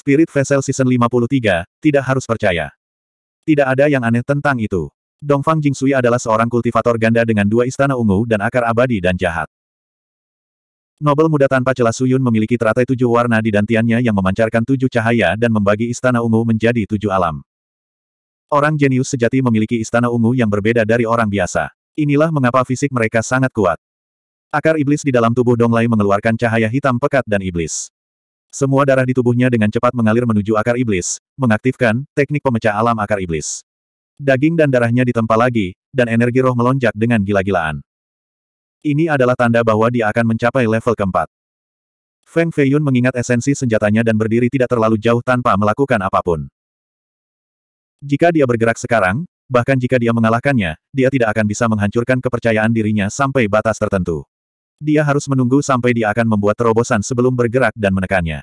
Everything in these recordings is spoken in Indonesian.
Spirit Vessel Season 53, tidak harus percaya. Tidak ada yang aneh tentang itu. Dongfang Jingsui adalah seorang kultivator ganda dengan dua istana ungu dan akar abadi dan jahat. Nobel muda tanpa celah Suyun memiliki teratai tujuh warna di dantiannya yang memancarkan tujuh cahaya dan membagi istana ungu menjadi tujuh alam. Orang jenius sejati memiliki istana ungu yang berbeda dari orang biasa. Inilah mengapa fisik mereka sangat kuat. Akar iblis di dalam tubuh Donglai mengeluarkan cahaya hitam pekat dan iblis. Semua darah di tubuhnya dengan cepat mengalir menuju akar iblis, mengaktifkan teknik pemecah alam akar iblis. Daging dan darahnya ditempa lagi, dan energi roh melonjak dengan gila-gilaan. Ini adalah tanda bahwa dia akan mencapai level keempat. Feng Feiyun mengingat esensi senjatanya dan berdiri tidak terlalu jauh tanpa melakukan apapun. Jika dia bergerak sekarang, bahkan jika dia mengalahkannya, dia tidak akan bisa menghancurkan kepercayaan dirinya sampai batas tertentu. Dia harus menunggu sampai dia akan membuat terobosan sebelum bergerak dan menekannya.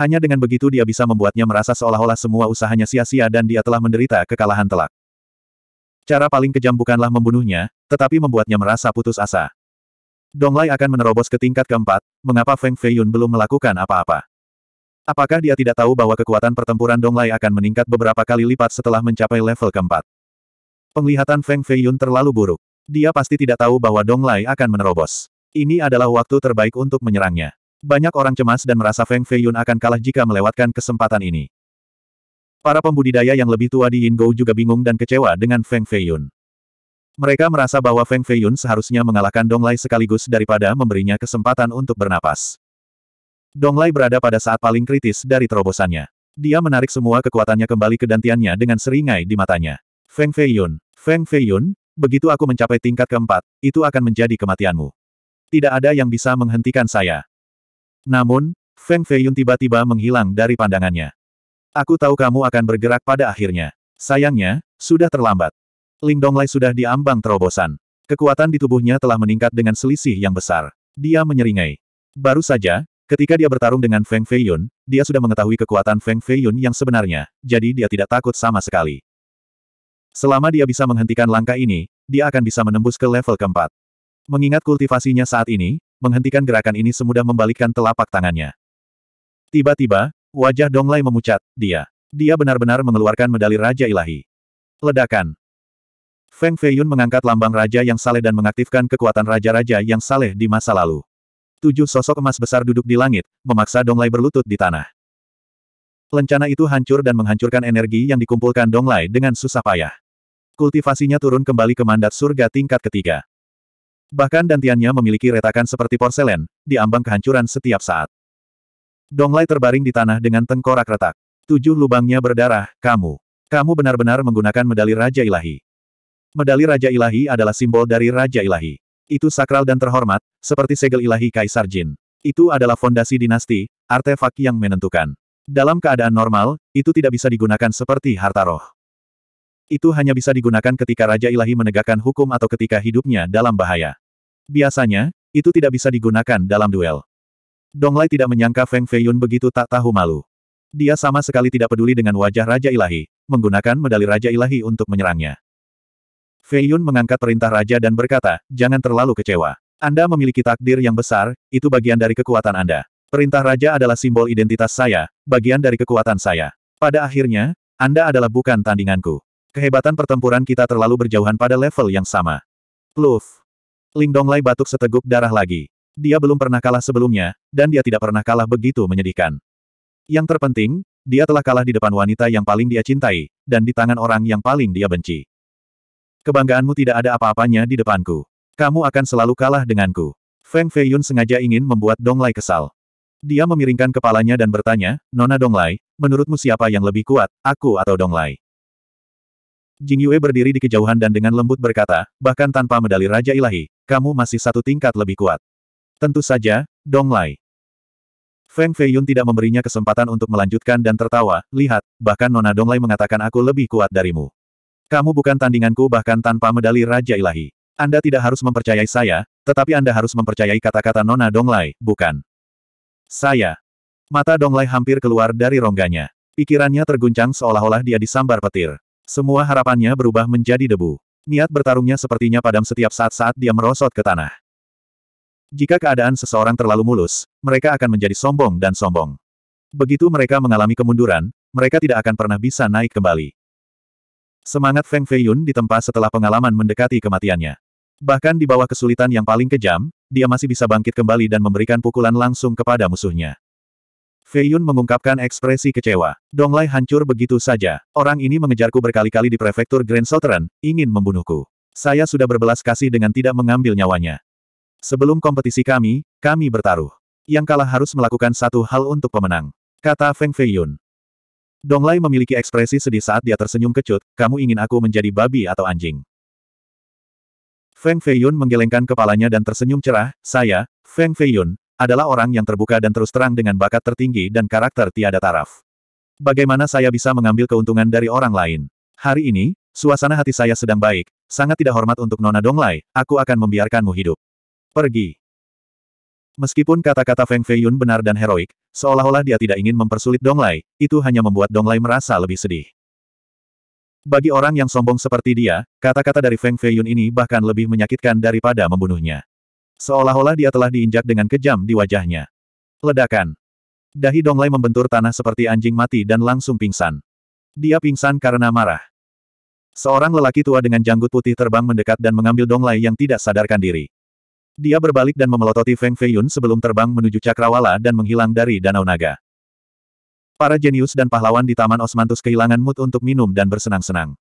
Hanya dengan begitu dia bisa membuatnya merasa seolah-olah semua usahanya sia-sia dan dia telah menderita kekalahan telak. Cara paling kejam bukanlah membunuhnya, tetapi membuatnya merasa putus asa. Dong Lai akan menerobos ke tingkat keempat, mengapa Feng Feiyun belum melakukan apa-apa? Apakah dia tidak tahu bahwa kekuatan pertempuran Dong Lai akan meningkat beberapa kali lipat setelah mencapai level keempat? Penglihatan Feng Feiyun terlalu buruk. Dia pasti tidak tahu bahwa Dong Lai akan menerobos. Ini adalah waktu terbaik untuk menyerangnya. Banyak orang cemas dan merasa Feng Feiyun akan kalah jika melewatkan kesempatan ini. Para pembudidaya yang lebih tua di Yin Yingou juga bingung dan kecewa dengan Feng Feiyun. Mereka merasa bahwa Feng Feiyun seharusnya mengalahkan Dong Donglai sekaligus daripada memberinya kesempatan untuk bernapas. Dong Donglai berada pada saat paling kritis dari terobosannya. Dia menarik semua kekuatannya kembali ke dantiannya dengan seringai di matanya. Feng Feiyun, Feng Feiyun, begitu aku mencapai tingkat keempat, itu akan menjadi kematianmu. Tidak ada yang bisa menghentikan saya. Namun, Feng Feiyun tiba-tiba menghilang dari pandangannya. Aku tahu kamu akan bergerak pada akhirnya. Sayangnya, sudah terlambat. Ling Donglai sudah diambang terobosan. Kekuatan di tubuhnya telah meningkat dengan selisih yang besar. Dia menyeringai. Baru saja, ketika dia bertarung dengan Feng Feiyun, dia sudah mengetahui kekuatan Feng Feiyun yang sebenarnya, jadi dia tidak takut sama sekali. Selama dia bisa menghentikan langkah ini, dia akan bisa menembus ke level keempat. Mengingat kultivasinya saat ini, menghentikan gerakan ini semudah membalikkan telapak tangannya. Tiba-tiba, wajah Donglai memucat, dia. Dia benar-benar mengeluarkan medali Raja Ilahi. Ledakan. Feng Feiyun mengangkat lambang raja yang saleh dan mengaktifkan kekuatan raja-raja yang saleh di masa lalu. Tujuh sosok emas besar duduk di langit, memaksa Donglai berlutut di tanah. Lencana itu hancur dan menghancurkan energi yang dikumpulkan Donglai dengan susah payah. Kultivasinya turun kembali ke mandat surga tingkat ketiga. Bahkan dantiannya memiliki retakan seperti porselen, diambang kehancuran setiap saat. Donglai terbaring di tanah dengan tengkorak retak. Tujuh lubangnya berdarah, kamu. Kamu benar-benar menggunakan medali Raja Ilahi. Medali Raja Ilahi adalah simbol dari Raja Ilahi. Itu sakral dan terhormat, seperti segel ilahi Kaisar Jin. Itu adalah fondasi dinasti, artefak yang menentukan. Dalam keadaan normal, itu tidak bisa digunakan seperti harta roh. Itu hanya bisa digunakan ketika Raja Ilahi menegakkan hukum atau ketika hidupnya dalam bahaya. Biasanya, itu tidak bisa digunakan dalam duel. Donglai tidak menyangka Feng Feiyun begitu tak tahu malu. Dia sama sekali tidak peduli dengan wajah Raja Ilahi, menggunakan medali Raja Ilahi untuk menyerangnya. Feiyun mengangkat perintah Raja dan berkata, jangan terlalu kecewa. Anda memiliki takdir yang besar, itu bagian dari kekuatan Anda. Perintah Raja adalah simbol identitas saya, bagian dari kekuatan saya. Pada akhirnya, Anda adalah bukan tandinganku. Kehebatan pertempuran kita terlalu berjauhan pada level yang sama. Pluf. Ling Donglai batuk seteguk darah lagi. Dia belum pernah kalah sebelumnya, dan dia tidak pernah kalah begitu menyedihkan. Yang terpenting, dia telah kalah di depan wanita yang paling dia cintai, dan di tangan orang yang paling dia benci. Kebanggaanmu tidak ada apa-apanya di depanku. Kamu akan selalu kalah denganku. Feng Feiyun sengaja ingin membuat Donglai kesal. Dia memiringkan kepalanya dan bertanya, Nona Donglai, menurutmu siapa yang lebih kuat, aku atau Donglai? Jing Yue berdiri di kejauhan dan dengan lembut berkata, bahkan tanpa medali Raja Ilahi, kamu masih satu tingkat lebih kuat. Tentu saja, Dong Lai. Feng Feiyun tidak memberinya kesempatan untuk melanjutkan dan tertawa, lihat, bahkan Nona Dong Lai mengatakan aku lebih kuat darimu. Kamu bukan tandinganku bahkan tanpa medali Raja Ilahi. Anda tidak harus mempercayai saya, tetapi Anda harus mempercayai kata-kata Nona Dong Lai, bukan. Saya. Mata Dong Lai hampir keluar dari rongganya. Pikirannya terguncang seolah-olah dia disambar petir. Semua harapannya berubah menjadi debu. Niat bertarungnya sepertinya padam setiap saat-saat dia merosot ke tanah. Jika keadaan seseorang terlalu mulus, mereka akan menjadi sombong dan sombong. Begitu mereka mengalami kemunduran, mereka tidak akan pernah bisa naik kembali. Semangat Feng Feiyun ditempa setelah pengalaman mendekati kematiannya. Bahkan di bawah kesulitan yang paling kejam, dia masih bisa bangkit kembali dan memberikan pukulan langsung kepada musuhnya. Fei Yun mengungkapkan ekspresi kecewa. Donglai hancur begitu saja. Orang ini mengejarku berkali-kali di prefektur Grand Southern, ingin membunuhku. Saya sudah berbelas kasih dengan tidak mengambil nyawanya. Sebelum kompetisi kami, kami bertaruh. Yang kalah harus melakukan satu hal untuk pemenang. Kata Feng Fei Feiyun. Donglai memiliki ekspresi sedih saat dia tersenyum kecut, kamu ingin aku menjadi babi atau anjing. Feng Fei Yun menggelengkan kepalanya dan tersenyum cerah, saya, Feng Fei Yun adalah orang yang terbuka dan terus terang dengan bakat tertinggi dan karakter tiada taraf. Bagaimana saya bisa mengambil keuntungan dari orang lain? Hari ini, suasana hati saya sedang baik, sangat tidak hormat untuk Nona Donglai, aku akan membiarkanmu hidup. Pergi. Meskipun kata-kata Feng Feiyun benar dan heroik, seolah-olah dia tidak ingin mempersulit Donglai, itu hanya membuat Donglai merasa lebih sedih. Bagi orang yang sombong seperti dia, kata-kata dari Feng Feiyun ini bahkan lebih menyakitkan daripada membunuhnya. Seolah-olah dia telah diinjak dengan kejam di wajahnya. Ledakan. Dahi Donglai membentur tanah seperti anjing mati dan langsung pingsan. Dia pingsan karena marah. Seorang lelaki tua dengan janggut putih terbang mendekat dan mengambil Donglai yang tidak sadarkan diri. Dia berbalik dan memelototi Feng Feiyun sebelum terbang menuju Cakrawala dan menghilang dari Danau Naga. Para jenius dan pahlawan di Taman Osmantus kehilangan mood untuk minum dan bersenang-senang.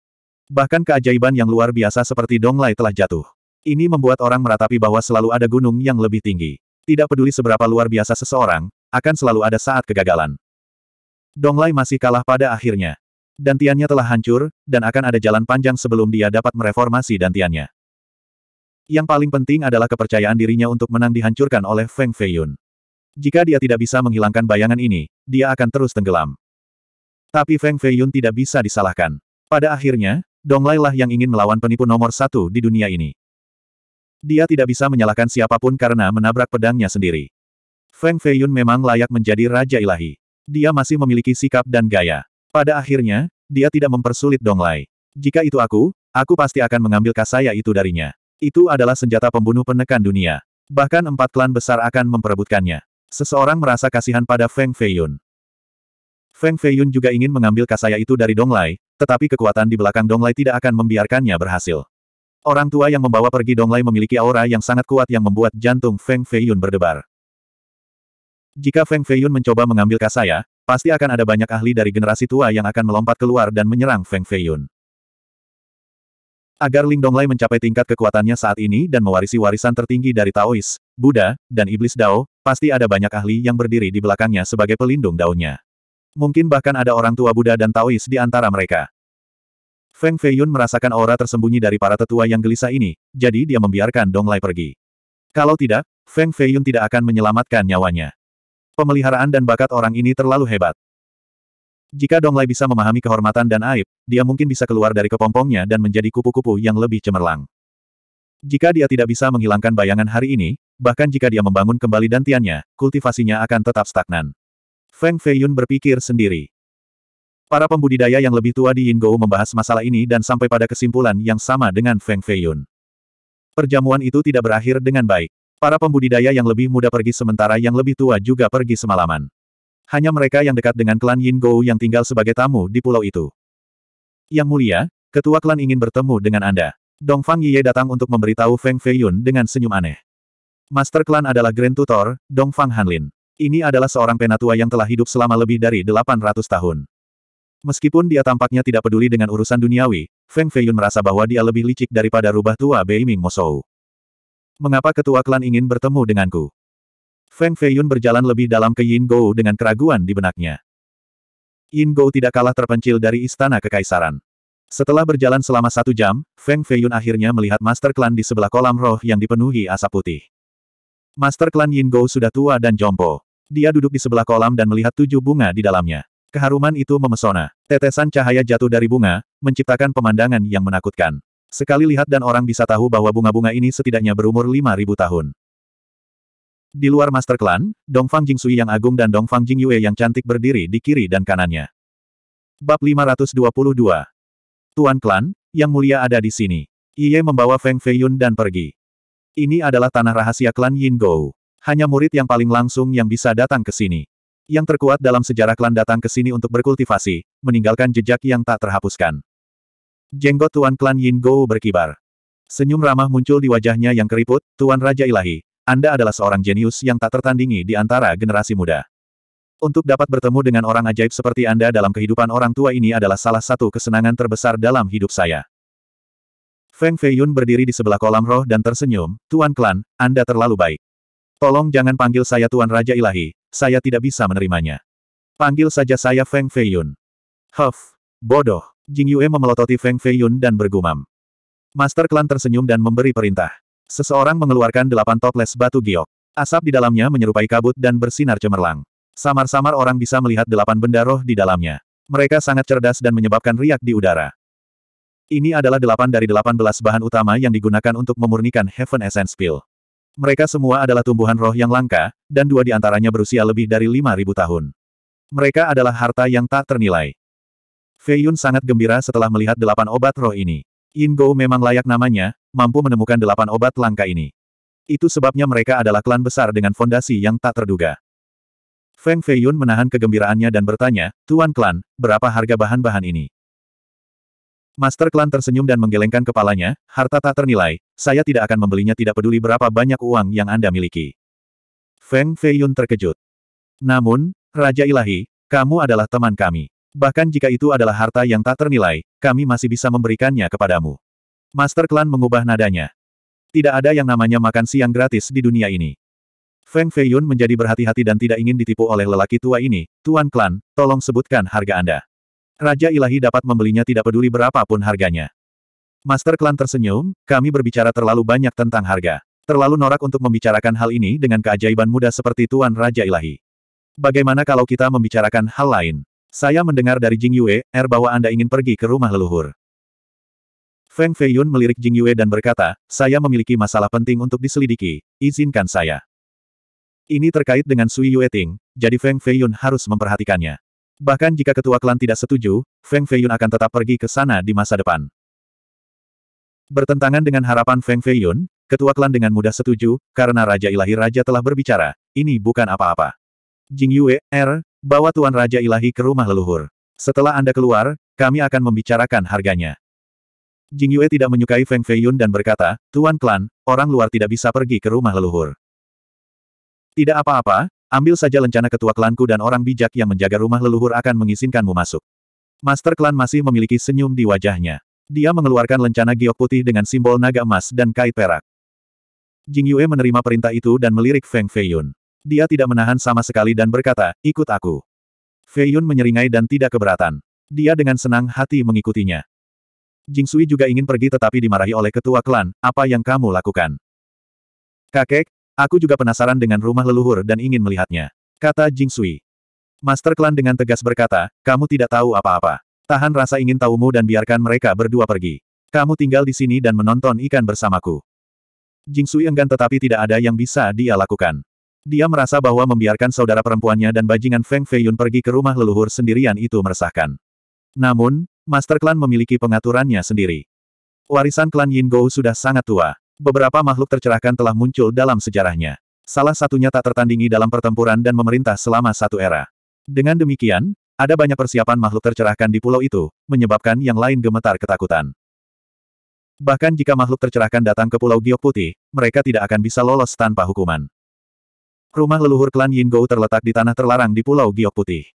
Bahkan keajaiban yang luar biasa seperti Donglai telah jatuh. Ini membuat orang meratapi bahwa selalu ada gunung yang lebih tinggi. Tidak peduli seberapa luar biasa seseorang, akan selalu ada saat kegagalan. Dong Donglai masih kalah pada akhirnya. Dantiannya telah hancur, dan akan ada jalan panjang sebelum dia dapat mereformasi dantiannya. Yang paling penting adalah kepercayaan dirinya untuk menang dihancurkan oleh Feng Feiyun. Jika dia tidak bisa menghilangkan bayangan ini, dia akan terus tenggelam. Tapi Feng Feiyun tidak bisa disalahkan. Pada akhirnya, Dong Donglai lah yang ingin melawan penipu nomor satu di dunia ini. Dia tidak bisa menyalahkan siapapun karena menabrak pedangnya sendiri. Feng Feiyun memang layak menjadi Raja Ilahi. Dia masih memiliki sikap dan gaya. Pada akhirnya, dia tidak mempersulit Dong Donglai. Jika itu aku, aku pasti akan mengambil kasaya itu darinya. Itu adalah senjata pembunuh penekan dunia. Bahkan empat klan besar akan memperebutkannya. Seseorang merasa kasihan pada Feng Feiyun. Feng Feiyun juga ingin mengambil kasaya itu dari Dong Donglai, tetapi kekuatan di belakang Dong Donglai tidak akan membiarkannya berhasil. Orang tua yang membawa pergi Dong Donglai memiliki aura yang sangat kuat yang membuat jantung Feng Feiyun berdebar. Jika Feng Feiyun mencoba mengambil Kasaya, pasti akan ada banyak ahli dari generasi tua yang akan melompat keluar dan menyerang Feng Feiyun. Agar Ling Donglai mencapai tingkat kekuatannya saat ini dan mewarisi warisan tertinggi dari Taois, Buddha, dan Iblis Dao, pasti ada banyak ahli yang berdiri di belakangnya sebagai pelindung daunnya. Mungkin bahkan ada orang tua Buddha dan Taois di antara mereka. Feng Feiyun merasakan aura tersembunyi dari para tetua yang gelisah ini, jadi dia membiarkan Dong Lai pergi. Kalau tidak, Feng Feiyun tidak akan menyelamatkan nyawanya. Pemeliharaan dan bakat orang ini terlalu hebat. Jika Dong Lai bisa memahami kehormatan dan aib, dia mungkin bisa keluar dari kepompongnya dan menjadi kupu-kupu yang lebih cemerlang. Jika dia tidak bisa menghilangkan bayangan hari ini, bahkan jika dia membangun kembali dantiannya, kultivasinya akan tetap stagnan. Feng Feiyun berpikir sendiri. Para pembudidaya yang lebih tua di Yin Gou membahas masalah ini dan sampai pada kesimpulan yang sama dengan Feng Feiyun. Perjamuan itu tidak berakhir dengan baik. Para pembudidaya yang lebih muda pergi sementara yang lebih tua juga pergi semalaman. Hanya mereka yang dekat dengan klan Yin Gou yang tinggal sebagai tamu di pulau itu. Yang mulia, ketua klan ingin bertemu dengan Anda. Dong Fang Yiye datang untuk memberitahu Feng Feiyun dengan senyum aneh. Master Klan adalah Grand Tutor, Dong Fang Hanlin. Ini adalah seorang penatua yang telah hidup selama lebih dari 800 tahun. Meskipun dia tampaknya tidak peduli dengan urusan duniawi, Feng Feiyun merasa bahwa dia lebih licik daripada rubah tua Bei Ming Mosou. Mengapa ketua klan ingin bertemu denganku? Feng Feiyun berjalan lebih dalam ke Yin Gou dengan keraguan di benaknya. Yin Gou tidak kalah terpencil dari istana kekaisaran. Setelah berjalan selama satu jam, Feng Feiyun akhirnya melihat Master Klan di sebelah kolam roh yang dipenuhi asap putih. Master Klan Yin Gou sudah tua dan jompo. Dia duduk di sebelah kolam dan melihat tujuh bunga di dalamnya. Keharuman itu memesona. Tetesan cahaya jatuh dari bunga, menciptakan pemandangan yang menakutkan. Sekali lihat dan orang bisa tahu bahwa bunga-bunga ini setidaknya berumur 5.000 tahun. Di luar Master Clan, Dongfang Jingsui yang agung dan Dongfang Jingyue yang cantik berdiri di kiri dan kanannya. Bab 522 Tuan Klan, yang mulia ada di sini. Iye membawa Feng Feiyun dan pergi. Ini adalah tanah rahasia klan Yin Gou. Hanya murid yang paling langsung yang bisa datang ke sini yang terkuat dalam sejarah klan datang ke sini untuk berkultivasi, meninggalkan jejak yang tak terhapuskan. Jenggot Tuan Klan Yin Go berkibar. Senyum ramah muncul di wajahnya yang keriput, Tuan Raja Ilahi, Anda adalah seorang jenius yang tak tertandingi di antara generasi muda. Untuk dapat bertemu dengan orang ajaib seperti Anda dalam kehidupan orang tua ini adalah salah satu kesenangan terbesar dalam hidup saya. Feng Feiyun berdiri di sebelah kolam roh dan tersenyum, Tuan Klan, Anda terlalu baik. Tolong jangan panggil saya Tuan Raja Ilahi, saya tidak bisa menerimanya. Panggil saja saya Feng Feiyun. Huff, bodoh, Jing Yue memelototi Feng Feiyun dan bergumam. Master klan tersenyum dan memberi perintah. Seseorang mengeluarkan delapan toples batu giok. Asap di dalamnya menyerupai kabut dan bersinar cemerlang. Samar-samar orang bisa melihat delapan benda roh di dalamnya. Mereka sangat cerdas dan menyebabkan riak di udara. Ini adalah delapan dari delapan belas bahan utama yang digunakan untuk memurnikan Heaven Essence Pill. Mereka semua adalah tumbuhan roh yang langka, dan dua di antaranya berusia lebih dari 5.000 tahun. Mereka adalah harta yang tak ternilai. Fei Yun sangat gembira setelah melihat delapan obat roh ini. Ingo memang layak namanya, mampu menemukan delapan obat langka ini. Itu sebabnya mereka adalah klan besar dengan fondasi yang tak terduga. Feng Feiyun menahan kegembiraannya dan bertanya, Tuan Klan, berapa harga bahan-bahan ini? Master Klan tersenyum dan menggelengkan kepalanya, harta tak ternilai, saya tidak akan membelinya tidak peduli berapa banyak uang yang Anda miliki. Feng Feiyun terkejut. Namun, Raja Ilahi, kamu adalah teman kami. Bahkan jika itu adalah harta yang tak ternilai, kami masih bisa memberikannya kepadamu. Master Klan mengubah nadanya. Tidak ada yang namanya makan siang gratis di dunia ini. Feng Feiyun menjadi berhati-hati dan tidak ingin ditipu oleh lelaki tua ini, Tuan Klan, tolong sebutkan harga Anda. Raja Ilahi dapat membelinya tidak peduli berapapun harganya. Master Klan tersenyum, kami berbicara terlalu banyak tentang harga. Terlalu norak untuk membicarakan hal ini dengan keajaiban muda seperti Tuan Raja Ilahi. Bagaimana kalau kita membicarakan hal lain? Saya mendengar dari Jing Yue, Er bahwa Anda ingin pergi ke rumah leluhur. Feng Feiyun melirik Jing Yue dan berkata, saya memiliki masalah penting untuk diselidiki, izinkan saya. Ini terkait dengan Sui Yue Ting, jadi Feng Feiyun harus memperhatikannya. Bahkan jika ketua klan tidak setuju, Feng Feiyun akan tetap pergi ke sana di masa depan. Bertentangan dengan harapan Feng Feiyun, ketua klan dengan mudah setuju, karena Raja Ilahi Raja telah berbicara, ini bukan apa-apa. Jing Yue, R, er, bawa Tuan Raja Ilahi ke rumah leluhur. Setelah Anda keluar, kami akan membicarakan harganya. Jing Yue tidak menyukai Feng Feiyun dan berkata, Tuan Klan, orang luar tidak bisa pergi ke rumah leluhur. Tidak apa-apa, Ambil saja lencana ketua klanku dan orang bijak yang menjaga rumah leluhur akan mengizinkanmu masuk. Master klan masih memiliki senyum di wajahnya. Dia mengeluarkan lencana giok putih dengan simbol naga emas dan kait perak. Jing Yue menerima perintah itu dan melirik Feng Feiyun. Dia tidak menahan sama sekali dan berkata, ikut aku. Feiyun menyeringai dan tidak keberatan. Dia dengan senang hati mengikutinya. Jing Sui juga ingin pergi tetapi dimarahi oleh ketua klan, apa yang kamu lakukan? Kakek, Aku juga penasaran dengan rumah leluhur dan ingin melihatnya. Kata Jing Sui. Master Klan dengan tegas berkata, kamu tidak tahu apa-apa. Tahan rasa ingin tahumu dan biarkan mereka berdua pergi. Kamu tinggal di sini dan menonton ikan bersamaku. Jing Sui enggan tetapi tidak ada yang bisa dia lakukan. Dia merasa bahwa membiarkan saudara perempuannya dan bajingan Feng Feiyun pergi ke rumah leluhur sendirian itu meresahkan. Namun, Master Klan memiliki pengaturannya sendiri. Warisan klan Yin Gou sudah sangat tua. Beberapa makhluk tercerahkan telah muncul dalam sejarahnya. Salah satunya tak tertandingi dalam pertempuran dan memerintah selama satu era. Dengan demikian, ada banyak persiapan makhluk tercerahkan di pulau itu, menyebabkan yang lain gemetar ketakutan. Bahkan jika makhluk tercerahkan datang ke pulau Giok Putih, mereka tidak akan bisa lolos tanpa hukuman. Rumah leluhur klan Yin Gou terletak di tanah terlarang di pulau Giok Putih.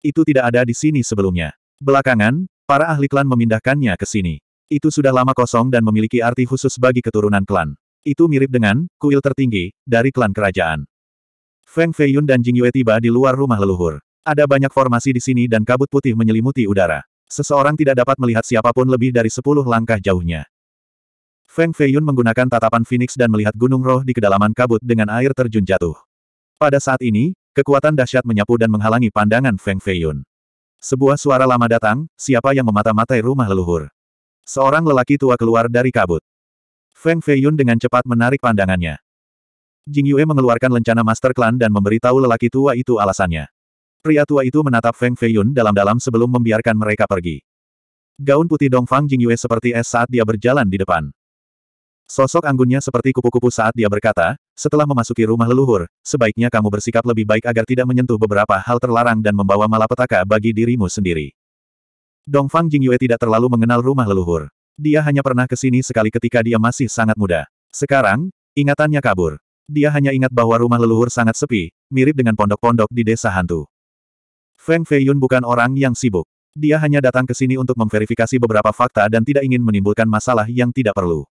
Itu tidak ada di sini sebelumnya. Belakangan, para ahli klan memindahkannya ke sini. Itu sudah lama kosong dan memiliki arti khusus bagi keturunan klan. Itu mirip dengan kuil tertinggi dari klan kerajaan. Feng Feiyun dan Jing Yue tiba di luar rumah leluhur. Ada banyak formasi di sini dan kabut putih menyelimuti udara. Seseorang tidak dapat melihat siapapun lebih dari sepuluh langkah jauhnya. Feng Feiyun menggunakan tatapan Phoenix dan melihat gunung roh di kedalaman kabut dengan air terjun jatuh. Pada saat ini, kekuatan dahsyat menyapu dan menghalangi pandangan Feng Feiyun. Sebuah suara lama datang, siapa yang memata-matai rumah leluhur? Seorang lelaki tua keluar dari kabut. Feng Feiyun dengan cepat menarik pandangannya. Jing Yue mengeluarkan lencana Master Clan dan memberitahu lelaki tua itu alasannya. Pria tua itu menatap Feng Feiyun dalam-dalam sebelum membiarkan mereka pergi. Gaun putih Dongfang Jing Yue seperti es saat dia berjalan di depan. Sosok anggunnya seperti kupu-kupu saat dia berkata, setelah memasuki rumah leluhur, sebaiknya kamu bersikap lebih baik agar tidak menyentuh beberapa hal terlarang dan membawa malapetaka bagi dirimu sendiri. Dongfang Jingyue tidak terlalu mengenal rumah leluhur. Dia hanya pernah ke sini sekali ketika dia masih sangat muda. Sekarang, ingatannya kabur. Dia hanya ingat bahwa rumah leluhur sangat sepi, mirip dengan pondok-pondok di desa hantu. Feng Feiyun bukan orang yang sibuk. Dia hanya datang ke sini untuk memverifikasi beberapa fakta dan tidak ingin menimbulkan masalah yang tidak perlu.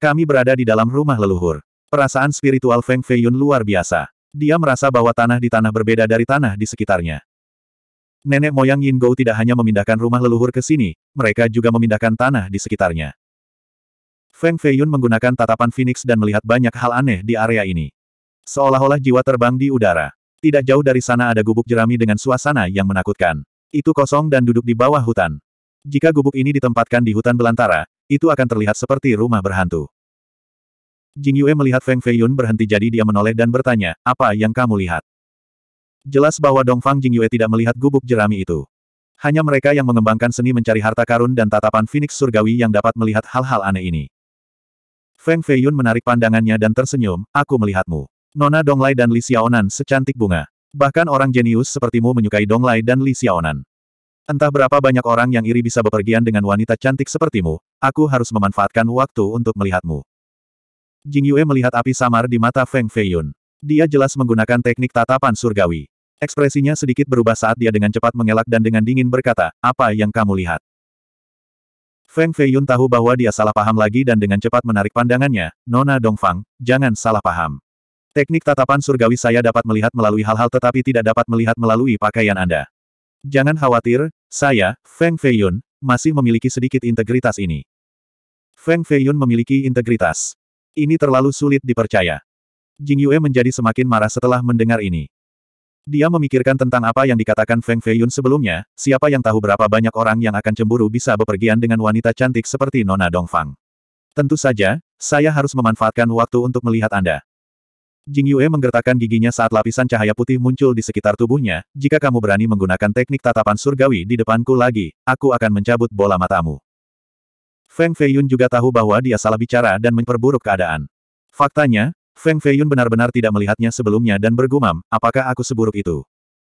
Kami berada di dalam rumah leluhur. Perasaan spiritual Feng Feiyun luar biasa. Dia merasa bahwa tanah di tanah berbeda dari tanah di sekitarnya. Nenek moyang Yin Gou tidak hanya memindahkan rumah leluhur ke sini, mereka juga memindahkan tanah di sekitarnya. Feng Feiyun menggunakan tatapan Phoenix dan melihat banyak hal aneh di area ini. Seolah-olah jiwa terbang di udara. Tidak jauh dari sana ada gubuk jerami dengan suasana yang menakutkan. Itu kosong dan duduk di bawah hutan. Jika gubuk ini ditempatkan di hutan belantara, itu akan terlihat seperti rumah berhantu. Jing Yue melihat Feng Feiyun berhenti jadi dia menoleh dan bertanya, apa yang kamu lihat? Jelas bahwa Dongfang Jingyue tidak melihat gubuk jerami itu. Hanya mereka yang mengembangkan seni mencari harta karun dan tatapan Phoenix surgawi yang dapat melihat hal-hal aneh ini. Feng Feiyun menarik pandangannya dan tersenyum, aku melihatmu. Nona Donglai dan Li Xiaonan secantik bunga. Bahkan orang jenius sepertimu menyukai Donglai dan Li Xiaonan. Entah berapa banyak orang yang iri bisa bepergian dengan wanita cantik sepertimu, aku harus memanfaatkan waktu untuk melihatmu. Jingyue melihat api samar di mata Feng Feiyun. Dia jelas menggunakan teknik tatapan surgawi. Ekspresinya sedikit berubah saat dia dengan cepat mengelak dan dengan dingin berkata, apa yang kamu lihat? Feng Feiyun tahu bahwa dia salah paham lagi dan dengan cepat menarik pandangannya, Nona Dongfang, jangan salah paham. Teknik tatapan surgawi saya dapat melihat melalui hal-hal tetapi tidak dapat melihat melalui pakaian Anda. Jangan khawatir, saya, Feng Feiyun, masih memiliki sedikit integritas ini. Feng Feiyun memiliki integritas. Ini terlalu sulit dipercaya. Jing Yue menjadi semakin marah setelah mendengar ini. Dia memikirkan tentang apa yang dikatakan Feng Feiyun sebelumnya, siapa yang tahu berapa banyak orang yang akan cemburu bisa bepergian dengan wanita cantik seperti Nona Dongfang. Tentu saja, saya harus memanfaatkan waktu untuk melihat Anda. Jing Yue menggertakkan giginya saat lapisan cahaya putih muncul di sekitar tubuhnya, jika kamu berani menggunakan teknik tatapan surgawi di depanku lagi, aku akan mencabut bola matamu. Feng Feiyun juga tahu bahwa dia salah bicara dan memperburuk keadaan. Faktanya, Feng Feiyun benar-benar tidak melihatnya sebelumnya dan bergumam, apakah aku seburuk itu?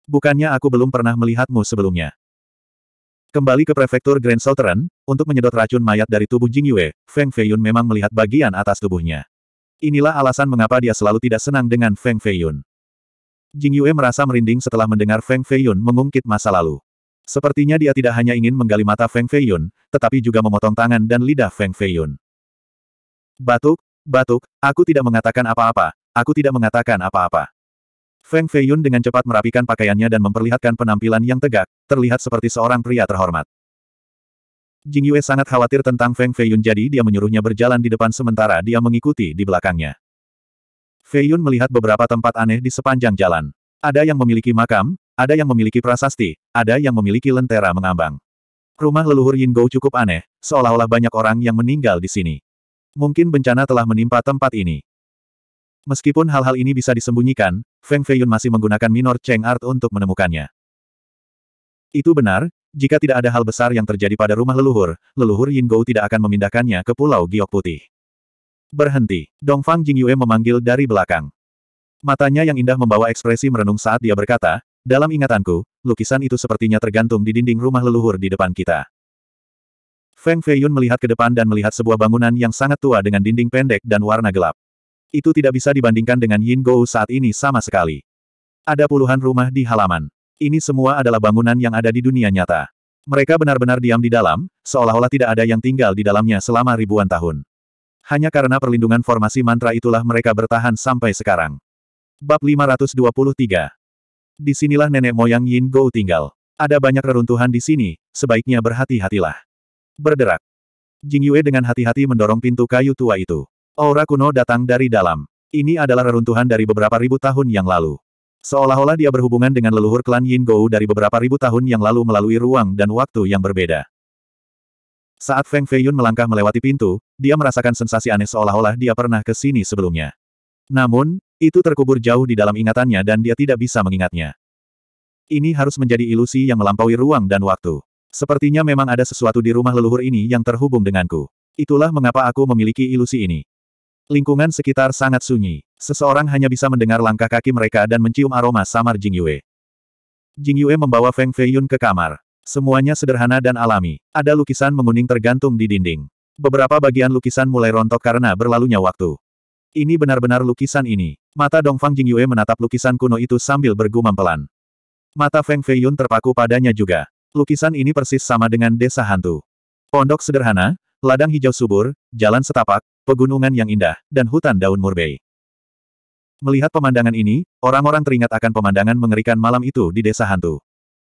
Bukannya aku belum pernah melihatmu sebelumnya. Kembali ke prefektur Grand Sultan, untuk menyedot racun mayat dari tubuh Jing Yue, Feng Feiyun memang melihat bagian atas tubuhnya. Inilah alasan mengapa dia selalu tidak senang dengan Feng Feiyun. Jing Yue merasa merinding setelah mendengar Feng Feiyun mengungkit masa lalu. Sepertinya dia tidak hanya ingin menggali mata Feng Feiyun, tetapi juga memotong tangan dan lidah Feng Feiyun. Batuk, Batuk, aku tidak mengatakan apa-apa, aku tidak mengatakan apa-apa. Feng Feiyun dengan cepat merapikan pakaiannya dan memperlihatkan penampilan yang tegak, terlihat seperti seorang pria terhormat. Jing Yue sangat khawatir tentang Feng Feiyun jadi dia menyuruhnya berjalan di depan sementara dia mengikuti di belakangnya. Feiyun melihat beberapa tempat aneh di sepanjang jalan. Ada yang memiliki makam, ada yang memiliki prasasti, ada yang memiliki lentera mengambang. Rumah leluhur Yin Gou cukup aneh, seolah-olah banyak orang yang meninggal di sini. Mungkin bencana telah menimpa tempat ini. Meskipun hal-hal ini bisa disembunyikan, Feng Feiyun masih menggunakan minor Cheng Art untuk menemukannya. Itu benar, jika tidak ada hal besar yang terjadi pada rumah leluhur, leluhur Yin Gou tidak akan memindahkannya ke Pulau Giok Putih. Berhenti, Dong Fang Jing Yue memanggil dari belakang. Matanya yang indah membawa ekspresi merenung saat dia berkata, dalam ingatanku, lukisan itu sepertinya tergantung di dinding rumah leluhur di depan kita. Feng Feiyun melihat ke depan dan melihat sebuah bangunan yang sangat tua dengan dinding pendek dan warna gelap. Itu tidak bisa dibandingkan dengan Yin Gou saat ini sama sekali. Ada puluhan rumah di halaman. Ini semua adalah bangunan yang ada di dunia nyata. Mereka benar-benar diam di dalam, seolah-olah tidak ada yang tinggal di dalamnya selama ribuan tahun. Hanya karena perlindungan formasi mantra itulah mereka bertahan sampai sekarang. Bab 523 Disinilah nenek moyang Yin Gou tinggal. Ada banyak reruntuhan di sini, sebaiknya berhati-hatilah berderak. Jing Yue dengan hati-hati mendorong pintu kayu tua itu. Aura kuno datang dari dalam. Ini adalah reruntuhan dari beberapa ribu tahun yang lalu. Seolah-olah dia berhubungan dengan leluhur klan Yin Gou dari beberapa ribu tahun yang lalu melalui ruang dan waktu yang berbeda. Saat Feng Feiyun melangkah melewati pintu, dia merasakan sensasi aneh seolah-olah dia pernah ke sini sebelumnya. Namun, itu terkubur jauh di dalam ingatannya dan dia tidak bisa mengingatnya. Ini harus menjadi ilusi yang melampaui ruang dan waktu. Sepertinya memang ada sesuatu di rumah leluhur ini yang terhubung denganku. Itulah mengapa aku memiliki ilusi ini. Lingkungan sekitar sangat sunyi. Seseorang hanya bisa mendengar langkah kaki mereka dan mencium aroma samar Jing Yue. Jing Yue membawa Feng Feiyun ke kamar. Semuanya sederhana dan alami. Ada lukisan menguning tergantung di dinding. Beberapa bagian lukisan mulai rontok karena berlalunya waktu. Ini benar-benar lukisan ini. Mata Dongfang Jing Yue menatap lukisan kuno itu sambil bergumam pelan. Mata Feng Feiyun terpaku padanya juga. Lukisan ini persis sama dengan desa hantu. Pondok sederhana, ladang hijau subur, jalan setapak, pegunungan yang indah, dan hutan daun murbei. Melihat pemandangan ini, orang-orang teringat akan pemandangan mengerikan malam itu di desa hantu.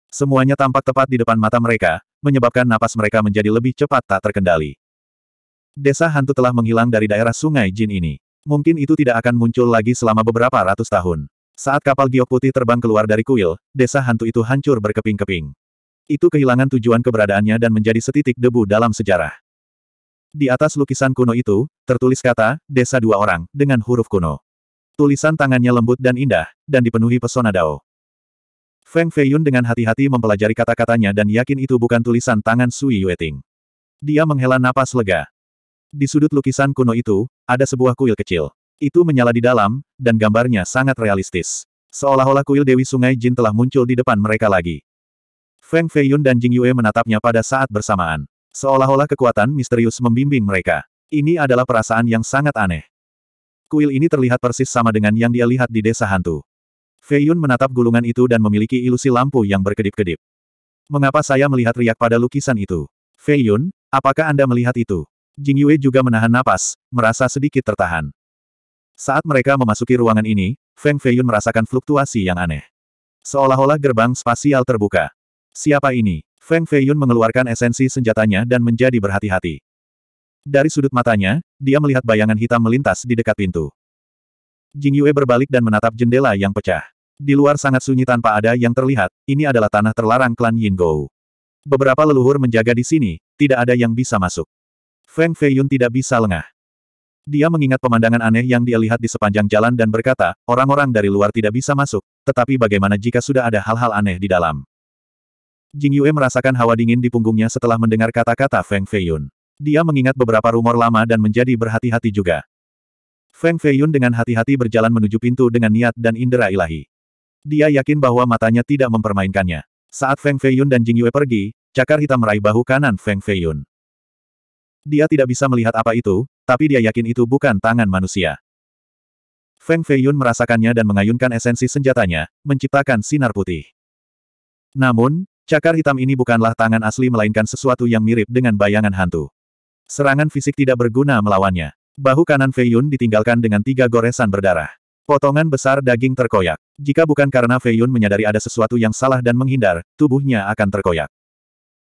Semuanya tampak tepat di depan mata mereka, menyebabkan napas mereka menjadi lebih cepat tak terkendali. Desa hantu telah menghilang dari daerah sungai Jin ini. Mungkin itu tidak akan muncul lagi selama beberapa ratus tahun. Saat kapal giok putih terbang keluar dari kuil, desa hantu itu hancur berkeping-keping itu kehilangan tujuan keberadaannya dan menjadi setitik debu dalam sejarah. Di atas lukisan kuno itu, tertulis kata, Desa Dua Orang, dengan huruf kuno. Tulisan tangannya lembut dan indah, dan dipenuhi pesona Dao. Feng Feiyun dengan hati-hati mempelajari kata-katanya dan yakin itu bukan tulisan tangan Sui Yueting. Dia menghela napas lega. Di sudut lukisan kuno itu, ada sebuah kuil kecil. Itu menyala di dalam, dan gambarnya sangat realistis. Seolah-olah kuil Dewi Sungai Jin telah muncul di depan mereka lagi. Feng Feiyun dan Jing Yue menatapnya pada saat bersamaan. Seolah-olah kekuatan misterius membimbing mereka. Ini adalah perasaan yang sangat aneh. Kuil ini terlihat persis sama dengan yang dia lihat di desa hantu. Feiyun menatap gulungan itu dan memiliki ilusi lampu yang berkedip-kedip. Mengapa saya melihat riak pada lukisan itu? Feiyun, apakah Anda melihat itu? Jing Yue juga menahan napas, merasa sedikit tertahan. Saat mereka memasuki ruangan ini, Feng Feiyun merasakan fluktuasi yang aneh. Seolah-olah gerbang spasial terbuka. Siapa ini? Feng Feiyun mengeluarkan esensi senjatanya dan menjadi berhati-hati. Dari sudut matanya, dia melihat bayangan hitam melintas di dekat pintu. Jing Yue berbalik dan menatap jendela yang pecah. Di luar sangat sunyi tanpa ada yang terlihat, ini adalah tanah terlarang klan Yin Gou. Beberapa leluhur menjaga di sini, tidak ada yang bisa masuk. Feng Feiyun tidak bisa lengah. Dia mengingat pemandangan aneh yang dia lihat di sepanjang jalan dan berkata, orang-orang dari luar tidak bisa masuk, tetapi bagaimana jika sudah ada hal-hal aneh di dalam? Jing Yue merasakan hawa dingin di punggungnya setelah mendengar kata-kata Feng Feiyun. Dia mengingat beberapa rumor lama dan menjadi berhati-hati juga. Feng Feiyun dengan hati-hati berjalan menuju pintu dengan niat dan indera ilahi. Dia yakin bahwa matanya tidak mempermainkannya. Saat Feng Feiyun dan Jing Yue pergi, cakar hitam meraih bahu kanan Feng Feiyun. Dia tidak bisa melihat apa itu, tapi dia yakin itu bukan tangan manusia. Feng Feiyun merasakannya dan mengayunkan esensi senjatanya, menciptakan sinar putih. Namun, Cakar hitam ini bukanlah tangan asli melainkan sesuatu yang mirip dengan bayangan hantu. Serangan fisik tidak berguna melawannya. Bahu kanan Fei ditinggalkan dengan tiga goresan berdarah. Potongan besar daging terkoyak. Jika bukan karena Fei menyadari ada sesuatu yang salah dan menghindar, tubuhnya akan terkoyak.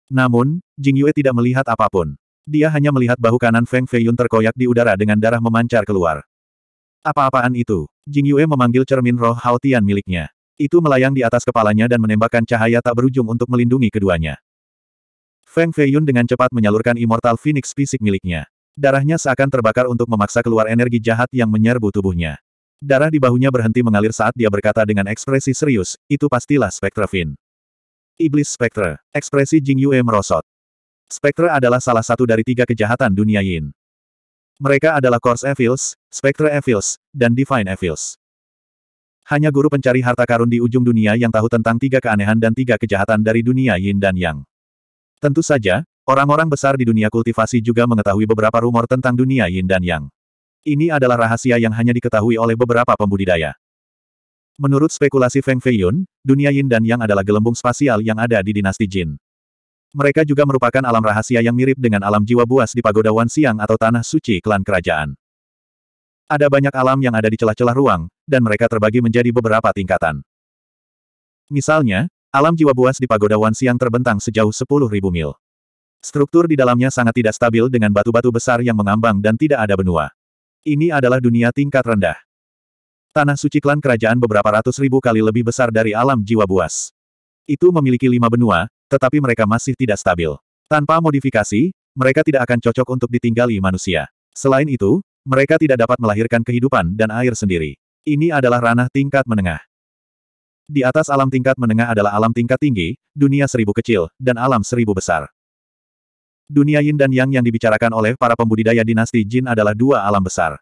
Namun, Jing Yue tidak melihat apapun. Dia hanya melihat bahu kanan Feng Fei Yun terkoyak di udara dengan darah memancar keluar. Apa-apaan itu? Jing Yue memanggil cermin roh Hao Tian miliknya. Itu melayang di atas kepalanya dan menembakkan cahaya tak berujung untuk melindungi keduanya. Feng Feiyun dengan cepat menyalurkan Immortal Phoenix fisik miliknya. Darahnya seakan terbakar untuk memaksa keluar energi jahat yang menyerbu tubuhnya. Darah di bahunya berhenti mengalir saat dia berkata dengan ekspresi serius, itu pastilah Spectre Fin. Iblis Spectre, ekspresi Jing Yue merosot. Spectre adalah salah satu dari tiga kejahatan dunia Yin. Mereka adalah Course Evils, Spectre Evils, dan Divine Evils. Hanya guru pencari harta karun di ujung dunia yang tahu tentang tiga keanehan dan tiga kejahatan dari dunia yin dan yang. Tentu saja, orang-orang besar di dunia kultivasi juga mengetahui beberapa rumor tentang dunia yin dan yang. Ini adalah rahasia yang hanya diketahui oleh beberapa pembudidaya. Menurut spekulasi Feng Feiyun, dunia yin dan yang adalah gelembung spasial yang ada di dinasti Jin. Mereka juga merupakan alam rahasia yang mirip dengan alam jiwa buas di Pagoda Wan Siang atau Tanah Suci Klan Kerajaan. Ada banyak alam yang ada di celah-celah ruang, dan mereka terbagi menjadi beberapa tingkatan. Misalnya, alam jiwa buas di pagoda Wansiang terbentang sejauh 10.000 mil. Struktur di dalamnya sangat tidak stabil dengan batu-batu besar yang mengambang dan tidak ada benua. Ini adalah dunia tingkat rendah. Tanah suci klan kerajaan beberapa ratus ribu kali lebih besar dari alam jiwa buas. Itu memiliki lima benua, tetapi mereka masih tidak stabil. Tanpa modifikasi, mereka tidak akan cocok untuk ditinggali manusia. Selain itu, mereka tidak dapat melahirkan kehidupan dan air sendiri. Ini adalah ranah tingkat menengah. Di atas alam tingkat menengah adalah alam tingkat tinggi, dunia seribu kecil, dan alam seribu besar. Dunia yin dan yang yang dibicarakan oleh para pembudidaya dinasti jin adalah dua alam besar.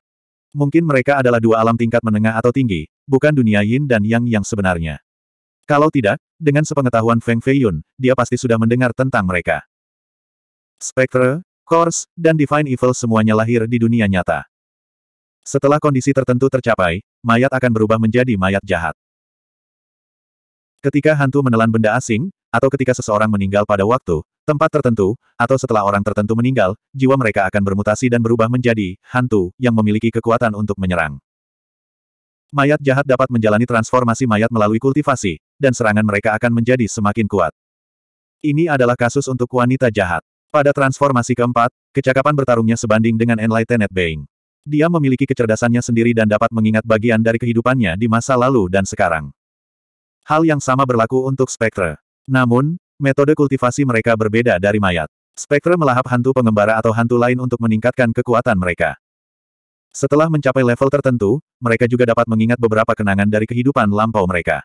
Mungkin mereka adalah dua alam tingkat menengah atau tinggi, bukan dunia yin dan yang yang sebenarnya. Kalau tidak, dengan sepengetahuan Feng Feiyun, dia pasti sudah mendengar tentang mereka. Spectre, Course, dan Divine Evil semuanya lahir di dunia nyata. Setelah kondisi tertentu tercapai, mayat akan berubah menjadi mayat jahat. Ketika hantu menelan benda asing, atau ketika seseorang meninggal pada waktu, tempat tertentu, atau setelah orang tertentu meninggal, jiwa mereka akan bermutasi dan berubah menjadi hantu yang memiliki kekuatan untuk menyerang. Mayat jahat dapat menjalani transformasi mayat melalui kultivasi, dan serangan mereka akan menjadi semakin kuat. Ini adalah kasus untuk wanita jahat. Pada transformasi keempat, kecakapan bertarungnya sebanding dengan Enlightened Being. Dia memiliki kecerdasannya sendiri dan dapat mengingat bagian dari kehidupannya di masa lalu dan sekarang. Hal yang sama berlaku untuk Spectre. Namun, metode kultivasi mereka berbeda dari mayat. Spectre melahap hantu pengembara atau hantu lain untuk meningkatkan kekuatan mereka. Setelah mencapai level tertentu, mereka juga dapat mengingat beberapa kenangan dari kehidupan lampau mereka.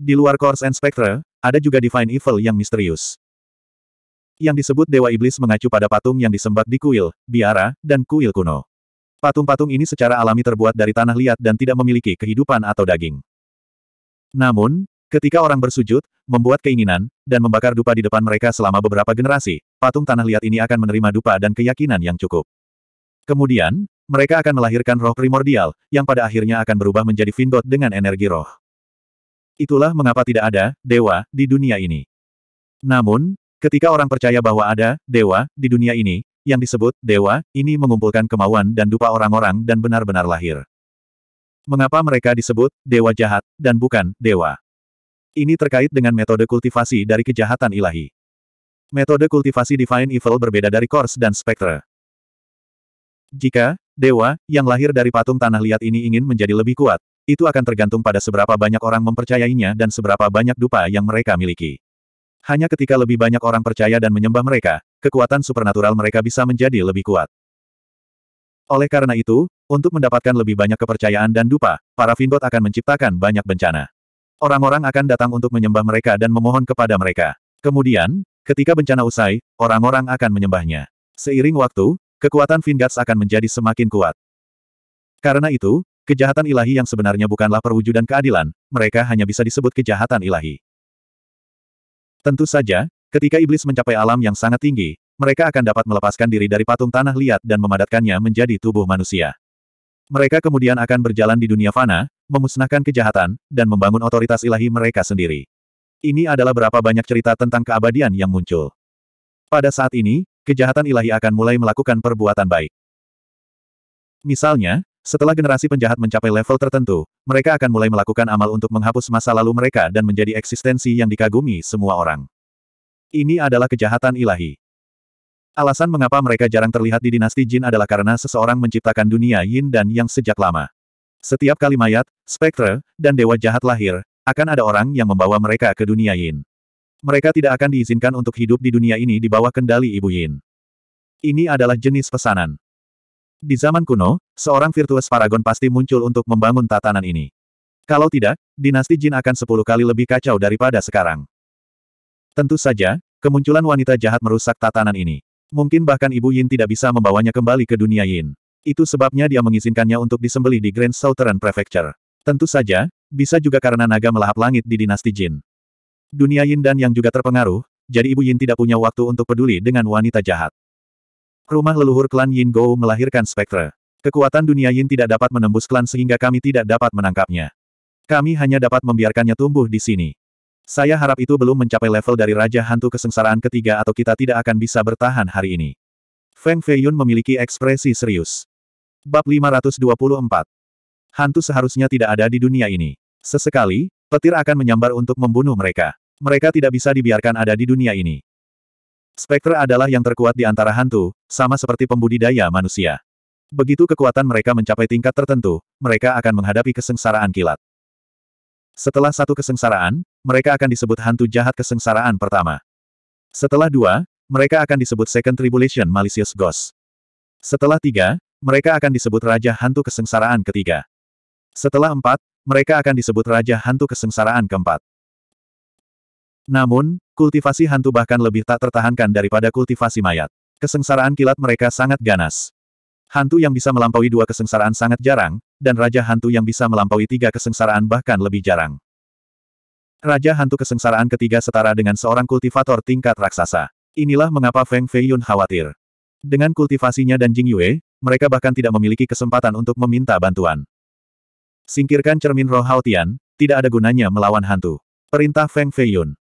Di luar Course and Spectre, ada juga Divine Evil yang misterius. Yang disebut Dewa Iblis mengacu pada patung yang disembah di kuil, biara, dan kuil kuno. Patung-patung ini secara alami terbuat dari tanah liat dan tidak memiliki kehidupan atau daging. Namun, ketika orang bersujud, membuat keinginan, dan membakar dupa di depan mereka selama beberapa generasi, patung tanah liat ini akan menerima dupa dan keyakinan yang cukup. Kemudian, mereka akan melahirkan roh primordial, yang pada akhirnya akan berubah menjadi Finbot dengan energi roh. Itulah mengapa tidak ada dewa di dunia ini. Namun, ketika orang percaya bahwa ada dewa di dunia ini, yang disebut dewa, ini mengumpulkan kemauan dan dupa orang-orang dan benar-benar lahir. Mengapa mereka disebut dewa jahat dan bukan dewa? Ini terkait dengan metode kultivasi dari kejahatan ilahi. Metode kultivasi Divine Evil berbeda dari Kors dan Spectre. Jika dewa yang lahir dari patung tanah liat ini ingin menjadi lebih kuat, itu akan tergantung pada seberapa banyak orang mempercayainya dan seberapa banyak dupa yang mereka miliki. Hanya ketika lebih banyak orang percaya dan menyembah mereka, kekuatan supernatural mereka bisa menjadi lebih kuat. Oleh karena itu, untuk mendapatkan lebih banyak kepercayaan dan dupa, para Finbot akan menciptakan banyak bencana. Orang-orang akan datang untuk menyembah mereka dan memohon kepada mereka. Kemudian, ketika bencana usai, orang-orang akan menyembahnya. Seiring waktu, kekuatan Vingats akan menjadi semakin kuat. Karena itu, kejahatan ilahi yang sebenarnya bukanlah perwujudan keadilan, mereka hanya bisa disebut kejahatan ilahi. Tentu saja, Ketika iblis mencapai alam yang sangat tinggi, mereka akan dapat melepaskan diri dari patung tanah liat dan memadatkannya menjadi tubuh manusia. Mereka kemudian akan berjalan di dunia fana, memusnahkan kejahatan, dan membangun otoritas ilahi mereka sendiri. Ini adalah berapa banyak cerita tentang keabadian yang muncul. Pada saat ini, kejahatan ilahi akan mulai melakukan perbuatan baik. Misalnya, setelah generasi penjahat mencapai level tertentu, mereka akan mulai melakukan amal untuk menghapus masa lalu mereka dan menjadi eksistensi yang dikagumi semua orang. Ini adalah kejahatan ilahi. Alasan mengapa mereka jarang terlihat di dinasti Jin adalah karena seseorang menciptakan dunia Yin dan Yang sejak lama. Setiap kali mayat, spektre, dan dewa jahat lahir, akan ada orang yang membawa mereka ke dunia Yin. Mereka tidak akan diizinkan untuk hidup di dunia ini di bawah kendali Ibu Yin. Ini adalah jenis pesanan. Di zaman kuno, seorang virtuous paragon pasti muncul untuk membangun tatanan ini. Kalau tidak, dinasti Jin akan sepuluh kali lebih kacau daripada sekarang. Tentu saja, kemunculan wanita jahat merusak tatanan ini. Mungkin bahkan Ibu Yin tidak bisa membawanya kembali ke dunia Yin. Itu sebabnya dia mengizinkannya untuk disembelih di Grand Southern Prefecture. Tentu saja, bisa juga karena naga melahap langit di dinasti Jin. Dunia Yin dan yang juga terpengaruh, jadi Ibu Yin tidak punya waktu untuk peduli dengan wanita jahat. Rumah leluhur klan Yin Go melahirkan spektre. Kekuatan dunia Yin tidak dapat menembus klan sehingga kami tidak dapat menangkapnya. Kami hanya dapat membiarkannya tumbuh di sini. Saya harap itu belum mencapai level dari Raja Hantu Kesengsaraan ketiga atau kita tidak akan bisa bertahan hari ini. Feng Feiyun memiliki ekspresi serius. Bab 524 Hantu seharusnya tidak ada di dunia ini. Sesekali, petir akan menyambar untuk membunuh mereka. Mereka tidak bisa dibiarkan ada di dunia ini. Spektre adalah yang terkuat di antara hantu, sama seperti pembudidaya manusia. Begitu kekuatan mereka mencapai tingkat tertentu, mereka akan menghadapi kesengsaraan kilat. Setelah satu kesengsaraan, mereka akan disebut hantu jahat kesengsaraan pertama. Setelah dua, mereka akan disebut Second Tribulation Malicious Ghost. Setelah tiga, mereka akan disebut Raja Hantu Kesengsaraan ketiga. Setelah empat, mereka akan disebut Raja Hantu Kesengsaraan keempat. Namun, kultivasi hantu bahkan lebih tak tertahankan daripada kultivasi mayat. Kesengsaraan kilat mereka sangat ganas. Hantu yang bisa melampaui dua kesengsaraan sangat jarang, dan Raja Hantu yang bisa melampaui tiga kesengsaraan bahkan lebih jarang. Raja Hantu kesengsaraan ketiga setara dengan seorang kultivator tingkat raksasa. Inilah mengapa Feng Feiyun khawatir. Dengan kultivasinya dan Jing Yue, mereka bahkan tidak memiliki kesempatan untuk meminta bantuan. Singkirkan cermin roh Haotian, tidak ada gunanya melawan hantu. Perintah Feng Feiyun.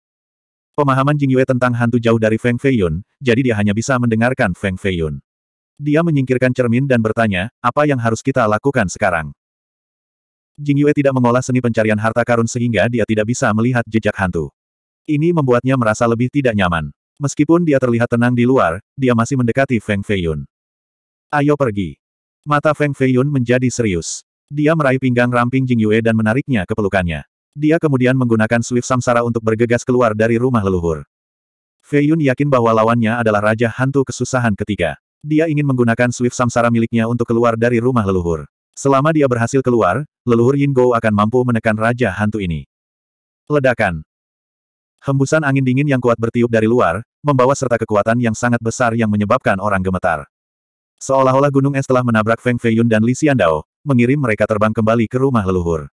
Pemahaman Jing Yue tentang hantu jauh dari Feng Feiyun, jadi dia hanya bisa mendengarkan Feng Feiyun. Dia menyingkirkan cermin dan bertanya, apa yang harus kita lakukan sekarang? Jing Yue tidak mengolah seni pencarian harta karun sehingga dia tidak bisa melihat jejak hantu. Ini membuatnya merasa lebih tidak nyaman. Meskipun dia terlihat tenang di luar, dia masih mendekati Feng Feiyun. Ayo pergi. Mata Feng Feiyun menjadi serius. Dia meraih pinggang ramping Jing Yue dan menariknya ke pelukannya. Dia kemudian menggunakan swift samsara untuk bergegas keluar dari rumah leluhur. Feiyun yakin bahwa lawannya adalah Raja Hantu Kesusahan ketiga. Dia ingin menggunakan Swift Samsara miliknya untuk keluar dari rumah leluhur. Selama dia berhasil keluar, leluhur Yin Go akan mampu menekan Raja Hantu ini. Ledakan. Hembusan angin dingin yang kuat bertiup dari luar, membawa serta kekuatan yang sangat besar yang menyebabkan orang gemetar. Seolah-olah gunung es telah menabrak Feng Feiyun dan Li Xian Dao, mengirim mereka terbang kembali ke rumah leluhur.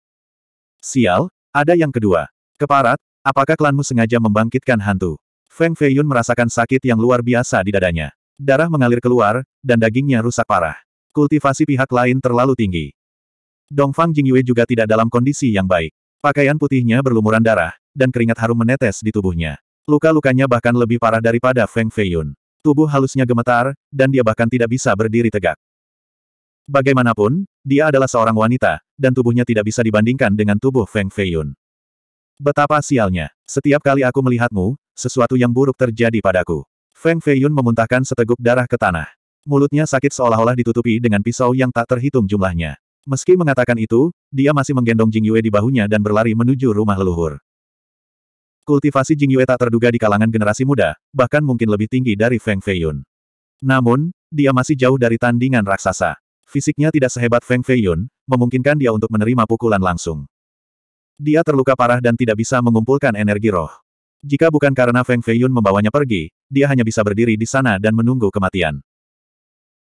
Sial, ada yang kedua. Keparat, apakah klanmu sengaja membangkitkan hantu? Feng Feiyun merasakan sakit yang luar biasa di dadanya. Darah mengalir keluar, dan dagingnya rusak parah. Kultivasi pihak lain terlalu tinggi. Dongfang Jingyue juga tidak dalam kondisi yang baik. Pakaian putihnya berlumuran darah, dan keringat harum menetes di tubuhnya. Luka-lukanya bahkan lebih parah daripada Feng Feiyun. Tubuh halusnya gemetar, dan dia bahkan tidak bisa berdiri tegak. Bagaimanapun, dia adalah seorang wanita, dan tubuhnya tidak bisa dibandingkan dengan tubuh Feng Feiyun. Betapa sialnya, setiap kali aku melihatmu, sesuatu yang buruk terjadi padaku. Feng Feiyun memuntahkan seteguk darah ke tanah. Mulutnya sakit seolah-olah ditutupi dengan pisau yang tak terhitung jumlahnya. Meski mengatakan itu, dia masih menggendong Jing Yue di bahunya dan berlari menuju rumah leluhur. Kultivasi Jing Yue tak terduga di kalangan generasi muda, bahkan mungkin lebih tinggi dari Feng Feiyun. Namun, dia masih jauh dari tandingan raksasa. Fisiknya tidak sehebat Feng Feiyun, memungkinkan dia untuk menerima pukulan langsung. Dia terluka parah dan tidak bisa mengumpulkan energi roh. Jika bukan karena Feng Feiyun membawanya pergi, dia hanya bisa berdiri di sana dan menunggu kematian.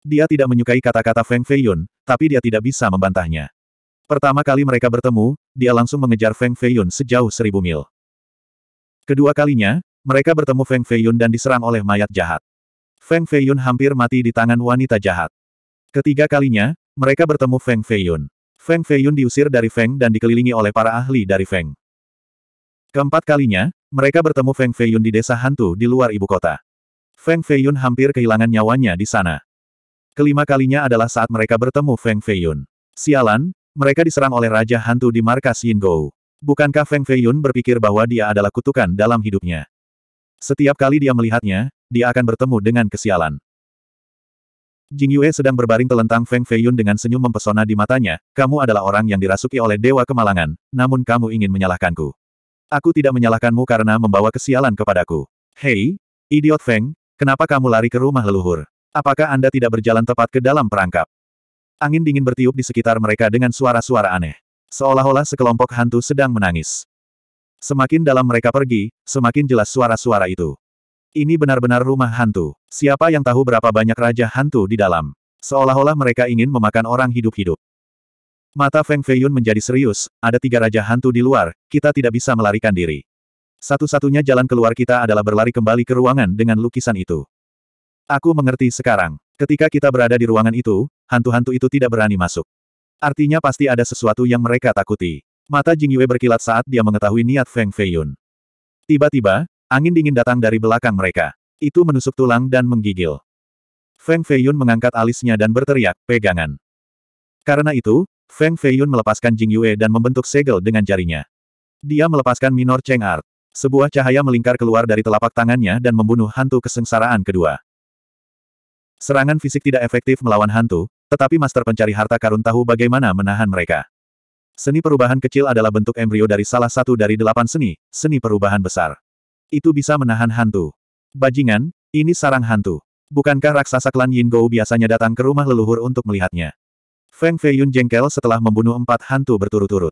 Dia tidak menyukai kata-kata Feng Feiyun, tapi dia tidak bisa membantahnya. Pertama kali mereka bertemu, dia langsung mengejar Feng Feiyun sejauh seribu mil. Kedua kalinya, mereka bertemu Feng Feiyun dan diserang oleh mayat jahat. Feng Feiyun hampir mati di tangan wanita jahat. Ketiga kalinya, mereka bertemu Feng Feiyun. Feng Feiyun diusir dari Feng dan dikelilingi oleh para ahli dari Feng. Keempat kalinya, mereka bertemu Feng Feiyun di desa hantu di luar ibu kota. Feng Feiyun hampir kehilangan nyawanya di sana. Kelima kalinya adalah saat mereka bertemu Feng Feiyun. Sialan, mereka diserang oleh Raja Hantu di markas Yin Yingou. Bukankah Feng Feiyun berpikir bahwa dia adalah kutukan dalam hidupnya? Setiap kali dia melihatnya, dia akan bertemu dengan kesialan. Jing Yue sedang berbaring telentang Feng Feiyun dengan senyum mempesona di matanya, kamu adalah orang yang dirasuki oleh Dewa Kemalangan, namun kamu ingin menyalahkanku. Aku tidak menyalahkanmu karena membawa kesialan kepadaku. Hei, idiot Feng, kenapa kamu lari ke rumah leluhur? Apakah Anda tidak berjalan tepat ke dalam perangkap? Angin dingin bertiup di sekitar mereka dengan suara-suara aneh. Seolah-olah sekelompok hantu sedang menangis. Semakin dalam mereka pergi, semakin jelas suara-suara itu. Ini benar-benar rumah hantu. Siapa yang tahu berapa banyak raja hantu di dalam? Seolah-olah mereka ingin memakan orang hidup-hidup. Mata Feng Feiyun menjadi serius, ada tiga raja hantu di luar, kita tidak bisa melarikan diri. Satu-satunya jalan keluar kita adalah berlari kembali ke ruangan dengan lukisan itu. Aku mengerti sekarang. Ketika kita berada di ruangan itu, hantu-hantu itu tidak berani masuk. Artinya pasti ada sesuatu yang mereka takuti. Mata Jing Yue berkilat saat dia mengetahui niat Feng Feiyun. Tiba-tiba, angin dingin datang dari belakang mereka. Itu menusuk tulang dan menggigil. Feng Feiyun mengangkat alisnya dan berteriak, pegangan. Karena itu, Feng Feiyun melepaskan Jing Yue dan membentuk segel dengan jarinya. Dia melepaskan minor Cheng Art. Sebuah cahaya melingkar keluar dari telapak tangannya dan membunuh hantu kesengsaraan kedua. Serangan fisik tidak efektif melawan hantu, tetapi master pencari harta karun tahu bagaimana menahan mereka. Seni perubahan kecil adalah bentuk embrio dari salah satu dari delapan seni, seni perubahan besar. Itu bisa menahan hantu. Bajingan, ini sarang hantu. Bukankah raksasa klan Yin Gou biasanya datang ke rumah leluhur untuk melihatnya? Feng Feiyun jengkel setelah membunuh empat hantu berturut-turut.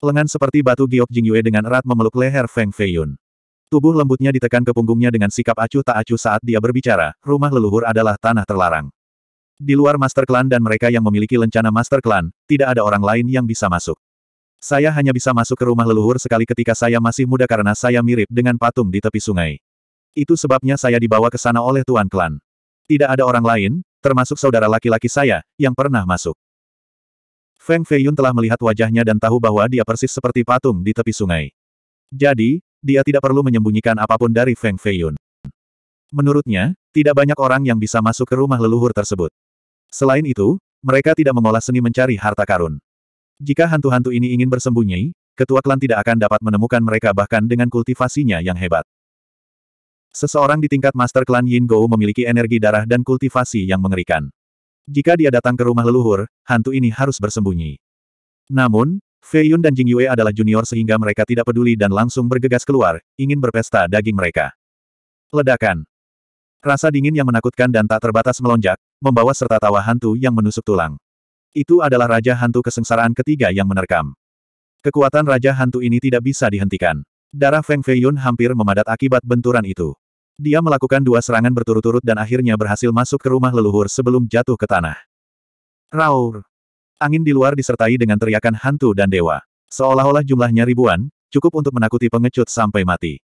Lengan seperti batu giok Jingyue dengan erat memeluk leher Feng Feiyun. Tubuh lembutnya ditekan ke punggungnya dengan sikap acuh tak acuh saat dia berbicara, rumah leluhur adalah tanah terlarang. Di luar Master Clan dan mereka yang memiliki lencana Master Clan, tidak ada orang lain yang bisa masuk. Saya hanya bisa masuk ke rumah leluhur sekali ketika saya masih muda karena saya mirip dengan patung di tepi sungai. Itu sebabnya saya dibawa ke sana oleh Tuan Klan. Tidak ada orang lain, termasuk saudara laki-laki saya, yang pernah masuk. Feng Feiyun telah melihat wajahnya dan tahu bahwa dia persis seperti patung di tepi sungai. Jadi, dia tidak perlu menyembunyikan apapun dari Feng Feiyun. Menurutnya, tidak banyak orang yang bisa masuk ke rumah leluhur tersebut. Selain itu, mereka tidak mengolah seni mencari harta karun. Jika hantu-hantu ini ingin bersembunyi, ketua klan tidak akan dapat menemukan mereka bahkan dengan kultivasinya yang hebat. Seseorang di tingkat master klan Yin Gou memiliki energi darah dan kultivasi yang mengerikan. Jika dia datang ke rumah leluhur, hantu ini harus bersembunyi. Namun, Fei Yun dan Jing Yue adalah junior sehingga mereka tidak peduli dan langsung bergegas keluar, ingin berpesta daging mereka. Ledakan. Rasa dingin yang menakutkan dan tak terbatas melonjak, membawa serta tawa hantu yang menusuk tulang. Itu adalah Raja Hantu Kesengsaraan ketiga yang menerkam. Kekuatan Raja Hantu ini tidak bisa dihentikan. Darah Feng Feiyun hampir memadat akibat benturan itu. Dia melakukan dua serangan berturut-turut dan akhirnya berhasil masuk ke rumah leluhur sebelum jatuh ke tanah. Raur! Angin di luar disertai dengan teriakan hantu dan dewa. Seolah-olah jumlahnya ribuan, cukup untuk menakuti pengecut sampai mati.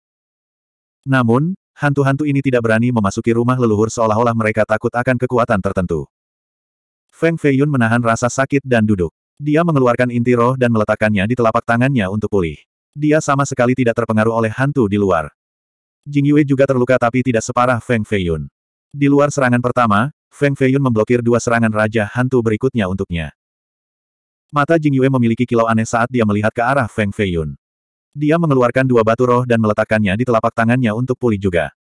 Namun, hantu-hantu ini tidak berani memasuki rumah leluhur seolah-olah mereka takut akan kekuatan tertentu. Feng Feiyun menahan rasa sakit dan duduk. Dia mengeluarkan inti roh dan meletakkannya di telapak tangannya untuk pulih. Dia sama sekali tidak terpengaruh oleh hantu di luar. Jing Yue juga terluka tapi tidak separah Feng Feiyun. Di luar serangan pertama, Feng Feiyun memblokir dua serangan Raja Hantu berikutnya untuknya. Mata Jing Yue memiliki kilau aneh saat dia melihat ke arah Feng Feiyun. Dia mengeluarkan dua batu roh dan meletakkannya di telapak tangannya untuk pulih juga.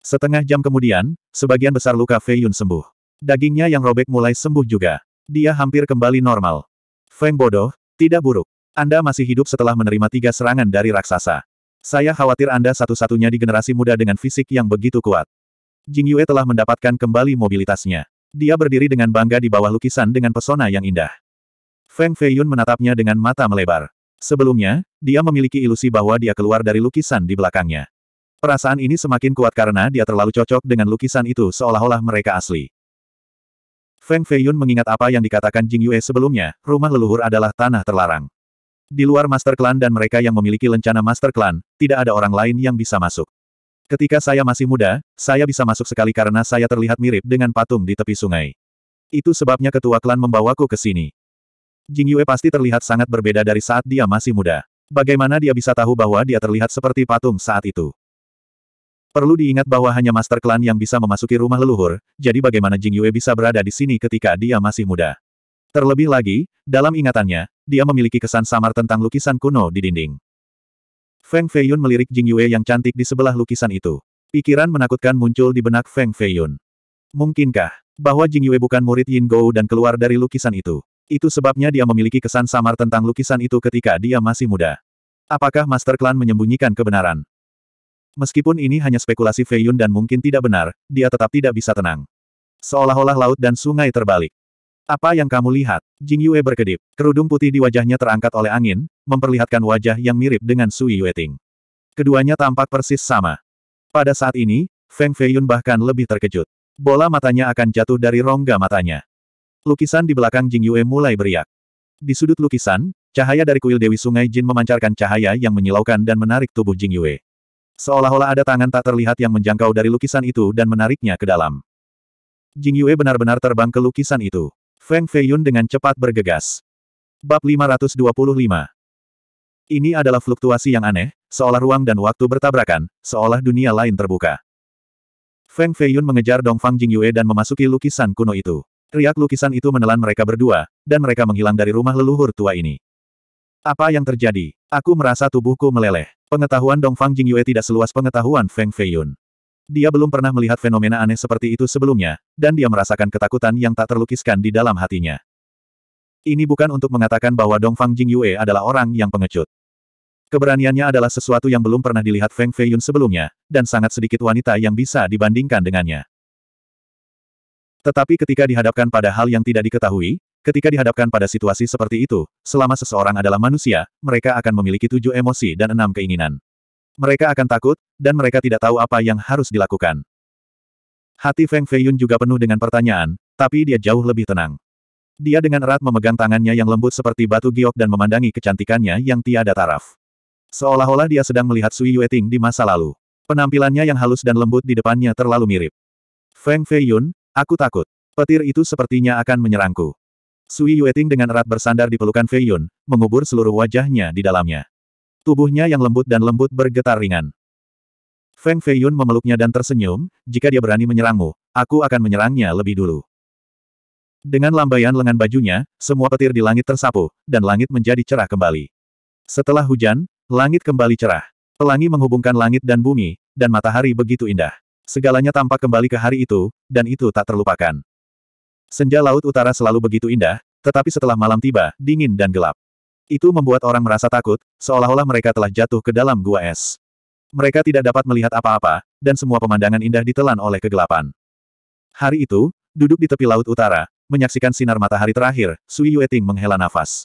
Setengah jam kemudian, sebagian besar luka Feiyun sembuh. Dagingnya yang robek mulai sembuh juga. Dia hampir kembali normal. Feng bodoh, tidak buruk. Anda masih hidup setelah menerima tiga serangan dari raksasa. Saya khawatir Anda satu-satunya di generasi muda dengan fisik yang begitu kuat. Jing Yue telah mendapatkan kembali mobilitasnya. Dia berdiri dengan bangga di bawah lukisan dengan pesona yang indah. Feng Feiyun menatapnya dengan mata melebar. Sebelumnya, dia memiliki ilusi bahwa dia keluar dari lukisan di belakangnya. Perasaan ini semakin kuat karena dia terlalu cocok dengan lukisan itu seolah-olah mereka asli. Feng Feiyun mengingat apa yang dikatakan Jing Yue sebelumnya, rumah leluhur adalah tanah terlarang. Di luar Master Clan dan mereka yang memiliki lencana Master Clan, tidak ada orang lain yang bisa masuk. Ketika saya masih muda, saya bisa masuk sekali karena saya terlihat mirip dengan patung di tepi sungai. Itu sebabnya ketua klan membawaku ke sini. Jing Yue pasti terlihat sangat berbeda dari saat dia masih muda. Bagaimana dia bisa tahu bahwa dia terlihat seperti patung saat itu? Perlu diingat bahwa hanya Master Clan yang bisa memasuki rumah leluhur, jadi bagaimana Jing Yue bisa berada di sini ketika dia masih muda? Terlebih lagi, dalam ingatannya, dia memiliki kesan samar tentang lukisan kuno di dinding. Feng Feiyun melirik Jing Yue yang cantik di sebelah lukisan itu. Pikiran menakutkan muncul di benak Feng Feiyun. Mungkinkah bahwa Jing Yue bukan murid Yin Gou dan keluar dari lukisan itu? Itu sebabnya dia memiliki kesan samar tentang lukisan itu ketika dia masih muda. Apakah Master Clan menyembunyikan kebenaran? Meskipun ini hanya spekulasi Feiyun dan mungkin tidak benar, dia tetap tidak bisa tenang. Seolah-olah laut dan sungai terbalik. Apa yang kamu lihat? Jing Yue berkedip. Kerudung putih di wajahnya terangkat oleh angin, memperlihatkan wajah yang mirip dengan Sui Yueting. Keduanya tampak persis sama. Pada saat ini, Feng Feiyun bahkan lebih terkejut. Bola matanya akan jatuh dari rongga matanya. Lukisan di belakang Jing Yue mulai beriak. Di sudut lukisan, cahaya dari kuil Dewi Sungai Jin memancarkan cahaya yang menyilaukan dan menarik tubuh Jing Yue. Seolah-olah ada tangan tak terlihat yang menjangkau dari lukisan itu dan menariknya ke dalam. Jing Yue benar-benar terbang ke lukisan itu. Feng Feiyun dengan cepat bergegas. Bab 525 Ini adalah fluktuasi yang aneh, seolah ruang dan waktu bertabrakan, seolah dunia lain terbuka. Feng Feiyun mengejar Dongfang Jingyue dan memasuki lukisan kuno itu. Riak lukisan itu menelan mereka berdua, dan mereka menghilang dari rumah leluhur tua ini. Apa yang terjadi? Aku merasa tubuhku meleleh. Pengetahuan Dongfang Jingyue tidak seluas pengetahuan Feng Feiyun. Dia belum pernah melihat fenomena aneh seperti itu sebelumnya, dan dia merasakan ketakutan yang tak terlukiskan di dalam hatinya. Ini bukan untuk mengatakan bahwa Dongfang Jingyue adalah orang yang pengecut. Keberaniannya adalah sesuatu yang belum pernah dilihat Feng Feiyun sebelumnya, dan sangat sedikit wanita yang bisa dibandingkan dengannya. Tetapi ketika dihadapkan pada hal yang tidak diketahui, ketika dihadapkan pada situasi seperti itu, selama seseorang adalah manusia, mereka akan memiliki tujuh emosi dan enam keinginan. Mereka akan takut, dan mereka tidak tahu apa yang harus dilakukan. Hati Feng Feiyun juga penuh dengan pertanyaan, tapi dia jauh lebih tenang. Dia dengan erat memegang tangannya yang lembut seperti batu giok dan memandangi kecantikannya yang tiada taraf. Seolah-olah dia sedang melihat Sui Yueting di masa lalu. Penampilannya yang halus dan lembut di depannya terlalu mirip. Feng Feiyun, aku takut. Petir itu sepertinya akan menyerangku. Sui Yueting dengan erat bersandar di pelukan Feiyun, mengubur seluruh wajahnya di dalamnya. Tubuhnya yang lembut dan lembut bergetar ringan. Feng Feiyun memeluknya dan tersenyum, jika dia berani menyerangmu, aku akan menyerangnya lebih dulu. Dengan lambaian lengan bajunya, semua petir di langit tersapu, dan langit menjadi cerah kembali. Setelah hujan, langit kembali cerah. Pelangi menghubungkan langit dan bumi, dan matahari begitu indah. Segalanya tampak kembali ke hari itu, dan itu tak terlupakan. Senja laut utara selalu begitu indah, tetapi setelah malam tiba, dingin dan gelap. Itu membuat orang merasa takut, seolah-olah mereka telah jatuh ke dalam gua es. Mereka tidak dapat melihat apa-apa, dan semua pemandangan indah ditelan oleh kegelapan. Hari itu, duduk di tepi laut utara, menyaksikan sinar matahari terakhir, Sui Yue Ting menghela nafas.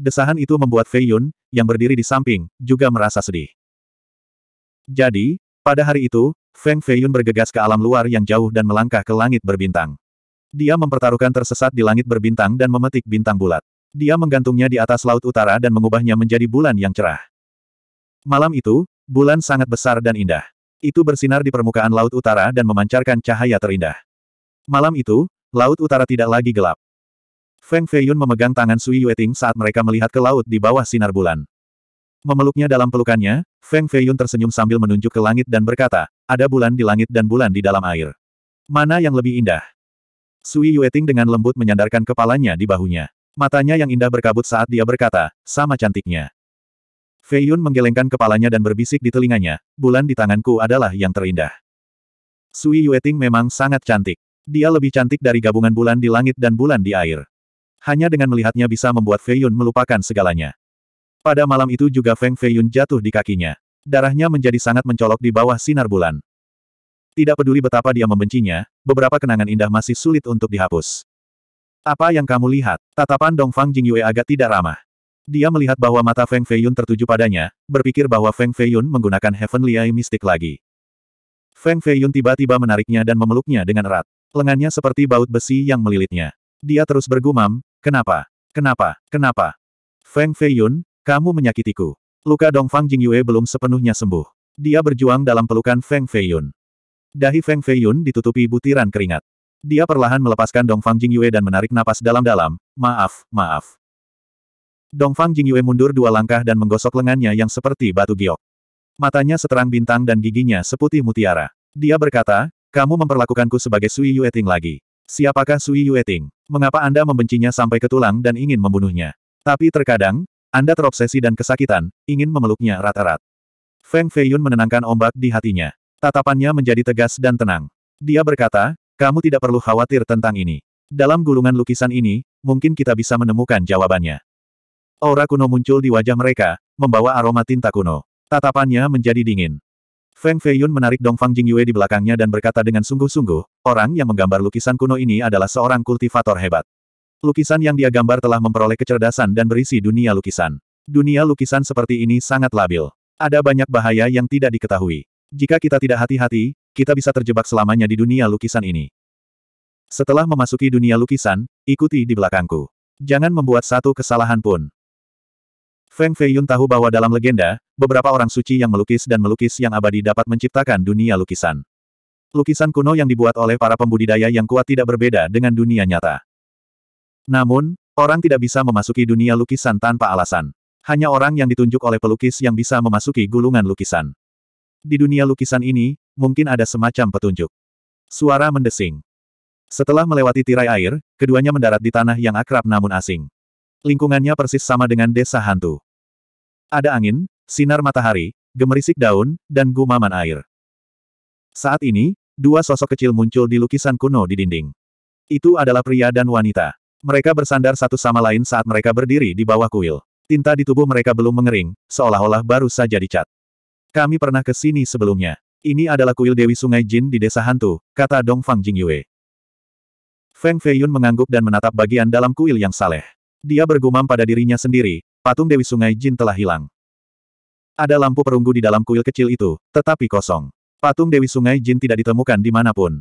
Desahan itu membuat Fei Yun, yang berdiri di samping, juga merasa sedih. Jadi, pada hari itu, Feng Feiyun bergegas ke alam luar yang jauh dan melangkah ke langit berbintang. Dia mempertaruhkan tersesat di langit berbintang dan memetik bintang bulat. Dia menggantungnya di atas laut utara dan mengubahnya menjadi bulan yang cerah. Malam itu, bulan sangat besar dan indah. Itu bersinar di permukaan laut utara dan memancarkan cahaya terindah. Malam itu, laut utara tidak lagi gelap. Feng Feiyun memegang tangan Sui Yueting saat mereka melihat ke laut di bawah sinar bulan. Memeluknya dalam pelukannya, Feng Feiyun tersenyum sambil menunjuk ke langit dan berkata, ada bulan di langit dan bulan di dalam air. Mana yang lebih indah? Sui Yueting dengan lembut menyandarkan kepalanya di bahunya. Matanya yang indah berkabut saat dia berkata, sama cantiknya. Fei Yun menggelengkan kepalanya dan berbisik di telinganya, bulan di tanganku adalah yang terindah. Sui Yueting memang sangat cantik. Dia lebih cantik dari gabungan bulan di langit dan bulan di air. Hanya dengan melihatnya bisa membuat Fei Yun melupakan segalanya. Pada malam itu juga Feng Fei Yun jatuh di kakinya. Darahnya menjadi sangat mencolok di bawah sinar bulan. Tidak peduli betapa dia membencinya, beberapa kenangan indah masih sulit untuk dihapus. Apa yang kamu lihat? Tatapan Dongfang Jingyue agak tidak ramah. Dia melihat bahwa mata Feng Feiyun tertuju padanya, berpikir bahwa Feng Feiyun menggunakan Heavenly Eye Mystic lagi. Feng Feiyun tiba-tiba menariknya dan memeluknya dengan erat. Lengannya seperti baut besi yang melilitnya. Dia terus bergumam, kenapa? Kenapa? Kenapa? Feng Feiyun, kamu menyakitiku. Luka Dongfang Jingyue belum sepenuhnya sembuh. Dia berjuang dalam pelukan Feng Feiyun. Dahi Feng Feiyun ditutupi butiran keringat. Dia perlahan melepaskan Dongfang Jingyue dan menarik napas dalam-dalam, maaf, maaf. Dongfang Jingyue mundur dua langkah dan menggosok lengannya yang seperti batu giok. Matanya seterang bintang dan giginya seputih mutiara. Dia berkata, kamu memperlakukanku sebagai Sui Yueting lagi. Siapakah Sui Yueting? Mengapa Anda membencinya sampai ke tulang dan ingin membunuhnya? Tapi terkadang, Anda terobsesi dan kesakitan, ingin memeluknya erat-erat. Feng Feiyun menenangkan ombak di hatinya. Tatapannya menjadi tegas dan tenang. Dia berkata, kamu tidak perlu khawatir tentang ini. Dalam gulungan lukisan ini, mungkin kita bisa menemukan jawabannya. Aura kuno muncul di wajah mereka, membawa aroma tinta kuno. Tatapannya menjadi dingin. Feng Feiyun menarik Dongfang Jingyue di belakangnya dan berkata dengan sungguh-sungguh, orang yang menggambar lukisan kuno ini adalah seorang kultivator hebat. Lukisan yang dia gambar telah memperoleh kecerdasan dan berisi dunia lukisan. Dunia lukisan seperti ini sangat labil. Ada banyak bahaya yang tidak diketahui. Jika kita tidak hati-hati, kita bisa terjebak selamanya di dunia lukisan ini. Setelah memasuki dunia lukisan, ikuti di belakangku. Jangan membuat satu kesalahan pun. Feng Fei Yun tahu bahwa dalam legenda, beberapa orang suci yang melukis dan melukis yang abadi dapat menciptakan dunia lukisan. Lukisan kuno yang dibuat oleh para pembudidaya yang kuat tidak berbeda dengan dunia nyata. Namun, orang tidak bisa memasuki dunia lukisan tanpa alasan. Hanya orang yang ditunjuk oleh pelukis yang bisa memasuki gulungan lukisan. Di dunia lukisan ini, mungkin ada semacam petunjuk. Suara mendesing. Setelah melewati tirai air, keduanya mendarat di tanah yang akrab namun asing. Lingkungannya persis sama dengan desa hantu. Ada angin, sinar matahari, gemerisik daun, dan gumaman air. Saat ini, dua sosok kecil muncul di lukisan kuno di dinding. Itu adalah pria dan wanita. Mereka bersandar satu sama lain saat mereka berdiri di bawah kuil. Tinta di tubuh mereka belum mengering, seolah-olah baru saja dicat. Kami pernah ke sini sebelumnya. Ini adalah kuil Dewi Sungai Jin di Desa Hantu, kata Dongfang Jingyue. Feng Feiyun mengangguk dan menatap bagian dalam kuil yang saleh. Dia bergumam pada dirinya sendiri, patung Dewi Sungai Jin telah hilang. Ada lampu perunggu di dalam kuil kecil itu, tetapi kosong. Patung Dewi Sungai Jin tidak ditemukan di dimanapun.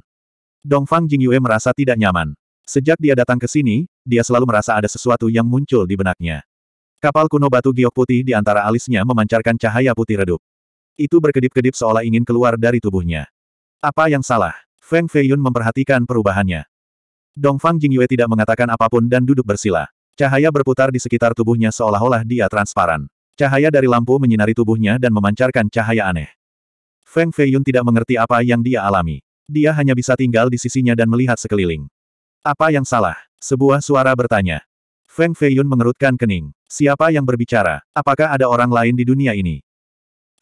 Dongfang Jingyue merasa tidak nyaman. Sejak dia datang ke sini, dia selalu merasa ada sesuatu yang muncul di benaknya. Kapal kuno batu giok putih di antara alisnya memancarkan cahaya putih redup. Itu berkedip-kedip seolah ingin keluar dari tubuhnya. Apa yang salah? Feng Feiyun memperhatikan perubahannya. Dongfang Jingyue tidak mengatakan apapun dan duduk bersila. Cahaya berputar di sekitar tubuhnya seolah-olah dia transparan. Cahaya dari lampu menyinari tubuhnya dan memancarkan cahaya aneh. Feng Feiyun tidak mengerti apa yang dia alami. Dia hanya bisa tinggal di sisinya dan melihat sekeliling. Apa yang salah? Sebuah suara bertanya. Feng Feiyun mengerutkan kening. Siapa yang berbicara? Apakah ada orang lain di dunia ini?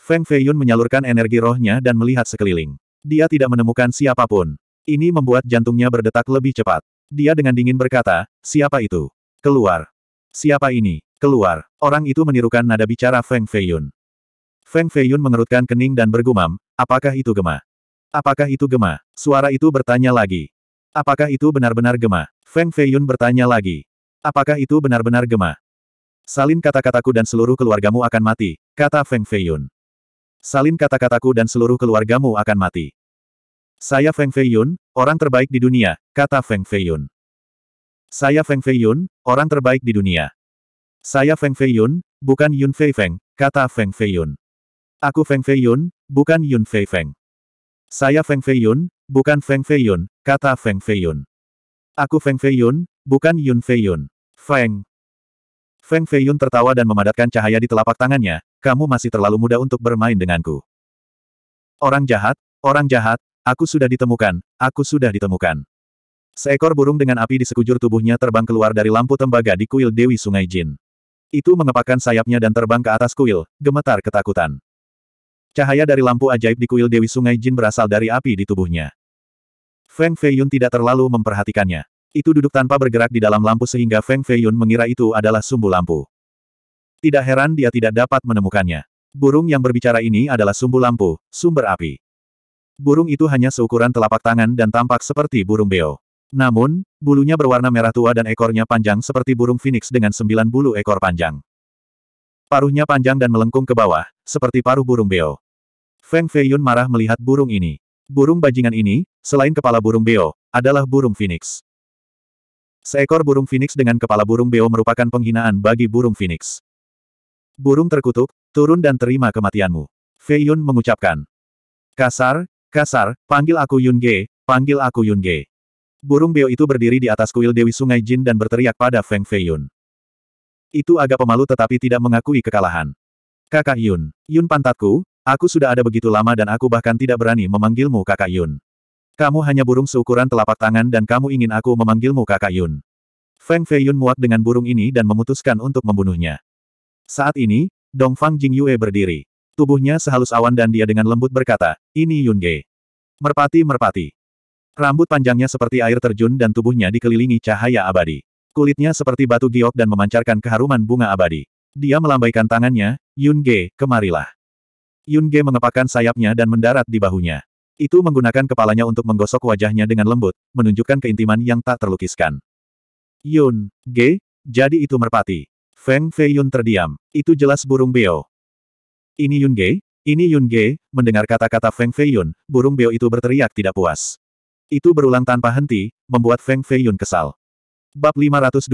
Feng Feiyun menyalurkan energi rohnya dan melihat sekeliling. Dia tidak menemukan siapapun. Ini membuat jantungnya berdetak lebih cepat. Dia dengan dingin berkata, siapa itu? Keluar. Siapa ini? Keluar. Orang itu menirukan nada bicara Feng Feiyun. Feng Feiyun mengerutkan kening dan bergumam, apakah itu gema? Apakah itu gema? Suara itu bertanya lagi. Apakah itu benar-benar gema? Feng Feiyun bertanya lagi. Apakah itu benar-benar gema? Salin kata-kataku dan seluruh keluargamu akan mati, kata Feng Feiyun. Salin kata-kataku dan seluruh keluargamu akan mati. Saya Feng Feiyun, orang terbaik di dunia, kata Feng Feiyun. Saya Feng Feiyun, orang terbaik di dunia. Saya Feng Feiyun, bukan Yun Fei Feng, kata Feng Feiyun. Aku Feng Feiyun, bukan Yun Fei Feng. Saya Feng Feiyun, bukan Feng Feiyun, kata Feng Feiyun. Aku Feng Feiyun, bukan Yun Feiyun. Feng. Feng Feiyun tertawa dan memadatkan cahaya di telapak tangannya, kamu masih terlalu muda untuk bermain denganku. Orang jahat, orang jahat, aku sudah ditemukan, aku sudah ditemukan. Seekor burung dengan api di sekujur tubuhnya terbang keluar dari lampu tembaga di kuil Dewi Sungai Jin. Itu mengepakkan sayapnya dan terbang ke atas kuil, gemetar ketakutan. Cahaya dari lampu ajaib di kuil Dewi Sungai Jin berasal dari api di tubuhnya. Feng Feiyun tidak terlalu memperhatikannya. Itu duduk tanpa bergerak di dalam lampu sehingga Feng Feiyun mengira itu adalah sumbu lampu. Tidak heran dia tidak dapat menemukannya. Burung yang berbicara ini adalah sumbu lampu, sumber api. Burung itu hanya seukuran telapak tangan dan tampak seperti burung beo. Namun, bulunya berwarna merah tua dan ekornya panjang seperti burung phoenix dengan sembilan bulu ekor panjang. Paruhnya panjang dan melengkung ke bawah, seperti paruh burung beo. Feng Feiyun marah melihat burung ini. Burung bajingan ini, selain kepala burung beo, adalah burung phoenix. Seekor burung phoenix dengan kepala burung beo merupakan penghinaan bagi burung phoenix. Burung terkutuk, turun dan terima kematianmu. Fei Yun mengucapkan. Kasar, kasar, panggil aku Yun Ge, panggil aku Yun Ge. Burung beo itu berdiri di atas kuil Dewi Sungai Jin dan berteriak pada Feng Fei Yun. Itu agak pemalu tetapi tidak mengakui kekalahan. Kakak Yun, Yun pantatku, aku sudah ada begitu lama dan aku bahkan tidak berani memanggilmu kakak Yun. Kamu hanya burung seukuran telapak tangan dan kamu ingin aku memanggilmu kakak Yun. Feng Fei Yun muak dengan burung ini dan memutuskan untuk membunuhnya. Saat ini, Dongfang Jingyue berdiri. Tubuhnya sehalus awan dan dia dengan lembut berkata, ini Yunge. Merpati merpati. Rambut panjangnya seperti air terjun dan tubuhnya dikelilingi cahaya abadi. Kulitnya seperti batu giok dan memancarkan keharuman bunga abadi. Dia melambaikan tangannya, Yunge, kemarilah. Yunge mengepakkan sayapnya dan mendarat di bahunya. Itu menggunakan kepalanya untuk menggosok wajahnya dengan lembut, menunjukkan keintiman yang tak terlukiskan. Yun, Ge, jadi itu merpati. Feng Feiyun terdiam. Itu jelas burung beo. Ini Yun Ge, ini Yun Ge, mendengar kata-kata Feng Feiyun, burung beo itu berteriak tidak puas. Itu berulang tanpa henti, membuat Feng Feiyun kesal. Bab 526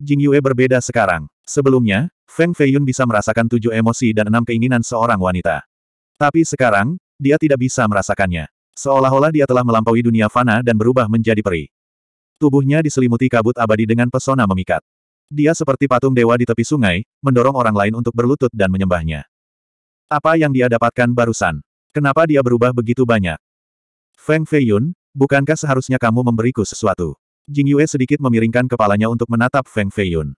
Jing Yue berbeda sekarang. Sebelumnya, Feng Feiyun bisa merasakan tujuh emosi dan enam keinginan seorang wanita. Tapi sekarang, dia tidak bisa merasakannya. Seolah-olah dia telah melampaui dunia fana dan berubah menjadi peri. Tubuhnya diselimuti kabut abadi dengan pesona memikat. Dia seperti patung dewa di tepi sungai, mendorong orang lain untuk berlutut dan menyembahnya. Apa yang dia dapatkan barusan? Kenapa dia berubah begitu banyak? Feng Feiyun, bukankah seharusnya kamu memberiku sesuatu? Jing Yue sedikit memiringkan kepalanya untuk menatap Feng Feiyun.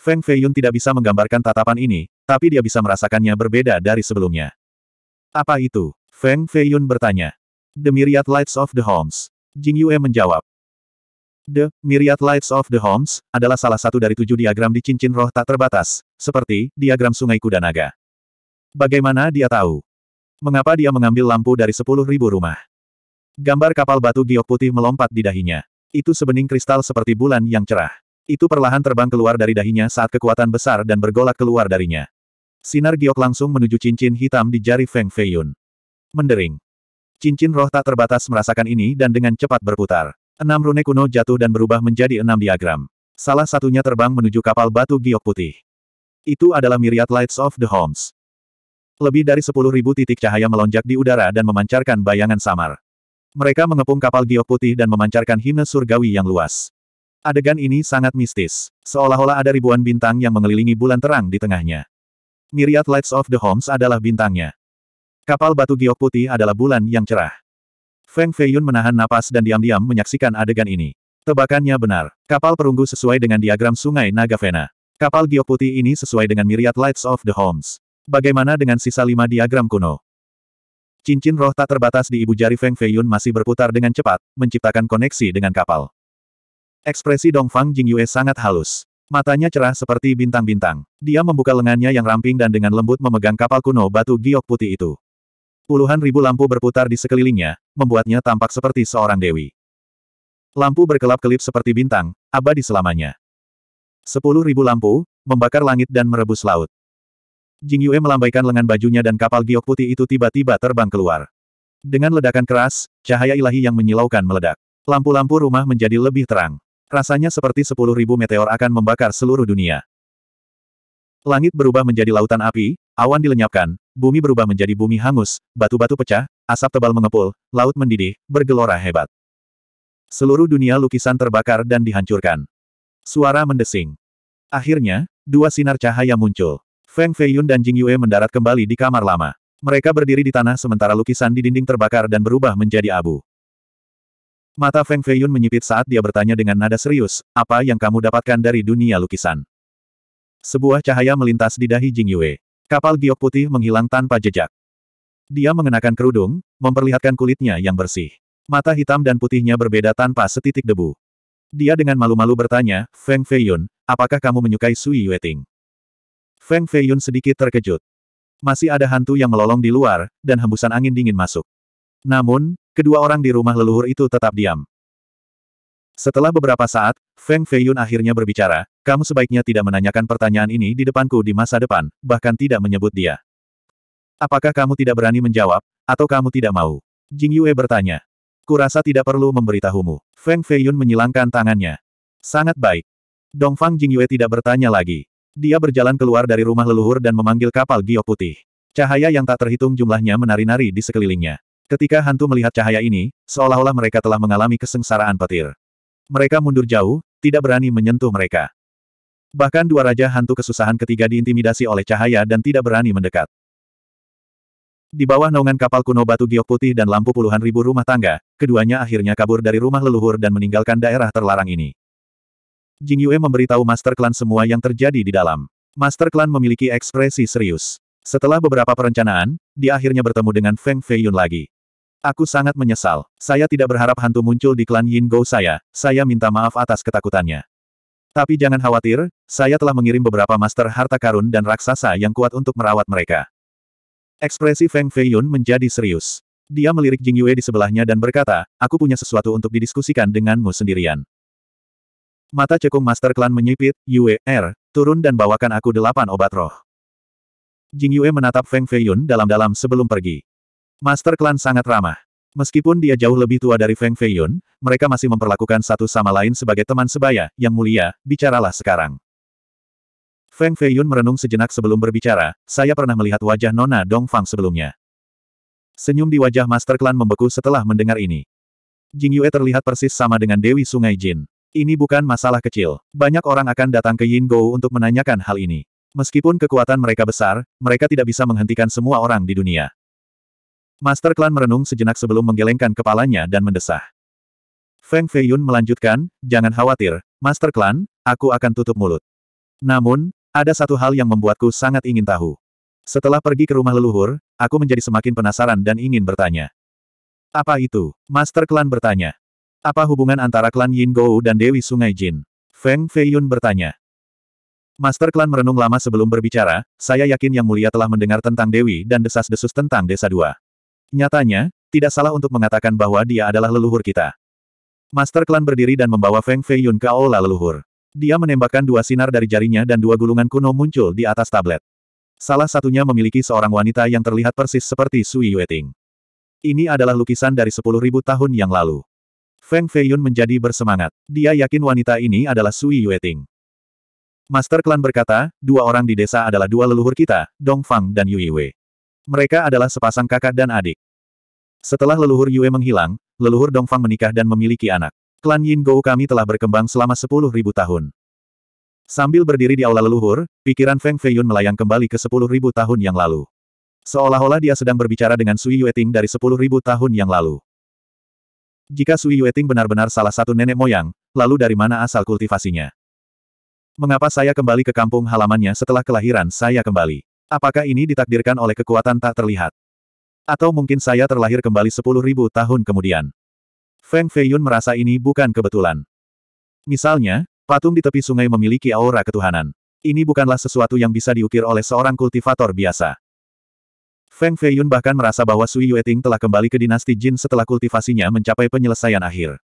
Feng Feiyun tidak bisa menggambarkan tatapan ini, tapi dia bisa merasakannya berbeda dari sebelumnya. Apa itu? Feng Feiyun bertanya. The Myriad Lights of the Homes. Jing Yue menjawab. The Myriad Lights of the Homes adalah salah satu dari tujuh diagram di cincin roh tak terbatas, seperti diagram Sungai Kuda Naga. Bagaimana dia tahu? Mengapa dia mengambil lampu dari sepuluh ribu rumah? Gambar kapal batu giok putih melompat di dahinya. Itu sebening kristal seperti bulan yang cerah. Itu perlahan terbang keluar dari dahinya saat kekuatan besar dan bergolak keluar darinya. Sinar giok langsung menuju cincin hitam di jari Feng Feiyun. Mendering. Cincin roh tak terbatas merasakan ini dan dengan cepat berputar. Enam rune kuno jatuh dan berubah menjadi enam diagram. Salah satunya terbang menuju kapal batu giok putih. Itu adalah Myriad Lights of the Homes. Lebih dari sepuluh ribu titik cahaya melonjak di udara dan memancarkan bayangan samar. Mereka mengepung kapal giok putih dan memancarkan himne surgawi yang luas. Adegan ini sangat mistis, seolah-olah ada ribuan bintang yang mengelilingi bulan terang di tengahnya. Myriad Lights of the Homes adalah bintangnya. Kapal batu giok putih adalah bulan yang cerah. Feng Feiyun menahan napas dan diam-diam menyaksikan adegan ini. Tebakannya benar. Kapal perunggu sesuai dengan diagram sungai Naga Vena. Kapal giok putih ini sesuai dengan myriad Lights of the Homes. Bagaimana dengan sisa lima diagram kuno? Cincin roh tak terbatas di ibu jari Feng Feiyun masih berputar dengan cepat, menciptakan koneksi dengan kapal. Ekspresi Dongfang Jingyue sangat halus. Matanya cerah seperti bintang-bintang. Dia membuka lengannya yang ramping dan dengan lembut memegang kapal kuno batu giok putih itu. Puluhan ribu lampu berputar di sekelilingnya, membuatnya tampak seperti seorang dewi. Lampu berkelap-kelip seperti bintang, abadi selamanya. Sepuluh ribu lampu, membakar langit dan merebus laut. Jing Yue melambaikan lengan bajunya dan kapal giok putih itu tiba-tiba terbang keluar. Dengan ledakan keras, cahaya ilahi yang menyilaukan meledak. Lampu-lampu rumah menjadi lebih terang. Rasanya seperti sepuluh ribu meteor akan membakar seluruh dunia. Langit berubah menjadi lautan api, Awan dilenyapkan, bumi berubah menjadi bumi hangus, batu-batu pecah, asap tebal mengepul, laut mendidih, bergelora hebat. Seluruh dunia lukisan terbakar dan dihancurkan. Suara mendesing. Akhirnya, dua sinar cahaya muncul. Feng Feiyun dan Jing Yue mendarat kembali di kamar lama. Mereka berdiri di tanah sementara lukisan di dinding terbakar dan berubah menjadi abu. Mata Feng Feiyun menyipit saat dia bertanya dengan nada serius, apa yang kamu dapatkan dari dunia lukisan? Sebuah cahaya melintas di dahi Jing Yue. Kapal giok putih menghilang tanpa jejak. Dia mengenakan kerudung, memperlihatkan kulitnya yang bersih. Mata hitam dan putihnya berbeda tanpa setitik debu. Dia dengan malu-malu bertanya, Feng Feiyun, apakah kamu menyukai Sui Yueting? Feng Feiyun sedikit terkejut. Masih ada hantu yang melolong di luar, dan hembusan angin dingin masuk. Namun, kedua orang di rumah leluhur itu tetap diam. Setelah beberapa saat, Feng Feiyun akhirnya berbicara, kamu sebaiknya tidak menanyakan pertanyaan ini di depanku di masa depan, bahkan tidak menyebut dia. Apakah kamu tidak berani menjawab, atau kamu tidak mau? Jing Yue bertanya. Kurasa tidak perlu memberitahumu. Feng Feiyun menyilangkan tangannya. Sangat baik. Dongfang Jing Yue tidak bertanya lagi. Dia berjalan keluar dari rumah leluhur dan memanggil kapal giok putih. Cahaya yang tak terhitung jumlahnya menari-nari di sekelilingnya. Ketika hantu melihat cahaya ini, seolah-olah mereka telah mengalami kesengsaraan petir. Mereka mundur jauh, tidak berani menyentuh mereka. Bahkan dua raja hantu kesusahan ketiga diintimidasi oleh cahaya dan tidak berani mendekat. Di bawah naungan kapal kuno batu giok putih dan lampu puluhan ribu rumah tangga, keduanya akhirnya kabur dari rumah leluhur dan meninggalkan daerah terlarang ini. Jing Yue memberitahu Master Clan semua yang terjadi di dalam. Master Clan memiliki ekspresi serius. Setelah beberapa perencanaan, dia akhirnya bertemu dengan Feng Feiyun lagi. Aku sangat menyesal. Saya tidak berharap hantu muncul di klan Yin Go saya. Saya minta maaf atas ketakutannya. Tapi jangan khawatir, saya telah mengirim beberapa master harta karun dan raksasa yang kuat untuk merawat mereka. Ekspresi Feng Feiyun menjadi serius. Dia melirik Jing Yue di sebelahnya dan berkata, aku punya sesuatu untuk didiskusikan denganmu sendirian. Mata cekung master klan menyipit, Yue, Er, turun dan bawakan aku delapan obat roh. Jing Yue menatap Feng Feiyun dalam-dalam sebelum pergi. Master klan sangat ramah. Meskipun dia jauh lebih tua dari Feng Feiyun, mereka masih memperlakukan satu sama lain sebagai teman sebaya, yang mulia, bicaralah sekarang. Feng Feiyun merenung sejenak sebelum berbicara, saya pernah melihat wajah Nona Dongfang sebelumnya. Senyum di wajah Master Clan membeku setelah mendengar ini. Jing Yue terlihat persis sama dengan Dewi Sungai Jin. Ini bukan masalah kecil. Banyak orang akan datang ke Yin Gou untuk menanyakan hal ini. Meskipun kekuatan mereka besar, mereka tidak bisa menghentikan semua orang di dunia. Master Klan merenung sejenak sebelum menggelengkan kepalanya dan mendesah. Feng Feiyun melanjutkan, jangan khawatir, Master Klan, aku akan tutup mulut. Namun, ada satu hal yang membuatku sangat ingin tahu. Setelah pergi ke rumah leluhur, aku menjadi semakin penasaran dan ingin bertanya. Apa itu? Master Klan bertanya. Apa hubungan antara klan Yin Gou dan Dewi Sungai Jin? Feng Feiyun bertanya. Master Klan merenung lama sebelum berbicara, saya yakin Yang Mulia telah mendengar tentang Dewi dan desas-desus tentang Desa Dua. Nyatanya, tidak salah untuk mengatakan bahwa dia adalah leluhur kita. Master Klan berdiri dan membawa Feng Fei Yun ke Aula leluhur. Dia menembakkan dua sinar dari jarinya dan dua gulungan kuno muncul di atas tablet. Salah satunya memiliki seorang wanita yang terlihat persis seperti Sui Ting. Ini adalah lukisan dari 10.000 tahun yang lalu. Feng Fei Yun menjadi bersemangat. Dia yakin wanita ini adalah Sui Ting. Master Klan berkata, dua orang di desa adalah dua leluhur kita, Dong Fang dan Yui Wei. Mereka adalah sepasang kakak dan adik. Setelah leluhur Yue menghilang, leluhur Dongfang menikah dan memiliki anak. Klan Yin Gou kami telah berkembang selama sepuluh ribu tahun. Sambil berdiri di aula leluhur, pikiran Feng Feiyun melayang kembali ke sepuluh ribu tahun yang lalu. Seolah-olah dia sedang berbicara dengan Sui Yueting dari sepuluh ribu tahun yang lalu. Jika Sui Yueting benar-benar salah satu nenek moyang, lalu dari mana asal kultivasinya? Mengapa saya kembali ke kampung halamannya setelah kelahiran saya kembali? Apakah ini ditakdirkan oleh kekuatan tak terlihat? Atau mungkin saya terlahir kembali sepuluh ribu tahun kemudian? Feng Feiyun merasa ini bukan kebetulan. Misalnya, patung di tepi sungai memiliki aura ketuhanan. Ini bukanlah sesuatu yang bisa diukir oleh seorang kultivator biasa. Feng Feiyun bahkan merasa bahwa Sui Yueting telah kembali ke dinasti Jin setelah kultivasinya mencapai penyelesaian akhir.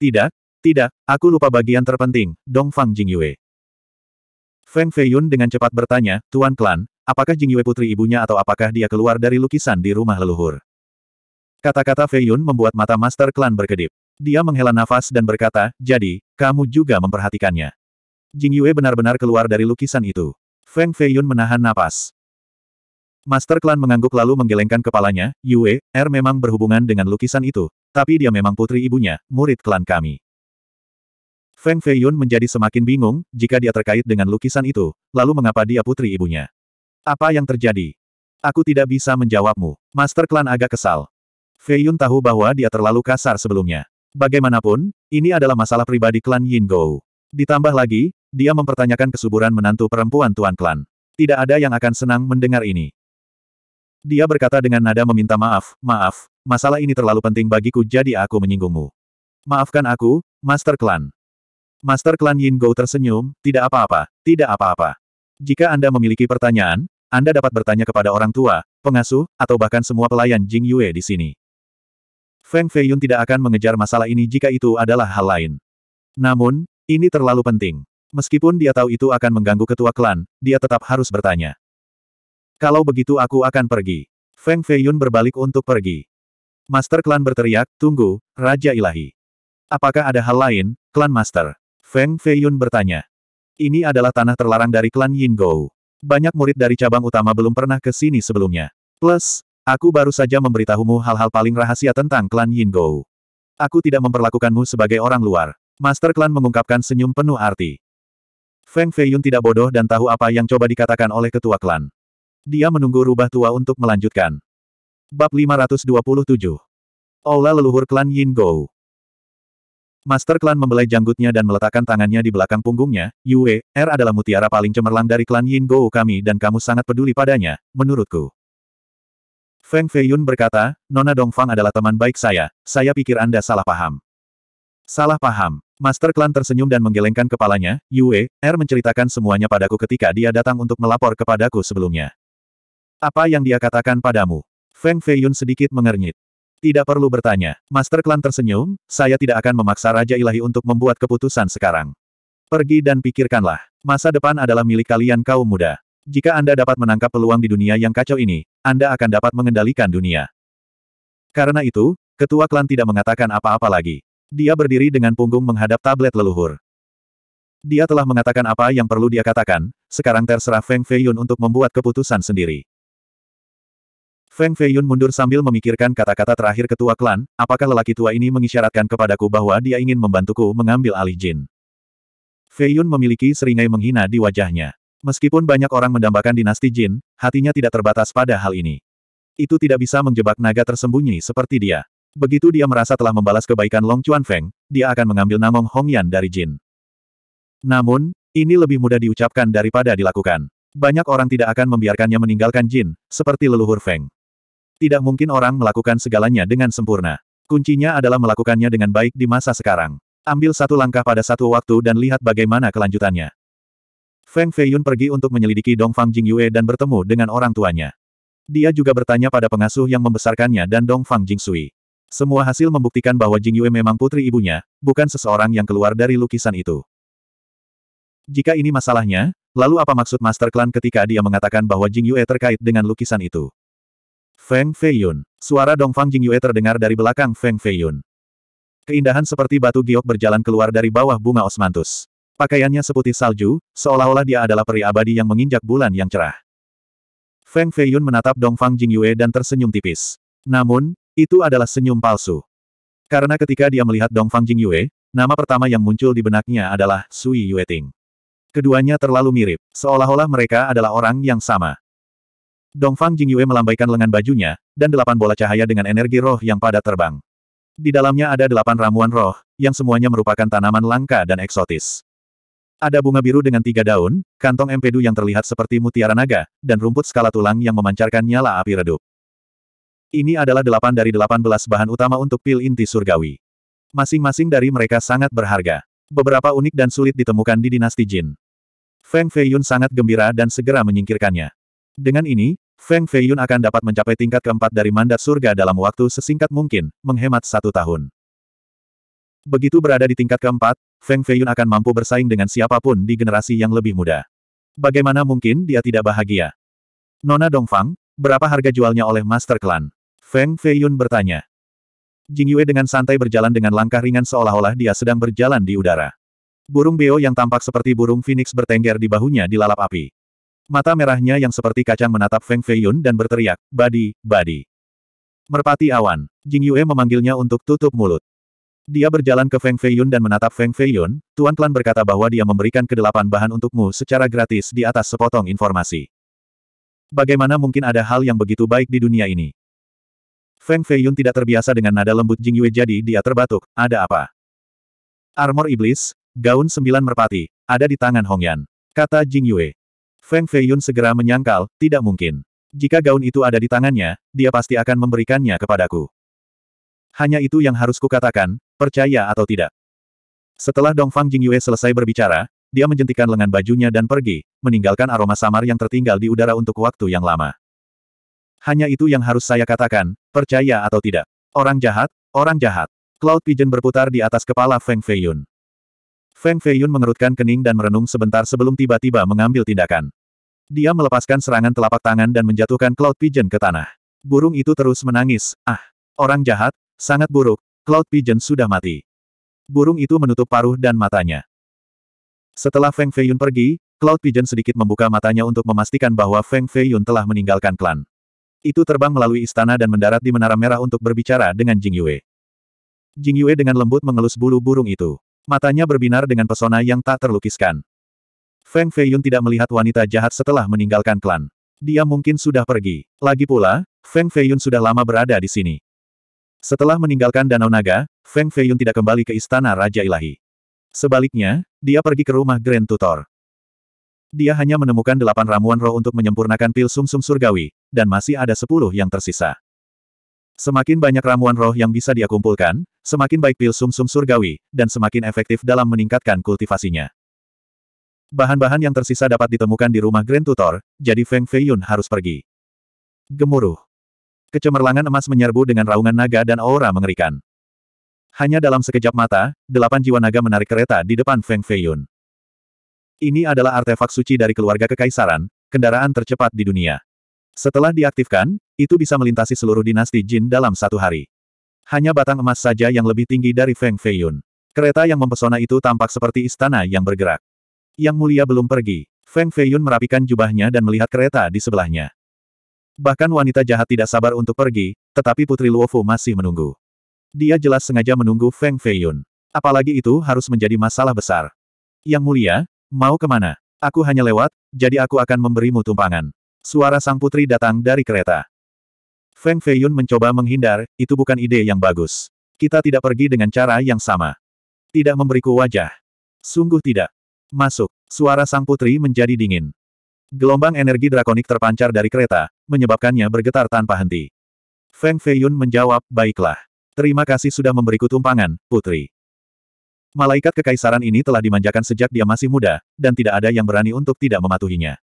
Tidak, tidak, aku lupa bagian terpenting, Dong Fang Jingyue. Feng Feiyun dengan cepat bertanya, Tuan Klan, apakah Jingyue putri ibunya atau apakah dia keluar dari lukisan di rumah leluhur? Kata-kata Feiyun membuat mata Master Klan berkedip. Dia menghela nafas dan berkata, jadi, kamu juga memperhatikannya. Jingyue benar-benar keluar dari lukisan itu. Feng Feiyun menahan napas. Master Klan mengangguk lalu menggelengkan kepalanya, Yue, R er memang berhubungan dengan lukisan itu, tapi dia memang putri ibunya, murid klan kami. Feng Feiyun menjadi semakin bingung, jika dia terkait dengan lukisan itu, lalu mengapa dia putri ibunya? Apa yang terjadi? Aku tidak bisa menjawabmu. Master Klan agak kesal. Feiyun tahu bahwa dia terlalu kasar sebelumnya. Bagaimanapun, ini adalah masalah pribadi klan Yin Gou. Ditambah lagi, dia mempertanyakan kesuburan menantu perempuan tuan klan. Tidak ada yang akan senang mendengar ini. Dia berkata dengan nada meminta maaf, maaf, masalah ini terlalu penting bagiku jadi aku menyinggungmu. Maafkan aku, Master Klan. Master Klan Yin Go tersenyum, tidak apa-apa, tidak apa-apa. Jika Anda memiliki pertanyaan, Anda dapat bertanya kepada orang tua, pengasuh, atau bahkan semua pelayan Jing Yue di sini. Feng Feiyun tidak akan mengejar masalah ini jika itu adalah hal lain. Namun, ini terlalu penting. Meskipun dia tahu itu akan mengganggu ketua klan, dia tetap harus bertanya. Kalau begitu aku akan pergi. Feng Feiyun berbalik untuk pergi. Master Klan berteriak, tunggu, Raja Ilahi. Apakah ada hal lain, Klan Master? Feng Feiyun bertanya. Ini adalah tanah terlarang dari klan Yin Yingou. Banyak murid dari cabang utama belum pernah ke sini sebelumnya. Plus, aku baru saja memberitahumu hal-hal paling rahasia tentang klan Yin Yingou. Aku tidak memperlakukanmu sebagai orang luar. Master klan mengungkapkan senyum penuh arti. Feng Feiyun tidak bodoh dan tahu apa yang coba dikatakan oleh ketua klan. Dia menunggu rubah tua untuk melanjutkan. Bab 527 Aula leluhur klan Yingou Master klan membelai janggutnya dan meletakkan tangannya di belakang punggungnya, Yue, R er adalah mutiara paling cemerlang dari klan Yin Gou kami dan kamu sangat peduli padanya, menurutku. Feng Feiyun berkata, Nona Dongfang adalah teman baik saya, saya pikir Anda salah paham. Salah paham. Master klan tersenyum dan menggelengkan kepalanya, Yue, R er menceritakan semuanya padaku ketika dia datang untuk melapor kepadaku sebelumnya. Apa yang dia katakan padamu? Feng Feiyun sedikit mengernyit. Tidak perlu bertanya. Master Klan tersenyum, saya tidak akan memaksa Raja Ilahi untuk membuat keputusan sekarang. Pergi dan pikirkanlah. Masa depan adalah milik kalian kaum muda. Jika Anda dapat menangkap peluang di dunia yang kacau ini, Anda akan dapat mengendalikan dunia. Karena itu, ketua klan tidak mengatakan apa-apa lagi. Dia berdiri dengan punggung menghadap tablet leluhur. Dia telah mengatakan apa yang perlu dia katakan, sekarang terserah Feng Feiyun untuk membuat keputusan sendiri. Feng Feiyun mundur sambil memikirkan kata-kata terakhir ketua klan, apakah lelaki tua ini mengisyaratkan kepadaku bahwa dia ingin membantuku mengambil alih Jin. Feiyun memiliki seringai menghina di wajahnya. Meskipun banyak orang mendambakan dinasti Jin, hatinya tidak terbatas pada hal ini. Itu tidak bisa menjebak naga tersembunyi seperti dia. Begitu dia merasa telah membalas kebaikan Long Chuan Feng, dia akan mengambil Namong Hongyan dari Jin. Namun, ini lebih mudah diucapkan daripada dilakukan. Banyak orang tidak akan membiarkannya meninggalkan Jin, seperti leluhur Feng. Tidak mungkin orang melakukan segalanya dengan sempurna. Kuncinya adalah melakukannya dengan baik di masa sekarang. Ambil satu langkah pada satu waktu dan lihat bagaimana kelanjutannya. Feng Feiyun pergi untuk menyelidiki Dongfang Jingyue dan bertemu dengan orang tuanya. Dia juga bertanya pada pengasuh yang membesarkannya dan Dongfang Jingsui. Semua hasil membuktikan bahwa Jingyue memang putri ibunya, bukan seseorang yang keluar dari lukisan itu. Jika ini masalahnya, lalu apa maksud Master Clan ketika dia mengatakan bahwa Jingyue terkait dengan lukisan itu? Feng Feiyun. Suara Dongfang Jingyue terdengar dari belakang Feng Feiyun. Keindahan seperti batu giok berjalan keluar dari bawah bunga osmantus. Pakaiannya seputih salju, seolah-olah dia adalah peri abadi yang menginjak bulan yang cerah. Feng Feiyun menatap Dongfang Jingyue dan tersenyum tipis. Namun, itu adalah senyum palsu. Karena ketika dia melihat Dongfang Jingyue, nama pertama yang muncul di benaknya adalah Sui Yueting. Keduanya terlalu mirip, seolah-olah mereka adalah orang yang sama. Dongfang Jingyue melambaikan lengan bajunya, dan delapan bola cahaya dengan energi roh yang padat terbang. Di dalamnya ada delapan ramuan roh, yang semuanya merupakan tanaman langka dan eksotis. Ada bunga biru dengan tiga daun, kantong empedu yang terlihat seperti mutiara naga, dan rumput skala tulang yang memancarkan nyala api redup. Ini adalah delapan dari delapan belas bahan utama untuk pil inti surgawi. Masing-masing dari mereka sangat berharga. Beberapa unik dan sulit ditemukan di dinasti Jin. Feng Feiyun sangat gembira dan segera menyingkirkannya. Dengan ini, Feng Feiyun akan dapat mencapai tingkat keempat dari mandat surga dalam waktu sesingkat mungkin, menghemat satu tahun. Begitu berada di tingkat keempat, Feng Feiyun akan mampu bersaing dengan siapapun di generasi yang lebih muda. Bagaimana mungkin dia tidak bahagia? Nona Dongfang, berapa harga jualnya oleh Master Clan? Feng Feiyun bertanya. Jing Yue dengan santai berjalan dengan langkah ringan seolah-olah dia sedang berjalan di udara. Burung beo yang tampak seperti burung phoenix bertengger di bahunya dilalap api. Mata merahnya yang seperti kacang menatap Feng Feiyun dan berteriak, Badi, Badi. Merpati awan. Jing Yue memanggilnya untuk tutup mulut. Dia berjalan ke Feng Feiyun dan menatap Feng Feiyun, Tuan Klan berkata bahwa dia memberikan kedelapan bahan untukmu secara gratis di atas sepotong informasi. Bagaimana mungkin ada hal yang begitu baik di dunia ini? Feng Feiyun tidak terbiasa dengan nada lembut Jing Yue jadi dia terbatuk, ada apa? Armor Iblis, gaun sembilan merpati, ada di tangan Hong Yan. Kata Jing Yue. Feng Feiyun segera menyangkal, tidak mungkin. Jika gaun itu ada di tangannya, dia pasti akan memberikannya kepadaku. Hanya itu yang harus kukatakan, percaya atau tidak. Setelah Dong Dongfang Jingyue selesai berbicara, dia menjentikan lengan bajunya dan pergi, meninggalkan aroma samar yang tertinggal di udara untuk waktu yang lama. Hanya itu yang harus saya katakan, percaya atau tidak. Orang jahat, orang jahat. Cloud Pigeon berputar di atas kepala Feng Feiyun. Feng Feiyun mengerutkan kening dan merenung sebentar sebelum tiba-tiba mengambil tindakan. Dia melepaskan serangan telapak tangan dan menjatuhkan Cloud Pigeon ke tanah. Burung itu terus menangis, ah, orang jahat, sangat buruk, Cloud Pigeon sudah mati. Burung itu menutup paruh dan matanya. Setelah Feng Feiyun pergi, Cloud Pigeon sedikit membuka matanya untuk memastikan bahwa Feng Feiyun telah meninggalkan klan. Itu terbang melalui istana dan mendarat di Menara Merah untuk berbicara dengan Jing Yue. Jing Yue dengan lembut mengelus bulu burung itu. Matanya berbinar dengan pesona yang tak terlukiskan. Feng Feiyun tidak melihat wanita jahat setelah meninggalkan klan. Dia mungkin sudah pergi. Lagi pula, Feng Feiyun sudah lama berada di sini. Setelah meninggalkan Danau Naga, Feng Feiyun tidak kembali ke Istana Raja Ilahi. Sebaliknya, dia pergi ke rumah Grand Tutor. Dia hanya menemukan delapan ramuan roh untuk menyempurnakan pil sumsum -sum surgawi, dan masih ada sepuluh yang tersisa. Semakin banyak ramuan roh yang bisa dia kumpulkan, semakin baik pil sumsum -sum surgawi, dan semakin efektif dalam meningkatkan kultivasinya. Bahan-bahan yang tersisa dapat ditemukan di rumah Grand Tutor, jadi Feng Feiyun harus pergi. Gemuruh. Kecemerlangan emas menyerbu dengan raungan naga dan aura mengerikan. Hanya dalam sekejap mata, delapan jiwa naga menarik kereta di depan Feng Feiyun. Ini adalah artefak suci dari keluarga kekaisaran, kendaraan tercepat di dunia. Setelah diaktifkan, itu bisa melintasi seluruh dinasti Jin dalam satu hari. Hanya batang emas saja yang lebih tinggi dari Feng Feiyun. Kereta yang mempesona itu tampak seperti istana yang bergerak. Yang mulia belum pergi. Feng Feiyun merapikan jubahnya dan melihat kereta di sebelahnya. Bahkan wanita jahat tidak sabar untuk pergi, tetapi Putri Luofu masih menunggu. Dia jelas sengaja menunggu Feng Feiyun. Apalagi itu harus menjadi masalah besar. Yang mulia, mau kemana? Aku hanya lewat, jadi aku akan memberimu tumpangan. Suara sang putri datang dari kereta. Feng Feiyun mencoba menghindar, itu bukan ide yang bagus. Kita tidak pergi dengan cara yang sama. Tidak memberiku wajah. Sungguh tidak. Masuk. Suara sang putri menjadi dingin. Gelombang energi drakonik terpancar dari kereta, menyebabkannya bergetar tanpa henti. Feng Feiyun menjawab, baiklah. Terima kasih sudah memberiku tumpangan, putri. Malaikat kekaisaran ini telah dimanjakan sejak dia masih muda, dan tidak ada yang berani untuk tidak mematuhinya.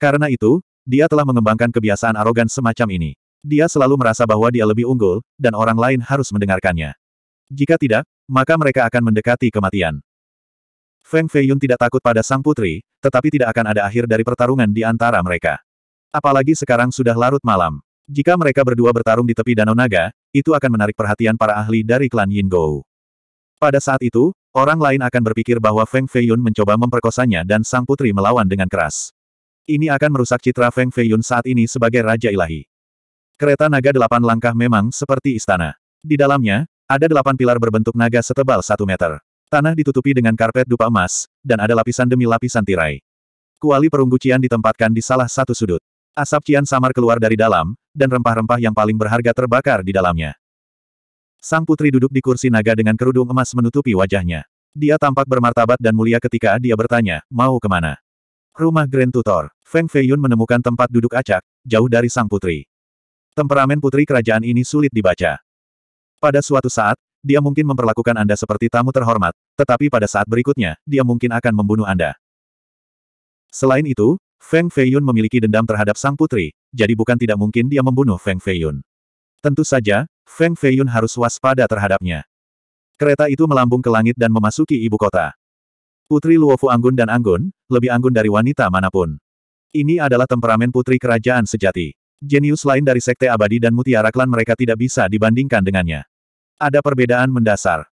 Karena itu, dia telah mengembangkan kebiasaan arogan semacam ini. Dia selalu merasa bahwa dia lebih unggul, dan orang lain harus mendengarkannya. Jika tidak, maka mereka akan mendekati kematian. Feng Feiyun tidak takut pada sang putri, tetapi tidak akan ada akhir dari pertarungan di antara mereka. Apalagi sekarang sudah larut malam. Jika mereka berdua bertarung di tepi Danau Naga, itu akan menarik perhatian para ahli dari klan Yin Gou. Pada saat itu, orang lain akan berpikir bahwa Feng Feiyun mencoba memperkosanya dan sang putri melawan dengan keras. Ini akan merusak citra Feng Feiyun saat ini sebagai Raja Ilahi. Kereta naga delapan langkah memang seperti istana. Di dalamnya, ada delapan pilar berbentuk naga setebal satu meter. Tanah ditutupi dengan karpet dupa emas, dan ada lapisan demi lapisan tirai. Kuali perunggu Cian ditempatkan di salah satu sudut. Asap Cian samar keluar dari dalam, dan rempah-rempah yang paling berharga terbakar di dalamnya. Sang putri duduk di kursi naga dengan kerudung emas menutupi wajahnya. Dia tampak bermartabat dan mulia ketika dia bertanya, mau kemana? Rumah Grand Tutor, Feng Feiyun menemukan tempat duduk acak, jauh dari sang putri. Temperamen putri kerajaan ini sulit dibaca. Pada suatu saat, dia mungkin memperlakukan Anda seperti tamu terhormat, tetapi pada saat berikutnya, dia mungkin akan membunuh Anda. Selain itu, Feng Feiyun memiliki dendam terhadap sang putri, jadi bukan tidak mungkin dia membunuh Feng Feiyun. Tentu saja, Feng Feiyun harus waspada terhadapnya. Kereta itu melambung ke langit dan memasuki ibu kota. Putri Luofu anggun dan anggun, lebih anggun dari wanita manapun. Ini adalah temperamen putri kerajaan sejati. Jenius lain dari Sekte Abadi dan Mutiara Klan mereka tidak bisa dibandingkan dengannya. Ada perbedaan mendasar.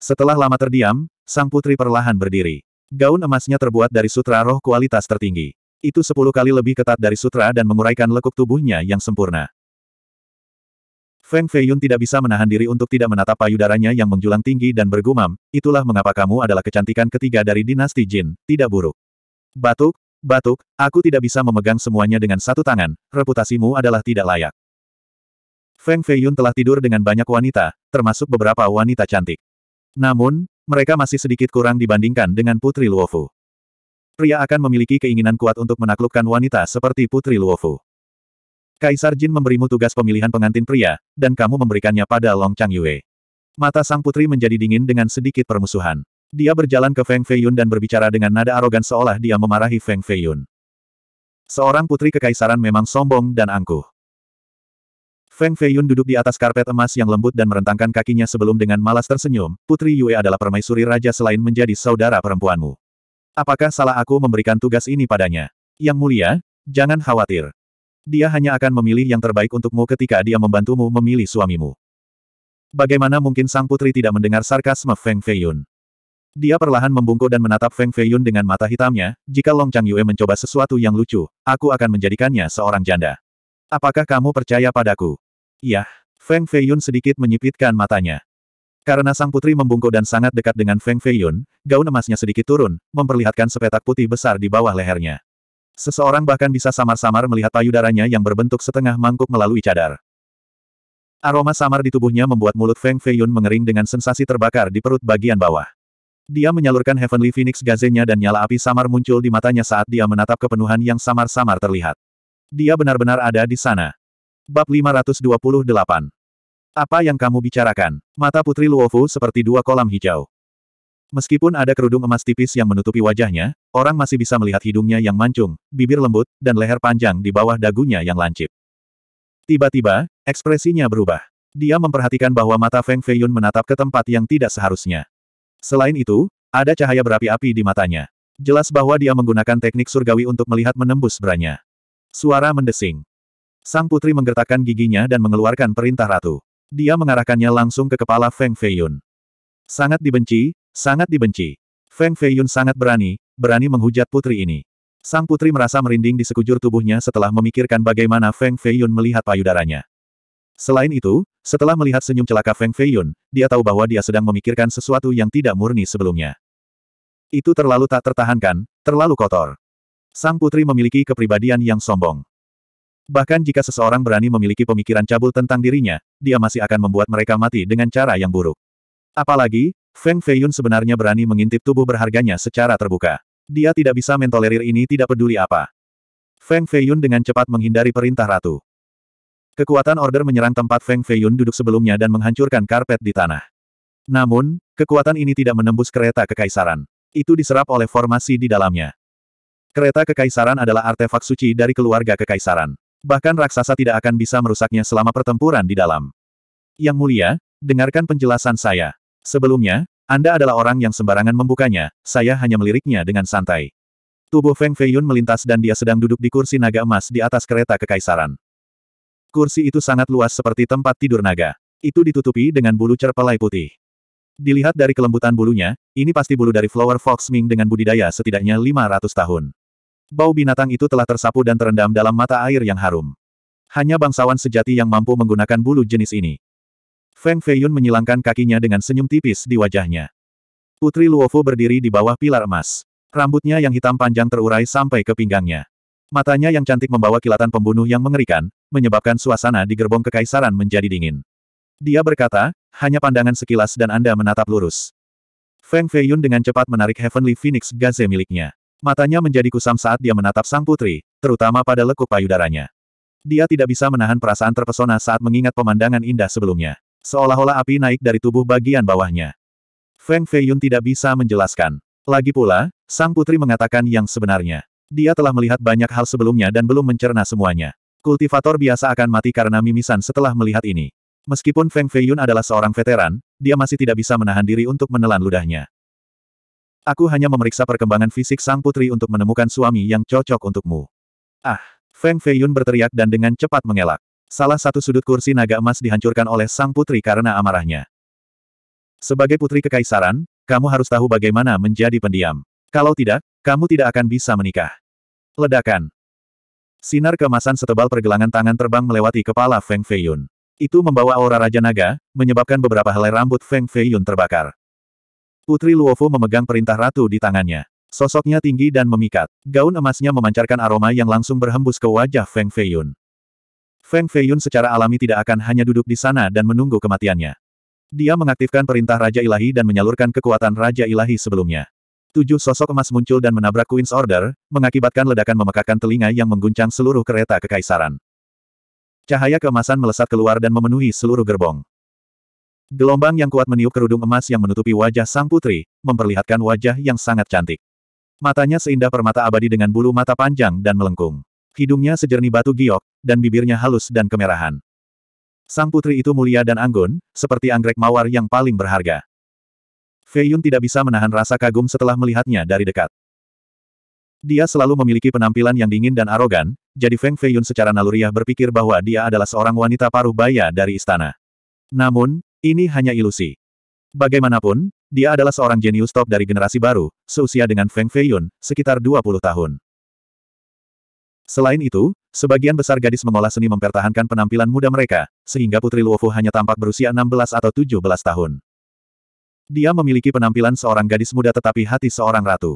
Setelah lama terdiam, sang putri perlahan berdiri. Gaun emasnya terbuat dari sutra roh kualitas tertinggi. Itu sepuluh kali lebih ketat dari sutra dan menguraikan lekuk tubuhnya yang sempurna. Feng Feiyun tidak bisa menahan diri untuk tidak menatap payudaranya yang menjulang tinggi dan bergumam, itulah mengapa kamu adalah kecantikan ketiga dari dinasti Jin, tidak buruk. Batuk, Batuk, aku tidak bisa memegang semuanya dengan satu tangan, reputasimu adalah tidak layak. Feng Feiyun telah tidur dengan banyak wanita, termasuk beberapa wanita cantik. Namun, mereka masih sedikit kurang dibandingkan dengan Putri Luofu. Pria akan memiliki keinginan kuat untuk menaklukkan wanita seperti Putri Luofu. Kaisar Jin memberimu tugas pemilihan pengantin pria, dan kamu memberikannya pada Long Chang Yue. Mata sang putri menjadi dingin dengan sedikit permusuhan. Dia berjalan ke Feng Feiyun dan berbicara dengan nada arogan seolah dia memarahi Feng Feiyun. Seorang putri kekaisaran memang sombong dan angkuh. Feng Feiyun duduk di atas karpet emas yang lembut dan merentangkan kakinya sebelum dengan malas tersenyum, Putri Yue adalah permaisuri raja selain menjadi saudara perempuanmu. Apakah salah aku memberikan tugas ini padanya? Yang mulia, jangan khawatir. Dia hanya akan memilih yang terbaik untukmu ketika dia membantumu memilih suamimu. Bagaimana mungkin sang putri tidak mendengar sarkasme Feng Feiyun? Dia perlahan membungkuk dan menatap Feng Feiyun dengan mata hitamnya, jika Long Chang Yue mencoba sesuatu yang lucu, aku akan menjadikannya seorang janda. Apakah kamu percaya padaku? Yah, Feng Feiyun sedikit menyipitkan matanya. Karena sang putri membungkuk dan sangat dekat dengan Feng Feiyun, gaun emasnya sedikit turun, memperlihatkan sepetak putih besar di bawah lehernya. Seseorang bahkan bisa samar-samar melihat payudaranya yang berbentuk setengah mangkuk melalui cadar. Aroma samar di tubuhnya membuat mulut Feng Feiyun mengering dengan sensasi terbakar di perut bagian bawah. Dia menyalurkan Heavenly Phoenix Gazenya dan nyala api samar muncul di matanya saat dia menatap kepenuhan yang samar-samar terlihat. Dia benar-benar ada di sana. Bab 528 Apa yang kamu bicarakan? Mata Putri Luofu seperti dua kolam hijau. Meskipun ada kerudung emas tipis yang menutupi wajahnya, orang masih bisa melihat hidungnya yang mancung, bibir lembut, dan leher panjang di bawah dagunya yang lancip. Tiba-tiba, ekspresinya berubah. Dia memperhatikan bahwa mata Feng Feiyun menatap ke tempat yang tidak seharusnya. Selain itu, ada cahaya berapi-api di matanya. Jelas bahwa dia menggunakan teknik surgawi untuk melihat menembus beranya. Suara mendesing. Sang putri menggertakkan giginya dan mengeluarkan perintah ratu. Dia mengarahkannya langsung ke kepala Feng Feiyun. Sangat dibenci, sangat dibenci. Feng Feiyun sangat berani, berani menghujat putri ini. Sang putri merasa merinding di sekujur tubuhnya setelah memikirkan bagaimana Feng Feiyun melihat payudaranya. Selain itu, setelah melihat senyum celaka Feng Feiyun, dia tahu bahwa dia sedang memikirkan sesuatu yang tidak murni sebelumnya. Itu terlalu tak tertahankan, terlalu kotor. Sang putri memiliki kepribadian yang sombong. Bahkan jika seseorang berani memiliki pemikiran cabul tentang dirinya, dia masih akan membuat mereka mati dengan cara yang buruk. Apalagi, Feng Feiyun sebenarnya berani mengintip tubuh berharganya secara terbuka. Dia tidak bisa mentolerir ini tidak peduli apa. Feng Feiyun dengan cepat menghindari perintah ratu. Kekuatan order menyerang tempat Feng Feiyun duduk sebelumnya dan menghancurkan karpet di tanah. Namun, kekuatan ini tidak menembus kereta kekaisaran. Itu diserap oleh formasi di dalamnya. Kereta kekaisaran adalah artefak suci dari keluarga kekaisaran. Bahkan raksasa tidak akan bisa merusaknya selama pertempuran di dalam. Yang mulia, dengarkan penjelasan saya. Sebelumnya, Anda adalah orang yang sembarangan membukanya, saya hanya meliriknya dengan santai. Tubuh Feng Feiyun melintas dan dia sedang duduk di kursi naga emas di atas kereta kekaisaran. Kursi itu sangat luas seperti tempat tidur naga. Itu ditutupi dengan bulu cerpelai putih. Dilihat dari kelembutan bulunya, ini pasti bulu dari Flower Fox Ming dengan budidaya setidaknya 500 tahun. Bau binatang itu telah tersapu dan terendam dalam mata air yang harum. Hanya bangsawan sejati yang mampu menggunakan bulu jenis ini. Feng Feiyun menyilangkan kakinya dengan senyum tipis di wajahnya. Putri Luofu berdiri di bawah pilar emas. Rambutnya yang hitam panjang terurai sampai ke pinggangnya. Matanya yang cantik membawa kilatan pembunuh yang mengerikan, menyebabkan suasana di gerbong kekaisaran menjadi dingin. Dia berkata, hanya pandangan sekilas dan Anda menatap lurus. Feng Feiyun dengan cepat menarik Heavenly Phoenix Gaze miliknya. Matanya menjadi kusam saat dia menatap sang putri, terutama pada lekuk payudaranya. Dia tidak bisa menahan perasaan terpesona saat mengingat pemandangan indah sebelumnya. Seolah-olah api naik dari tubuh bagian bawahnya. Feng Feiyun tidak bisa menjelaskan. Lagi pula, sang putri mengatakan yang sebenarnya. Dia telah melihat banyak hal sebelumnya dan belum mencerna semuanya. Kultivator biasa akan mati karena mimisan setelah melihat ini. Meskipun Feng Feiyun adalah seorang veteran, dia masih tidak bisa menahan diri untuk menelan ludahnya. Aku hanya memeriksa perkembangan fisik sang putri untuk menemukan suami yang cocok untukmu. Ah! Feng Feiyun berteriak dan dengan cepat mengelak. Salah satu sudut kursi naga emas dihancurkan oleh sang putri karena amarahnya. Sebagai putri kekaisaran, kamu harus tahu bagaimana menjadi pendiam. Kalau tidak, kamu tidak akan bisa menikah. Ledakan. Sinar kemasan setebal pergelangan tangan terbang melewati kepala Feng Feiyun. Itu membawa aura Raja Naga, menyebabkan beberapa helai rambut Feng Feiyun terbakar. Putri Luofu memegang perintah ratu di tangannya. Sosoknya tinggi dan memikat. Gaun emasnya memancarkan aroma yang langsung berhembus ke wajah Feng Feiyun. Feng Feiyun secara alami tidak akan hanya duduk di sana dan menunggu kematiannya. Dia mengaktifkan perintah Raja Ilahi dan menyalurkan kekuatan Raja Ilahi sebelumnya. Tujuh sosok emas muncul dan menabrak Queen's Order, mengakibatkan ledakan memekakan telinga yang mengguncang seluruh kereta kekaisaran. Cahaya keemasan melesat keluar dan memenuhi seluruh gerbong. Gelombang yang kuat meniup kerudung emas yang menutupi wajah sang putri, memperlihatkan wajah yang sangat cantik. Matanya seindah permata abadi dengan bulu mata panjang dan melengkung. Hidungnya sejernih batu giok, dan bibirnya halus dan kemerahan. Sang putri itu mulia dan anggun, seperti anggrek mawar yang paling berharga. Fei Yun tidak bisa menahan rasa kagum setelah melihatnya dari dekat. Dia selalu memiliki penampilan yang dingin dan arogan, jadi Feng Fei Yun secara naluriah berpikir bahwa dia adalah seorang wanita paruh baya dari istana. Namun, ini hanya ilusi. Bagaimanapun, dia adalah seorang jenius top dari generasi baru, seusia dengan Feng Fei Yun, sekitar 20 tahun. Selain itu, sebagian besar gadis mengolah seni mempertahankan penampilan muda mereka, sehingga Putri Luofu hanya tampak berusia 16 atau 17 tahun. Dia memiliki penampilan seorang gadis muda tetapi hati seorang ratu.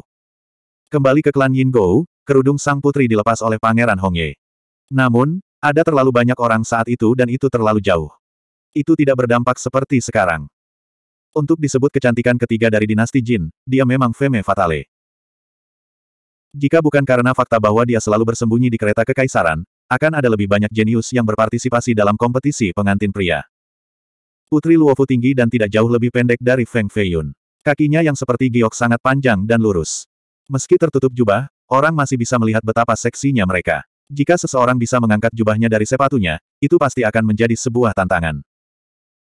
Kembali ke klan Yin Gou, kerudung sang putri dilepas oleh Pangeran Hongye. Namun, ada terlalu banyak orang saat itu dan itu terlalu jauh. Itu tidak berdampak seperti sekarang. Untuk disebut kecantikan ketiga dari dinasti Jin, dia memang Feme fatale. Jika bukan karena fakta bahwa dia selalu bersembunyi di kereta kekaisaran, akan ada lebih banyak jenius yang berpartisipasi dalam kompetisi pengantin pria. Putri Luofu tinggi dan tidak jauh lebih pendek dari Feng Feiyun. Kakinya yang seperti giok sangat panjang dan lurus. Meski tertutup jubah, orang masih bisa melihat betapa seksinya mereka. Jika seseorang bisa mengangkat jubahnya dari sepatunya, itu pasti akan menjadi sebuah tantangan.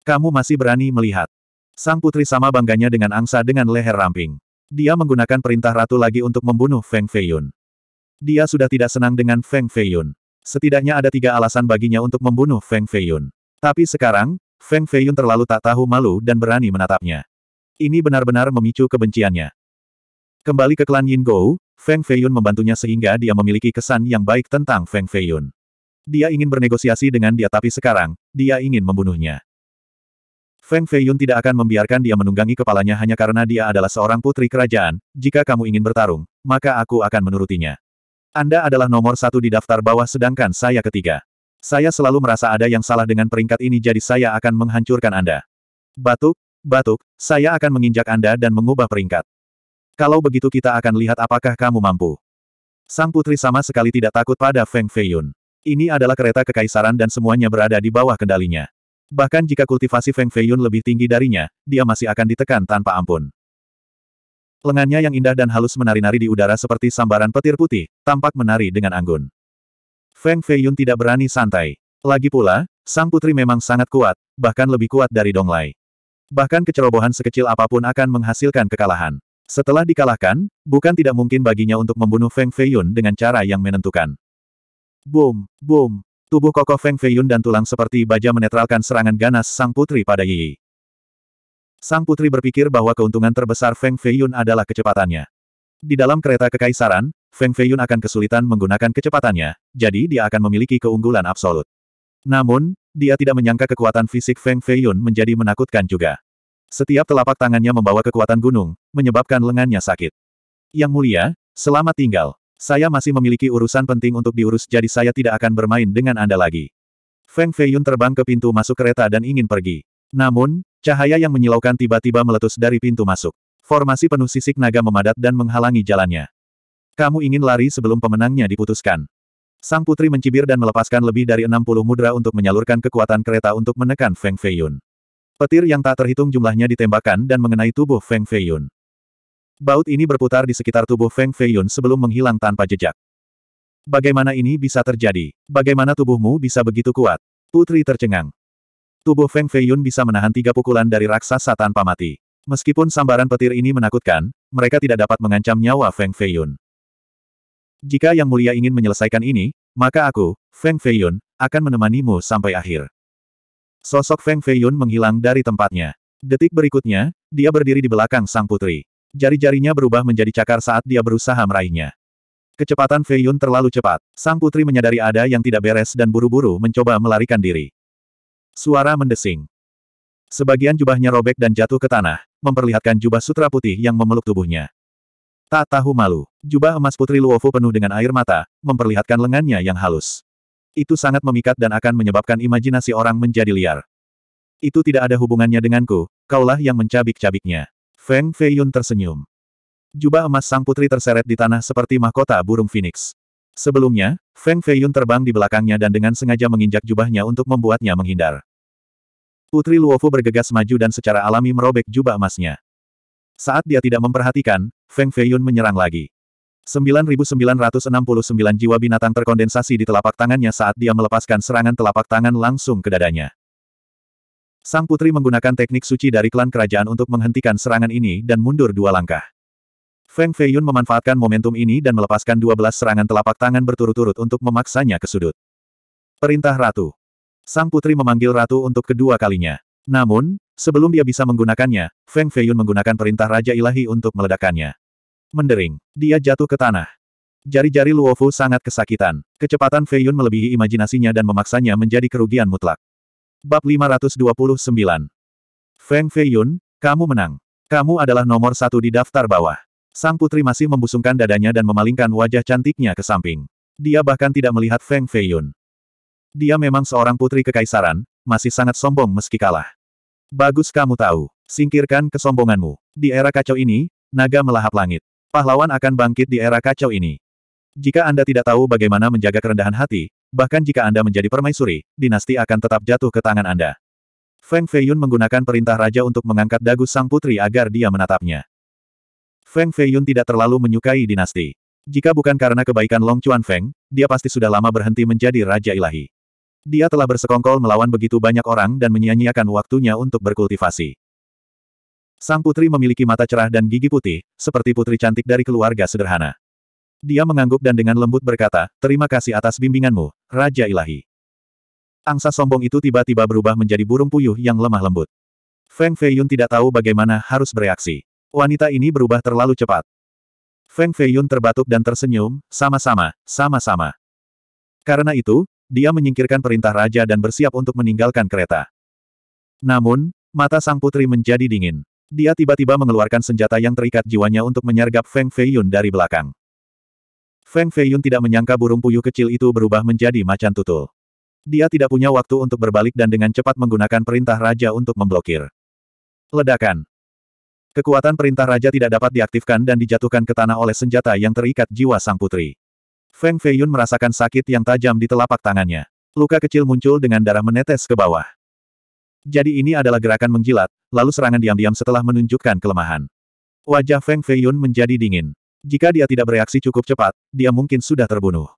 Kamu masih berani melihat. Sang putri sama bangganya dengan angsa dengan leher ramping. Dia menggunakan perintah ratu lagi untuk membunuh Feng Feiyun. Dia sudah tidak senang dengan Feng Feiyun. Setidaknya ada tiga alasan baginya untuk membunuh Feng Feiyun. Tapi sekarang, Feng Feiyun terlalu tak tahu malu dan berani menatapnya. Ini benar-benar memicu kebenciannya. Kembali ke klan Yin Gou, Feng Feiyun membantunya sehingga dia memiliki kesan yang baik tentang Feng Feiyun. Dia ingin bernegosiasi dengan dia tapi sekarang, dia ingin membunuhnya. Feng Feiyun tidak akan membiarkan dia menunggangi kepalanya hanya karena dia adalah seorang putri kerajaan, jika kamu ingin bertarung, maka aku akan menurutinya. Anda adalah nomor satu di daftar bawah sedangkan saya ketiga. Saya selalu merasa ada yang salah dengan peringkat ini jadi saya akan menghancurkan Anda. Batuk, batuk, saya akan menginjak Anda dan mengubah peringkat. Kalau begitu kita akan lihat apakah kamu mampu. Sang putri sama sekali tidak takut pada Feng Feiyun. Ini adalah kereta kekaisaran dan semuanya berada di bawah kendalinya. Bahkan jika kultivasi Feng Feiyun lebih tinggi darinya, dia masih akan ditekan tanpa ampun. Lengannya yang indah dan halus menari-nari di udara seperti sambaran petir putih, tampak menari dengan anggun. Feng Feiyun tidak berani santai. Lagi pula, sang putri memang sangat kuat, bahkan lebih kuat dari Donglai. Bahkan kecerobohan sekecil apapun akan menghasilkan kekalahan. Setelah dikalahkan, bukan tidak mungkin baginya untuk membunuh Feng Feiyun dengan cara yang menentukan. Boom, boom. Tubuh kokoh Feng Feiyun dan tulang seperti baja menetralkan serangan ganas sang putri pada Yi. Sang putri berpikir bahwa keuntungan terbesar Feng Feiyun adalah kecepatannya. Di dalam kereta kekaisaran, Feng Feiyun akan kesulitan menggunakan kecepatannya, jadi dia akan memiliki keunggulan absolut. Namun, dia tidak menyangka kekuatan fisik Feng Feiyun menjadi menakutkan juga. Setiap telapak tangannya membawa kekuatan gunung, menyebabkan lengannya sakit. Yang mulia, selamat tinggal. Saya masih memiliki urusan penting untuk diurus jadi saya tidak akan bermain dengan Anda lagi. Feng Feiyun terbang ke pintu masuk kereta dan ingin pergi. Namun, cahaya yang menyilaukan tiba-tiba meletus dari pintu masuk. Formasi penuh sisik naga memadat dan menghalangi jalannya. Kamu ingin lari sebelum pemenangnya diputuskan. Sang putri mencibir dan melepaskan lebih dari 60 mudra untuk menyalurkan kekuatan kereta untuk menekan Feng Feiyun. Petir yang tak terhitung jumlahnya ditembakkan dan mengenai tubuh Feng Feiyun. Baut ini berputar di sekitar tubuh Feng Feiyun sebelum menghilang tanpa jejak. Bagaimana ini bisa terjadi? Bagaimana tubuhmu bisa begitu kuat? Putri tercengang. Tubuh Feng Feiyun bisa menahan tiga pukulan dari raksasa tanpa mati. Meskipun sambaran petir ini menakutkan, mereka tidak dapat mengancam nyawa Feng Feiyun. Jika Yang Mulia ingin menyelesaikan ini, maka aku, Feng Feiyun, akan menemanimu sampai akhir. Sosok Feng Feiyun menghilang dari tempatnya. Detik berikutnya, dia berdiri di belakang sang putri. Jari-jarinya berubah menjadi cakar saat dia berusaha meraihnya. Kecepatan Feiyun terlalu cepat. Sang putri menyadari ada yang tidak beres dan buru-buru mencoba melarikan diri. Suara mendesing. Sebagian jubahnya robek dan jatuh ke tanah, memperlihatkan jubah sutra putih yang memeluk tubuhnya. Tak tahu malu, jubah emas Putri Luofu penuh dengan air mata, memperlihatkan lengannya yang halus. Itu sangat memikat dan akan menyebabkan imajinasi orang menjadi liar. Itu tidak ada hubungannya denganku, kaulah yang mencabik-cabiknya. Feng Feiyun tersenyum. Jubah emas sang putri terseret di tanah seperti mahkota burung phoenix. Sebelumnya, Feng Feiyun terbang di belakangnya dan dengan sengaja menginjak jubahnya untuk membuatnya menghindar. Putri Luofu bergegas maju dan secara alami merobek jubah emasnya. Saat dia tidak memperhatikan, Feng Feiyun menyerang lagi. 9969 jiwa binatang terkondensasi di telapak tangannya saat dia melepaskan serangan telapak tangan langsung ke dadanya. Sang putri menggunakan teknik suci dari klan kerajaan untuk menghentikan serangan ini dan mundur dua langkah. Feng Feiyun memanfaatkan momentum ini dan melepaskan 12 serangan telapak tangan berturut-turut untuk memaksanya ke sudut. Perintah Ratu. Sang putri memanggil Ratu untuk kedua kalinya. Namun, Sebelum dia bisa menggunakannya, Feng Feiyun menggunakan perintah Raja Ilahi untuk meledakkannya. Mendering, dia jatuh ke tanah. Jari-jari Luofu sangat kesakitan. Kecepatan Feiyun melebihi imajinasinya dan memaksanya menjadi kerugian mutlak. Bab 529 Feng Feiyun, kamu menang. Kamu adalah nomor satu di daftar bawah. Sang putri masih membusungkan dadanya dan memalingkan wajah cantiknya ke samping. Dia bahkan tidak melihat Feng Feiyun. Dia memang seorang putri kekaisaran, masih sangat sombong meski kalah. Bagus kamu tahu. Singkirkan kesombonganmu. Di era kacau ini, naga melahap langit. Pahlawan akan bangkit di era kacau ini. Jika Anda tidak tahu bagaimana menjaga kerendahan hati, bahkan jika Anda menjadi permaisuri, dinasti akan tetap jatuh ke tangan Anda. Feng Feiyun menggunakan perintah raja untuk mengangkat dagu sang putri agar dia menatapnya. Feng Feiyun tidak terlalu menyukai dinasti. Jika bukan karena kebaikan Long Chuan Feng, dia pasti sudah lama berhenti menjadi raja ilahi. Dia telah bersekongkol melawan begitu banyak orang dan menyia-nyiakan waktunya untuk berkultivasi. Sang putri memiliki mata cerah dan gigi putih, seperti putri cantik dari keluarga sederhana. Dia mengangguk dan dengan lembut berkata, terima kasih atas bimbinganmu, Raja Ilahi. Angsa sombong itu tiba-tiba berubah menjadi burung puyuh yang lemah lembut. Feng Feiyun tidak tahu bagaimana harus bereaksi. Wanita ini berubah terlalu cepat. Feng Feiyun terbatuk dan tersenyum, sama-sama, sama-sama. Karena itu, dia menyingkirkan perintah raja dan bersiap untuk meninggalkan kereta. Namun, mata sang putri menjadi dingin. Dia tiba-tiba mengeluarkan senjata yang terikat jiwanya untuk menyergap Feng Feiyun dari belakang. Feng Feiyun tidak menyangka burung puyuh kecil itu berubah menjadi macan tutul. Dia tidak punya waktu untuk berbalik dan dengan cepat menggunakan perintah raja untuk memblokir. Ledakan. Kekuatan perintah raja tidak dapat diaktifkan dan dijatuhkan ke tanah oleh senjata yang terikat jiwa sang putri. Feng Feiyun merasakan sakit yang tajam di telapak tangannya. Luka kecil muncul dengan darah menetes ke bawah. Jadi ini adalah gerakan menjilat, lalu serangan diam-diam setelah menunjukkan kelemahan. Wajah Feng Feiyun menjadi dingin. Jika dia tidak bereaksi cukup cepat, dia mungkin sudah terbunuh.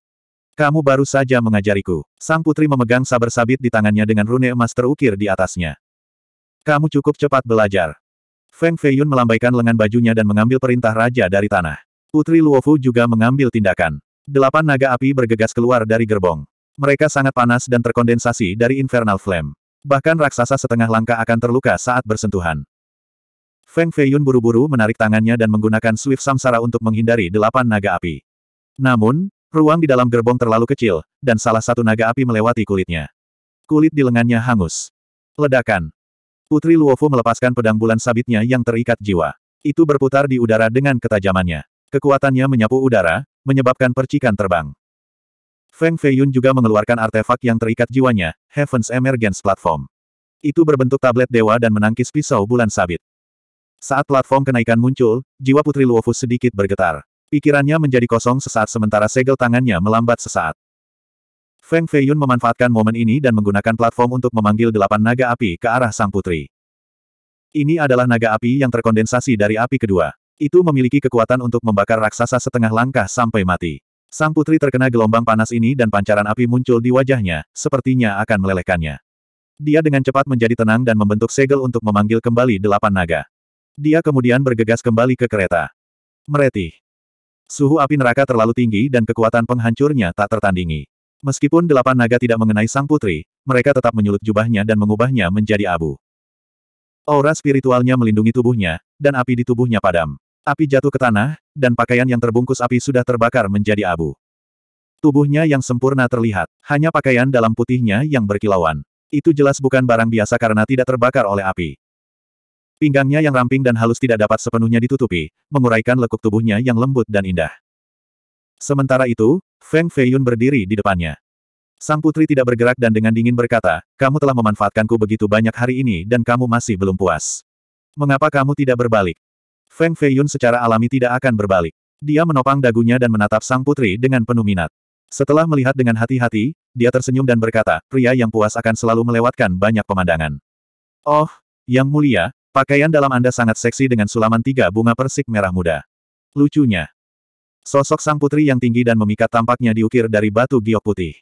Kamu baru saja mengajariku. Sang putri memegang sabar sabit di tangannya dengan rune emas terukir di atasnya. Kamu cukup cepat belajar. Feng Feiyun melambaikan lengan bajunya dan mengambil perintah raja dari tanah. Putri Luofu juga mengambil tindakan. Delapan naga api bergegas keluar dari gerbong. Mereka sangat panas dan terkondensasi dari Infernal Flame. Bahkan raksasa setengah langkah akan terluka saat bersentuhan. Feng Feiyun buru-buru menarik tangannya dan menggunakan Swift Samsara untuk menghindari delapan naga api. Namun, ruang di dalam gerbong terlalu kecil, dan salah satu naga api melewati kulitnya. Kulit di lengannya hangus. Ledakan. Putri Luofu melepaskan pedang bulan sabitnya yang terikat jiwa. Itu berputar di udara dengan ketajamannya. Kekuatannya menyapu udara, menyebabkan percikan terbang. Feng Feiyun juga mengeluarkan artefak yang terikat jiwanya, Heaven's Emergence Platform. Itu berbentuk tablet dewa dan menangkis pisau bulan sabit. Saat platform kenaikan muncul, jiwa Putri Luofu sedikit bergetar. Pikirannya menjadi kosong sesaat sementara segel tangannya melambat sesaat. Feng Feiyun memanfaatkan momen ini dan menggunakan platform untuk memanggil delapan naga api ke arah sang putri. Ini adalah naga api yang terkondensasi dari api kedua. Itu memiliki kekuatan untuk membakar raksasa setengah langkah sampai mati. Sang putri terkena gelombang panas ini dan pancaran api muncul di wajahnya, sepertinya akan melelehkannya. Dia dengan cepat menjadi tenang dan membentuk segel untuk memanggil kembali delapan naga. Dia kemudian bergegas kembali ke kereta. Meretih. Suhu api neraka terlalu tinggi dan kekuatan penghancurnya tak tertandingi. Meskipun delapan naga tidak mengenai sang putri, mereka tetap menyulut jubahnya dan mengubahnya menjadi abu. Aura spiritualnya melindungi tubuhnya, dan api di tubuhnya padam. Api jatuh ke tanah, dan pakaian yang terbungkus api sudah terbakar menjadi abu. Tubuhnya yang sempurna terlihat, hanya pakaian dalam putihnya yang berkilauan. Itu jelas bukan barang biasa karena tidak terbakar oleh api. Pinggangnya yang ramping dan halus tidak dapat sepenuhnya ditutupi, menguraikan lekuk tubuhnya yang lembut dan indah. Sementara itu, Feng Feiyun berdiri di depannya. Sang putri tidak bergerak dan dengan dingin berkata, kamu telah memanfaatkanku begitu banyak hari ini dan kamu masih belum puas. Mengapa kamu tidak berbalik? Feng Feiyun secara alami tidak akan berbalik. Dia menopang dagunya dan menatap sang putri dengan penuh minat. Setelah melihat dengan hati-hati, dia tersenyum dan berkata, pria yang puas akan selalu melewatkan banyak pemandangan. Oh, yang mulia, pakaian dalam Anda sangat seksi dengan sulaman tiga bunga persik merah muda. Lucunya. Sosok sang putri yang tinggi dan memikat tampaknya diukir dari batu giok putih.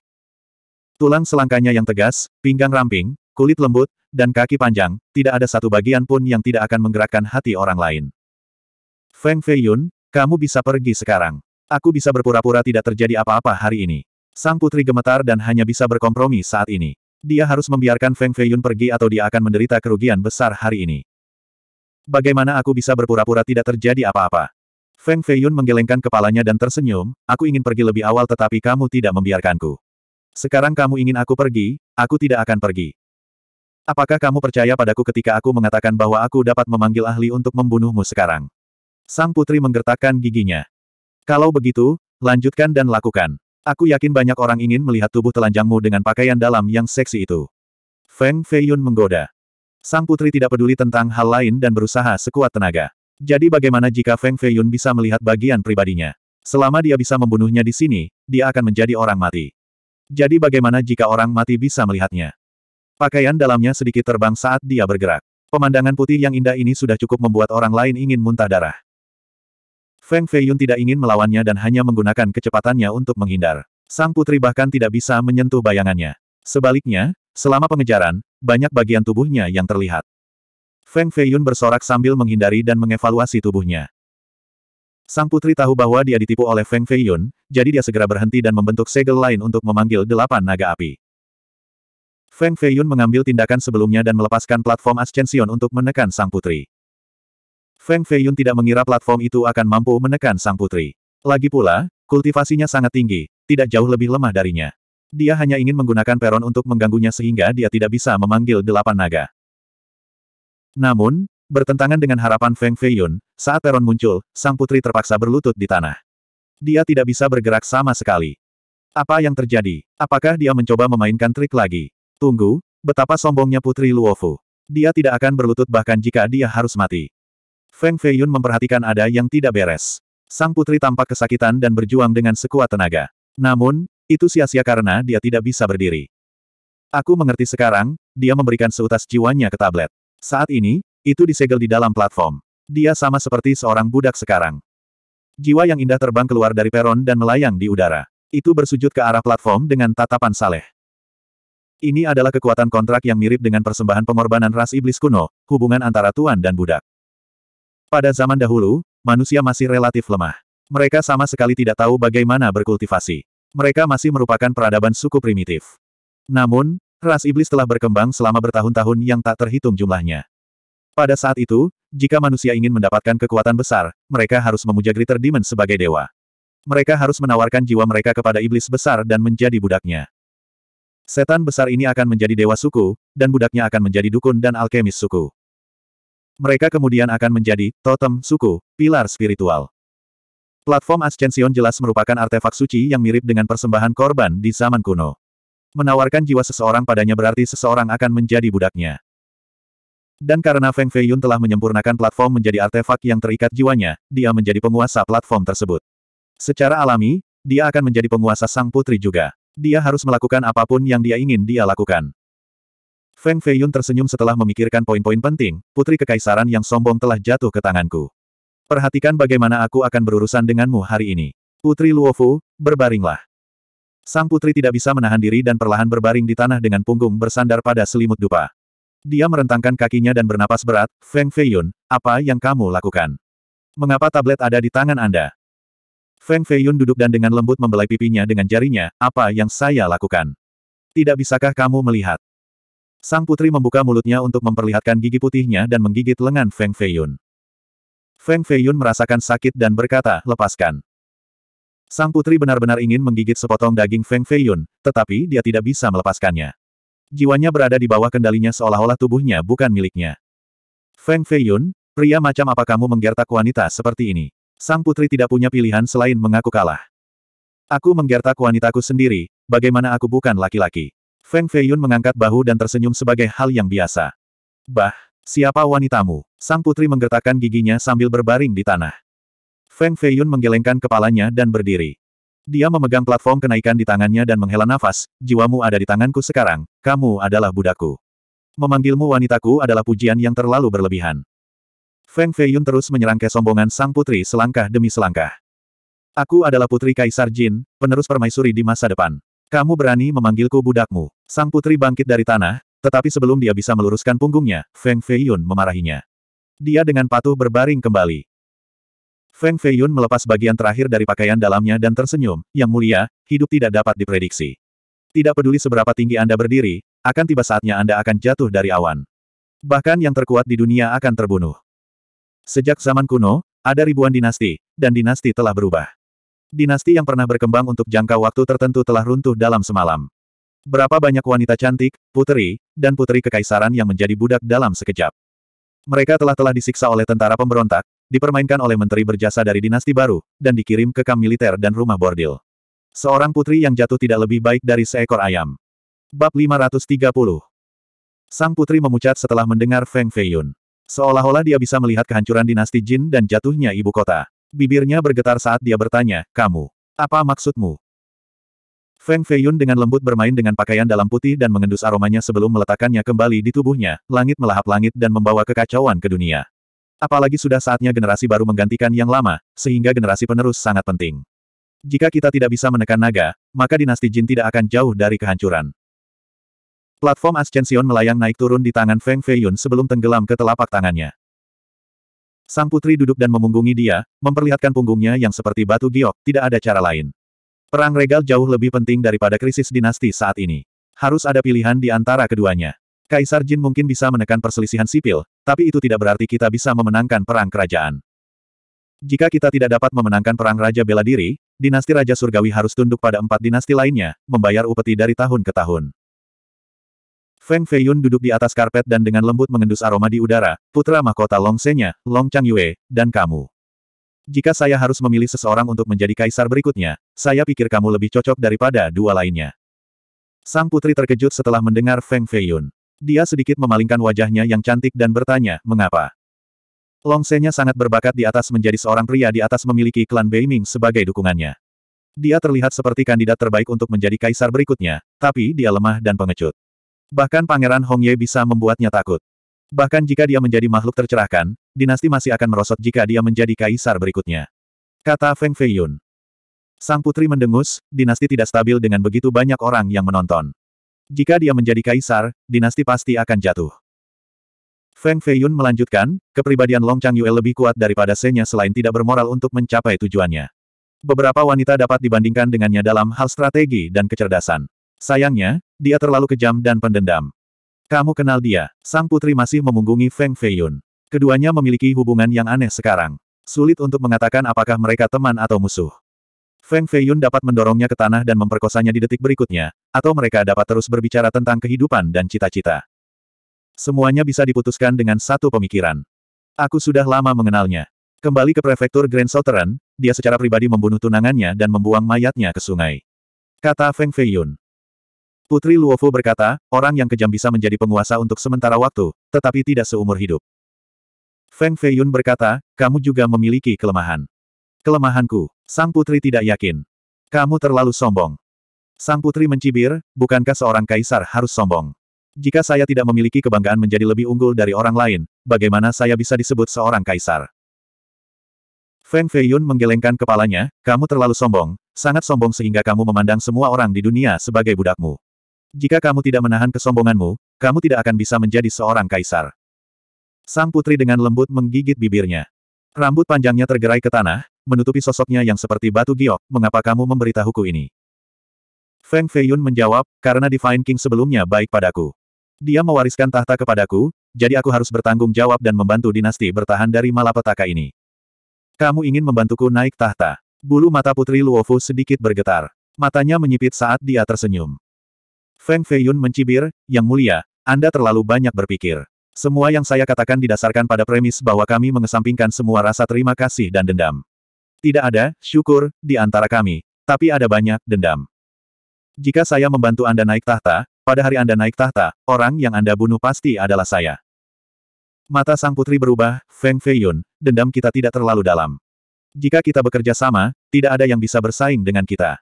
Tulang selangkanya yang tegas, pinggang ramping, kulit lembut, dan kaki panjang, tidak ada satu bagian pun yang tidak akan menggerakkan hati orang lain. Feng Feiyun, kamu bisa pergi sekarang. Aku bisa berpura-pura tidak terjadi apa-apa hari ini. Sang putri gemetar dan hanya bisa berkompromi saat ini. Dia harus membiarkan Feng Feiyun pergi atau dia akan menderita kerugian besar hari ini. Bagaimana aku bisa berpura-pura tidak terjadi apa-apa? Feng Feiyun menggelengkan kepalanya dan tersenyum, aku ingin pergi lebih awal tetapi kamu tidak membiarkanku. Sekarang kamu ingin aku pergi, aku tidak akan pergi. Apakah kamu percaya padaku ketika aku mengatakan bahwa aku dapat memanggil ahli untuk membunuhmu sekarang? Sang putri menggertakkan giginya. Kalau begitu, lanjutkan dan lakukan. Aku yakin banyak orang ingin melihat tubuh telanjangmu dengan pakaian dalam yang seksi itu. Feng Feiyun menggoda. Sang putri tidak peduli tentang hal lain dan berusaha sekuat tenaga. Jadi bagaimana jika Feng Feiyun bisa melihat bagian pribadinya? Selama dia bisa membunuhnya di sini, dia akan menjadi orang mati. Jadi bagaimana jika orang mati bisa melihatnya? Pakaian dalamnya sedikit terbang saat dia bergerak. Pemandangan putih yang indah ini sudah cukup membuat orang lain ingin muntah darah. Feng Feiyun tidak ingin melawannya dan hanya menggunakan kecepatannya untuk menghindar. Sang putri bahkan tidak bisa menyentuh bayangannya. Sebaliknya, selama pengejaran, banyak bagian tubuhnya yang terlihat. Feng Feiyun bersorak sambil menghindari dan mengevaluasi tubuhnya. Sang putri tahu bahwa dia ditipu oleh Feng Feiyun, jadi dia segera berhenti dan membentuk segel lain untuk memanggil delapan naga api. Feng Feiyun mengambil tindakan sebelumnya dan melepaskan platform Ascension untuk menekan sang putri. Feng Feiyun tidak mengira platform itu akan mampu menekan sang putri. Lagi pula, kultivasinya sangat tinggi, tidak jauh lebih lemah darinya. Dia hanya ingin menggunakan peron untuk mengganggunya sehingga dia tidak bisa memanggil delapan naga. Namun, bertentangan dengan harapan Feng Feiyun, saat peron muncul, sang putri terpaksa berlutut di tanah. Dia tidak bisa bergerak sama sekali. Apa yang terjadi? Apakah dia mencoba memainkan trik lagi? Tunggu, betapa sombongnya Putri Luofu. Dia tidak akan berlutut bahkan jika dia harus mati. Feng Feiyun memperhatikan ada yang tidak beres. Sang putri tampak kesakitan dan berjuang dengan sekuat tenaga. Namun, itu sia-sia karena dia tidak bisa berdiri. Aku mengerti sekarang, dia memberikan seutas jiwanya ke tablet. Saat ini, itu disegel di dalam platform. Dia sama seperti seorang budak sekarang. Jiwa yang indah terbang keluar dari peron dan melayang di udara. Itu bersujud ke arah platform dengan tatapan saleh. Ini adalah kekuatan kontrak yang mirip dengan persembahan pengorbanan ras iblis kuno, hubungan antara tuan dan budak. Pada zaman dahulu, manusia masih relatif lemah. Mereka sama sekali tidak tahu bagaimana berkultivasi. Mereka masih merupakan peradaban suku primitif. Namun, ras iblis telah berkembang selama bertahun-tahun yang tak terhitung jumlahnya. Pada saat itu, jika manusia ingin mendapatkan kekuatan besar, mereka harus memuja Greater Demon sebagai dewa. Mereka harus menawarkan jiwa mereka kepada iblis besar dan menjadi budaknya. Setan besar ini akan menjadi dewa suku, dan budaknya akan menjadi dukun dan alkemis suku. Mereka kemudian akan menjadi totem suku, pilar spiritual. Platform Ascension jelas merupakan artefak suci yang mirip dengan persembahan korban di zaman kuno. Menawarkan jiwa seseorang padanya berarti seseorang akan menjadi budaknya. Dan karena Feng Fei Yun telah menyempurnakan platform menjadi artefak yang terikat jiwanya, dia menjadi penguasa platform tersebut. Secara alami, dia akan menjadi penguasa sang putri juga. Dia harus melakukan apapun yang dia ingin dia lakukan. Feng Feiyun tersenyum setelah memikirkan poin-poin penting, putri kekaisaran yang sombong telah jatuh ke tanganku. Perhatikan bagaimana aku akan berurusan denganmu hari ini. Putri Luofu, berbaringlah. Sang putri tidak bisa menahan diri dan perlahan berbaring di tanah dengan punggung bersandar pada selimut dupa. Dia merentangkan kakinya dan bernapas berat, Feng Feiyun, apa yang kamu lakukan? Mengapa tablet ada di tangan Anda? Feng Feiyun duduk dan dengan lembut membelai pipinya dengan jarinya, apa yang saya lakukan? Tidak bisakah kamu melihat? Sang putri membuka mulutnya untuk memperlihatkan gigi putihnya dan menggigit lengan Feng Feiyun. Feng Feiyun merasakan sakit dan berkata, lepaskan. Sang putri benar-benar ingin menggigit sepotong daging Feng Feiyun, tetapi dia tidak bisa melepaskannya. Jiwanya berada di bawah kendalinya seolah-olah tubuhnya bukan miliknya. Feng Feiyun, pria macam apa kamu menggertak wanita seperti ini? Sang putri tidak punya pilihan selain mengaku kalah. Aku menggertak wanitaku sendiri, bagaimana aku bukan laki-laki? Feng Feiyun mengangkat bahu dan tersenyum sebagai hal yang biasa. Bah, siapa wanitamu? Sang putri menggertakkan giginya sambil berbaring di tanah. Feng Feiyun menggelengkan kepalanya dan berdiri. Dia memegang platform kenaikan di tangannya dan menghela nafas, jiwamu ada di tanganku sekarang, kamu adalah budakku. Memanggilmu wanitaku adalah pujian yang terlalu berlebihan. Feng Feiyun terus menyerang kesombongan sang putri selangkah demi selangkah. Aku adalah putri Kaisar Jin, penerus permaisuri di masa depan. Kamu berani memanggilku budakmu. Sang putri bangkit dari tanah, tetapi sebelum dia bisa meluruskan punggungnya, Feng Feiyun memarahinya. Dia dengan patuh berbaring kembali. Feng Feiyun melepas bagian terakhir dari pakaian dalamnya dan tersenyum, yang mulia, hidup tidak dapat diprediksi. Tidak peduli seberapa tinggi Anda berdiri, akan tiba saatnya Anda akan jatuh dari awan. Bahkan yang terkuat di dunia akan terbunuh. Sejak zaman kuno, ada ribuan dinasti, dan dinasti telah berubah. Dinasti yang pernah berkembang untuk jangka waktu tertentu telah runtuh dalam semalam. Berapa banyak wanita cantik, puteri, dan putri kekaisaran yang menjadi budak dalam sekejap. Mereka telah-telah disiksa oleh tentara pemberontak, dipermainkan oleh menteri berjasa dari dinasti baru, dan dikirim ke kamp militer dan rumah bordil. Seorang putri yang jatuh tidak lebih baik dari seekor ayam. Bab 530 Sang putri memucat setelah mendengar Feng Feiyun. Seolah-olah dia bisa melihat kehancuran dinasti Jin dan jatuhnya ibu kota. Bibirnya bergetar saat dia bertanya, kamu, apa maksudmu? Feng Feiyun dengan lembut bermain dengan pakaian dalam putih dan mengendus aromanya sebelum meletakkannya kembali di tubuhnya, langit melahap langit dan membawa kekacauan ke dunia. Apalagi sudah saatnya generasi baru menggantikan yang lama, sehingga generasi penerus sangat penting. Jika kita tidak bisa menekan naga, maka dinasti Jin tidak akan jauh dari kehancuran. Platform Ascension melayang naik turun di tangan Feng Feiyun sebelum tenggelam ke telapak tangannya. Sang putri duduk dan memunggungi dia, memperlihatkan punggungnya yang seperti batu giok, tidak ada cara lain. Perang regal jauh lebih penting daripada krisis dinasti saat ini. Harus ada pilihan di antara keduanya. Kaisar Jin mungkin bisa menekan perselisihan sipil, tapi itu tidak berarti kita bisa memenangkan perang kerajaan. Jika kita tidak dapat memenangkan perang Raja Bela Diri, dinasti Raja Surgawi harus tunduk pada empat dinasti lainnya, membayar upeti dari tahun ke tahun. Feng Feiyun duduk di atas karpet dan dengan lembut mengendus aroma di udara, putra mahkota Long Senya, Long Chang Yue, dan kamu. Jika saya harus memilih seseorang untuk menjadi kaisar berikutnya, saya pikir kamu lebih cocok daripada dua lainnya. Sang putri terkejut setelah mendengar Feng Feiyun. Dia sedikit memalingkan wajahnya yang cantik dan bertanya, mengapa? Long Senya sangat berbakat di atas menjadi seorang pria di atas memiliki klan Beiming sebagai dukungannya. Dia terlihat seperti kandidat terbaik untuk menjadi kaisar berikutnya, tapi dia lemah dan pengecut. Bahkan Pangeran Hongye bisa membuatnya takut. Bahkan jika dia menjadi makhluk tercerahkan, dinasti masih akan merosot jika dia menjadi kaisar berikutnya. Kata Feng Feiyun. Sang putri mendengus, dinasti tidak stabil dengan begitu banyak orang yang menonton. Jika dia menjadi kaisar, dinasti pasti akan jatuh. Feng Feiyun melanjutkan, kepribadian Long Chang Yue lebih kuat daripada Senya selain tidak bermoral untuk mencapai tujuannya. Beberapa wanita dapat dibandingkan dengannya dalam hal strategi dan kecerdasan. Sayangnya, dia terlalu kejam dan pendendam. Kamu kenal dia, sang putri masih memunggungi Feng Feiyun. Keduanya memiliki hubungan yang aneh sekarang. Sulit untuk mengatakan apakah mereka teman atau musuh. Feng Feiyun dapat mendorongnya ke tanah dan memperkosanya di detik berikutnya, atau mereka dapat terus berbicara tentang kehidupan dan cita-cita. Semuanya bisa diputuskan dengan satu pemikiran. Aku sudah lama mengenalnya. Kembali ke prefektur Grand Southern, dia secara pribadi membunuh tunangannya dan membuang mayatnya ke sungai. Kata Feng Feiyun. Putri Luofu berkata, orang yang kejam bisa menjadi penguasa untuk sementara waktu, tetapi tidak seumur hidup. Feng Feiyun berkata, kamu juga memiliki kelemahan. Kelemahanku, sang putri tidak yakin. Kamu terlalu sombong. Sang putri mencibir, bukankah seorang kaisar harus sombong? Jika saya tidak memiliki kebanggaan menjadi lebih unggul dari orang lain, bagaimana saya bisa disebut seorang kaisar? Feng Feiyun menggelengkan kepalanya, kamu terlalu sombong, sangat sombong sehingga kamu memandang semua orang di dunia sebagai budakmu. Jika kamu tidak menahan kesombonganmu, kamu tidak akan bisa menjadi seorang kaisar. Sang putri dengan lembut menggigit bibirnya. Rambut panjangnya tergerai ke tanah, menutupi sosoknya yang seperti batu giok, mengapa kamu memberitahuku ini? Feng Feiyun menjawab, karena Divine King sebelumnya baik padaku. Dia mewariskan tahta kepadaku, jadi aku harus bertanggung jawab dan membantu dinasti bertahan dari malapetaka ini. Kamu ingin membantuku naik tahta? Bulu mata putri Luofu sedikit bergetar. Matanya menyipit saat dia tersenyum. Feng Feiyun mencibir, Yang Mulia, Anda terlalu banyak berpikir. Semua yang saya katakan didasarkan pada premis bahwa kami mengesampingkan semua rasa terima kasih dan dendam. Tidak ada, syukur, di antara kami, tapi ada banyak, dendam. Jika saya membantu Anda naik tahta, pada hari Anda naik tahta, orang yang Anda bunuh pasti adalah saya. Mata sang putri berubah, Feng Feiyun, dendam kita tidak terlalu dalam. Jika kita bekerja sama, tidak ada yang bisa bersaing dengan kita.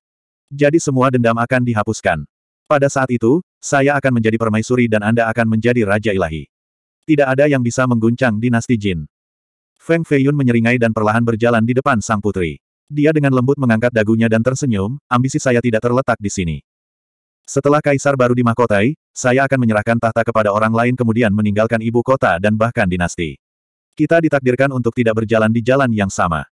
Jadi semua dendam akan dihapuskan. Pada saat itu, saya akan menjadi permaisuri dan Anda akan menjadi raja ilahi. Tidak ada yang bisa mengguncang dinasti Jin. Feng Feiyun menyeringai dan perlahan berjalan di depan sang putri. Dia dengan lembut mengangkat dagunya dan tersenyum, ambisi saya tidak terletak di sini. Setelah kaisar baru dimahkotai, saya akan menyerahkan tahta kepada orang lain kemudian meninggalkan ibu kota dan bahkan dinasti. Kita ditakdirkan untuk tidak berjalan di jalan yang sama.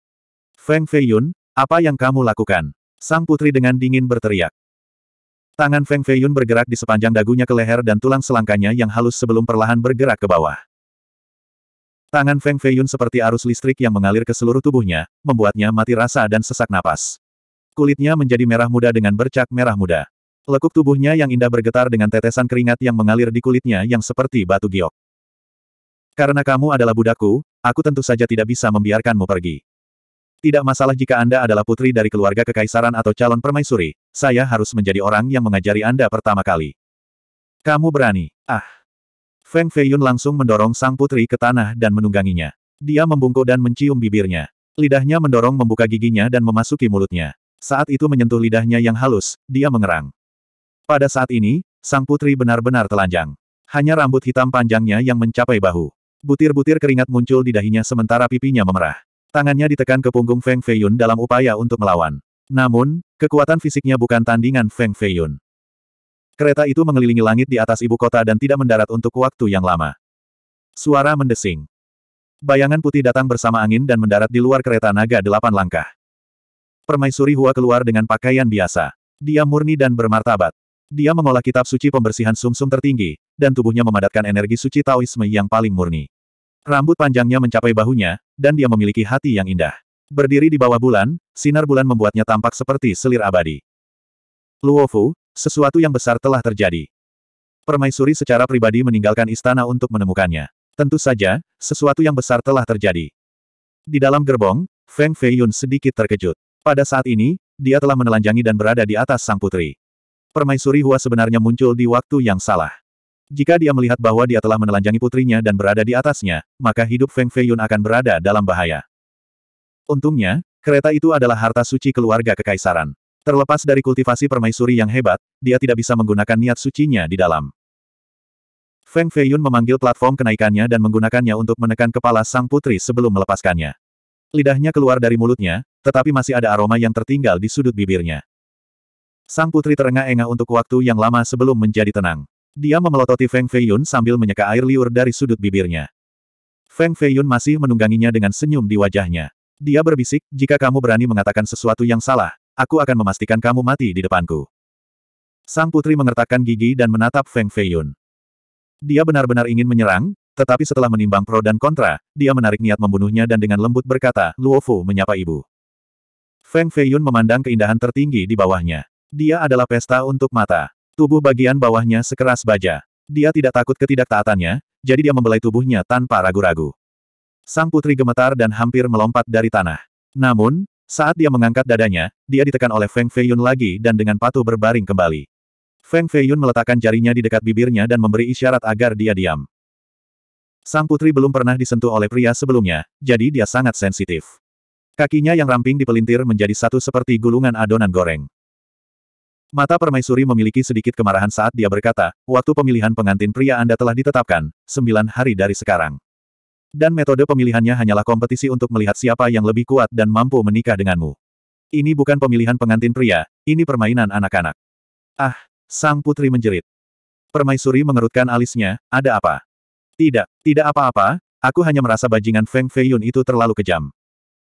Feng Feiyun, apa yang kamu lakukan? Sang putri dengan dingin berteriak. Tangan Feng Feiyun bergerak di sepanjang dagunya ke leher dan tulang selangkanya yang halus sebelum perlahan bergerak ke bawah. Tangan Feng Feiyun seperti arus listrik yang mengalir ke seluruh tubuhnya, membuatnya mati rasa dan sesak napas. Kulitnya menjadi merah muda dengan bercak merah muda. Lekuk tubuhnya yang indah bergetar dengan tetesan keringat yang mengalir di kulitnya yang seperti batu giok. Karena kamu adalah budakku, aku tentu saja tidak bisa membiarkanmu pergi. Tidak masalah jika Anda adalah putri dari keluarga kekaisaran atau calon permaisuri, saya harus menjadi orang yang mengajari Anda pertama kali. Kamu berani. Ah. Feng Feiyun langsung mendorong sang putri ke tanah dan menungganginya. Dia membungkuk dan mencium bibirnya. Lidahnya mendorong membuka giginya dan memasuki mulutnya. Saat itu menyentuh lidahnya yang halus, dia mengerang. Pada saat ini, sang putri benar-benar telanjang. Hanya rambut hitam panjangnya yang mencapai bahu. Butir-butir keringat muncul di dahinya sementara pipinya memerah. Tangannya ditekan ke punggung Feng Feiyun dalam upaya untuk melawan. Namun, kekuatan fisiknya bukan tandingan Feng Feiyun. Kereta itu mengelilingi langit di atas ibu kota dan tidak mendarat untuk waktu yang lama. Suara mendesing. Bayangan putih datang bersama angin dan mendarat di luar kereta naga delapan langkah. Permaisuri Hua keluar dengan pakaian biasa. Dia murni dan bermartabat. Dia mengolah kitab suci pembersihan sumsum -sum tertinggi, dan tubuhnya memadatkan energi suci Taoisme yang paling murni. Rambut panjangnya mencapai bahunya, dan dia memiliki hati yang indah. Berdiri di bawah bulan, sinar bulan membuatnya tampak seperti selir abadi. Luofu, sesuatu yang besar telah terjadi. Permaisuri secara pribadi meninggalkan istana untuk menemukannya. Tentu saja, sesuatu yang besar telah terjadi. Di dalam gerbong, Feng Feiyun sedikit terkejut. Pada saat ini, dia telah menelanjangi dan berada di atas sang putri. Permaisuri Hua sebenarnya muncul di waktu yang salah. Jika dia melihat bahwa dia telah menelanjangi putrinya dan berada di atasnya, maka hidup Feng Feiyun akan berada dalam bahaya. Untungnya, kereta itu adalah harta suci keluarga kekaisaran. Terlepas dari kultivasi permaisuri yang hebat, dia tidak bisa menggunakan niat sucinya di dalam. Feng Feiyun memanggil platform kenaikannya dan menggunakannya untuk menekan kepala sang putri sebelum melepaskannya. Lidahnya keluar dari mulutnya, tetapi masih ada aroma yang tertinggal di sudut bibirnya. Sang putri terengah-engah untuk waktu yang lama sebelum menjadi tenang. Dia memelototi Feng Feiyun sambil menyeka air liur dari sudut bibirnya. Feng Feiyun masih menungganginya dengan senyum di wajahnya. Dia berbisik, jika kamu berani mengatakan sesuatu yang salah, aku akan memastikan kamu mati di depanku. Sang putri mengertakkan gigi dan menatap Feng Feiyun. Dia benar-benar ingin menyerang, tetapi setelah menimbang pro dan kontra, dia menarik niat membunuhnya dan dengan lembut berkata, Luo Fu menyapa ibu. Feng Feiyun memandang keindahan tertinggi di bawahnya. Dia adalah pesta untuk mata. Tubuh bagian bawahnya sekeras baja. Dia tidak takut ketidaktaatannya, jadi dia membelai tubuhnya tanpa ragu-ragu. Sang putri gemetar dan hampir melompat dari tanah. Namun, saat dia mengangkat dadanya, dia ditekan oleh Feng Feiyun lagi dan dengan patuh berbaring kembali. Feng Feiyun meletakkan jarinya di dekat bibirnya dan memberi isyarat agar dia diam. Sang putri belum pernah disentuh oleh pria sebelumnya, jadi dia sangat sensitif. Kakinya yang ramping dipelintir menjadi satu seperti gulungan adonan goreng. Mata permaisuri memiliki sedikit kemarahan saat dia berkata, waktu pemilihan pengantin pria Anda telah ditetapkan, sembilan hari dari sekarang. Dan metode pemilihannya hanyalah kompetisi untuk melihat siapa yang lebih kuat dan mampu menikah denganmu. Ini bukan pemilihan pengantin pria, ini permainan anak-anak. Ah, sang putri menjerit. Permaisuri mengerutkan alisnya, ada apa? Tidak, tidak apa-apa, aku hanya merasa bajingan Feng Feiyun itu terlalu kejam.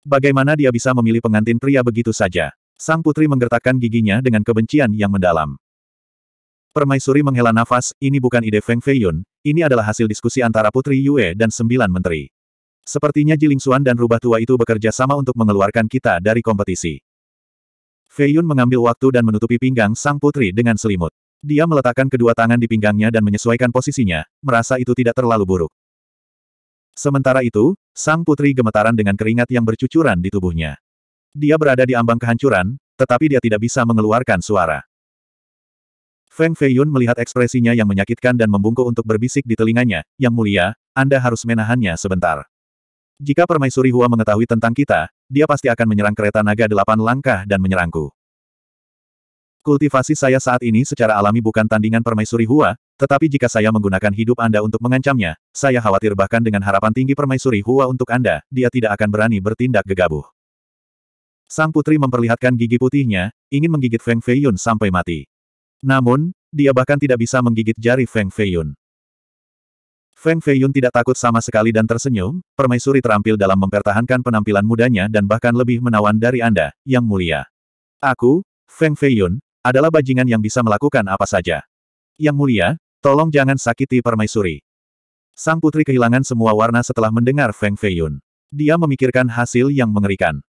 Bagaimana dia bisa memilih pengantin pria begitu saja? Sang putri menggertakkan giginya dengan kebencian yang mendalam. Permaisuri menghela nafas, ini bukan ide Feng Feiyun, ini adalah hasil diskusi antara Putri Yue dan sembilan menteri. Sepertinya Jiling Xuan dan Rubah Tua itu bekerja sama untuk mengeluarkan kita dari kompetisi. Feiyun mengambil waktu dan menutupi pinggang sang putri dengan selimut. Dia meletakkan kedua tangan di pinggangnya dan menyesuaikan posisinya, merasa itu tidak terlalu buruk. Sementara itu, sang putri gemetaran dengan keringat yang bercucuran di tubuhnya. Dia berada di ambang kehancuran, tetapi dia tidak bisa mengeluarkan suara. Feng Feiyun melihat ekspresinya yang menyakitkan dan membungkuk untuk berbisik di telinganya, yang mulia, Anda harus menahannya sebentar. Jika Permaisuri Hua mengetahui tentang kita, dia pasti akan menyerang kereta naga delapan langkah dan menyerangku. Kultivasi saya saat ini secara alami bukan tandingan Permaisuri Hua, tetapi jika saya menggunakan hidup Anda untuk mengancamnya, saya khawatir bahkan dengan harapan tinggi Permaisuri Hua untuk Anda, dia tidak akan berani bertindak gegabah. Sang putri memperlihatkan gigi putihnya, ingin menggigit Feng Feiyun sampai mati. Namun, dia bahkan tidak bisa menggigit jari Feng Feiyun. Feng Feiyun tidak takut sama sekali dan tersenyum, permaisuri terampil dalam mempertahankan penampilan mudanya dan bahkan lebih menawan dari Anda, yang mulia. Aku, Feng Feiyun, adalah bajingan yang bisa melakukan apa saja. Yang mulia, tolong jangan sakiti permaisuri. Sang putri kehilangan semua warna setelah mendengar Feng Feiyun. Dia memikirkan hasil yang mengerikan.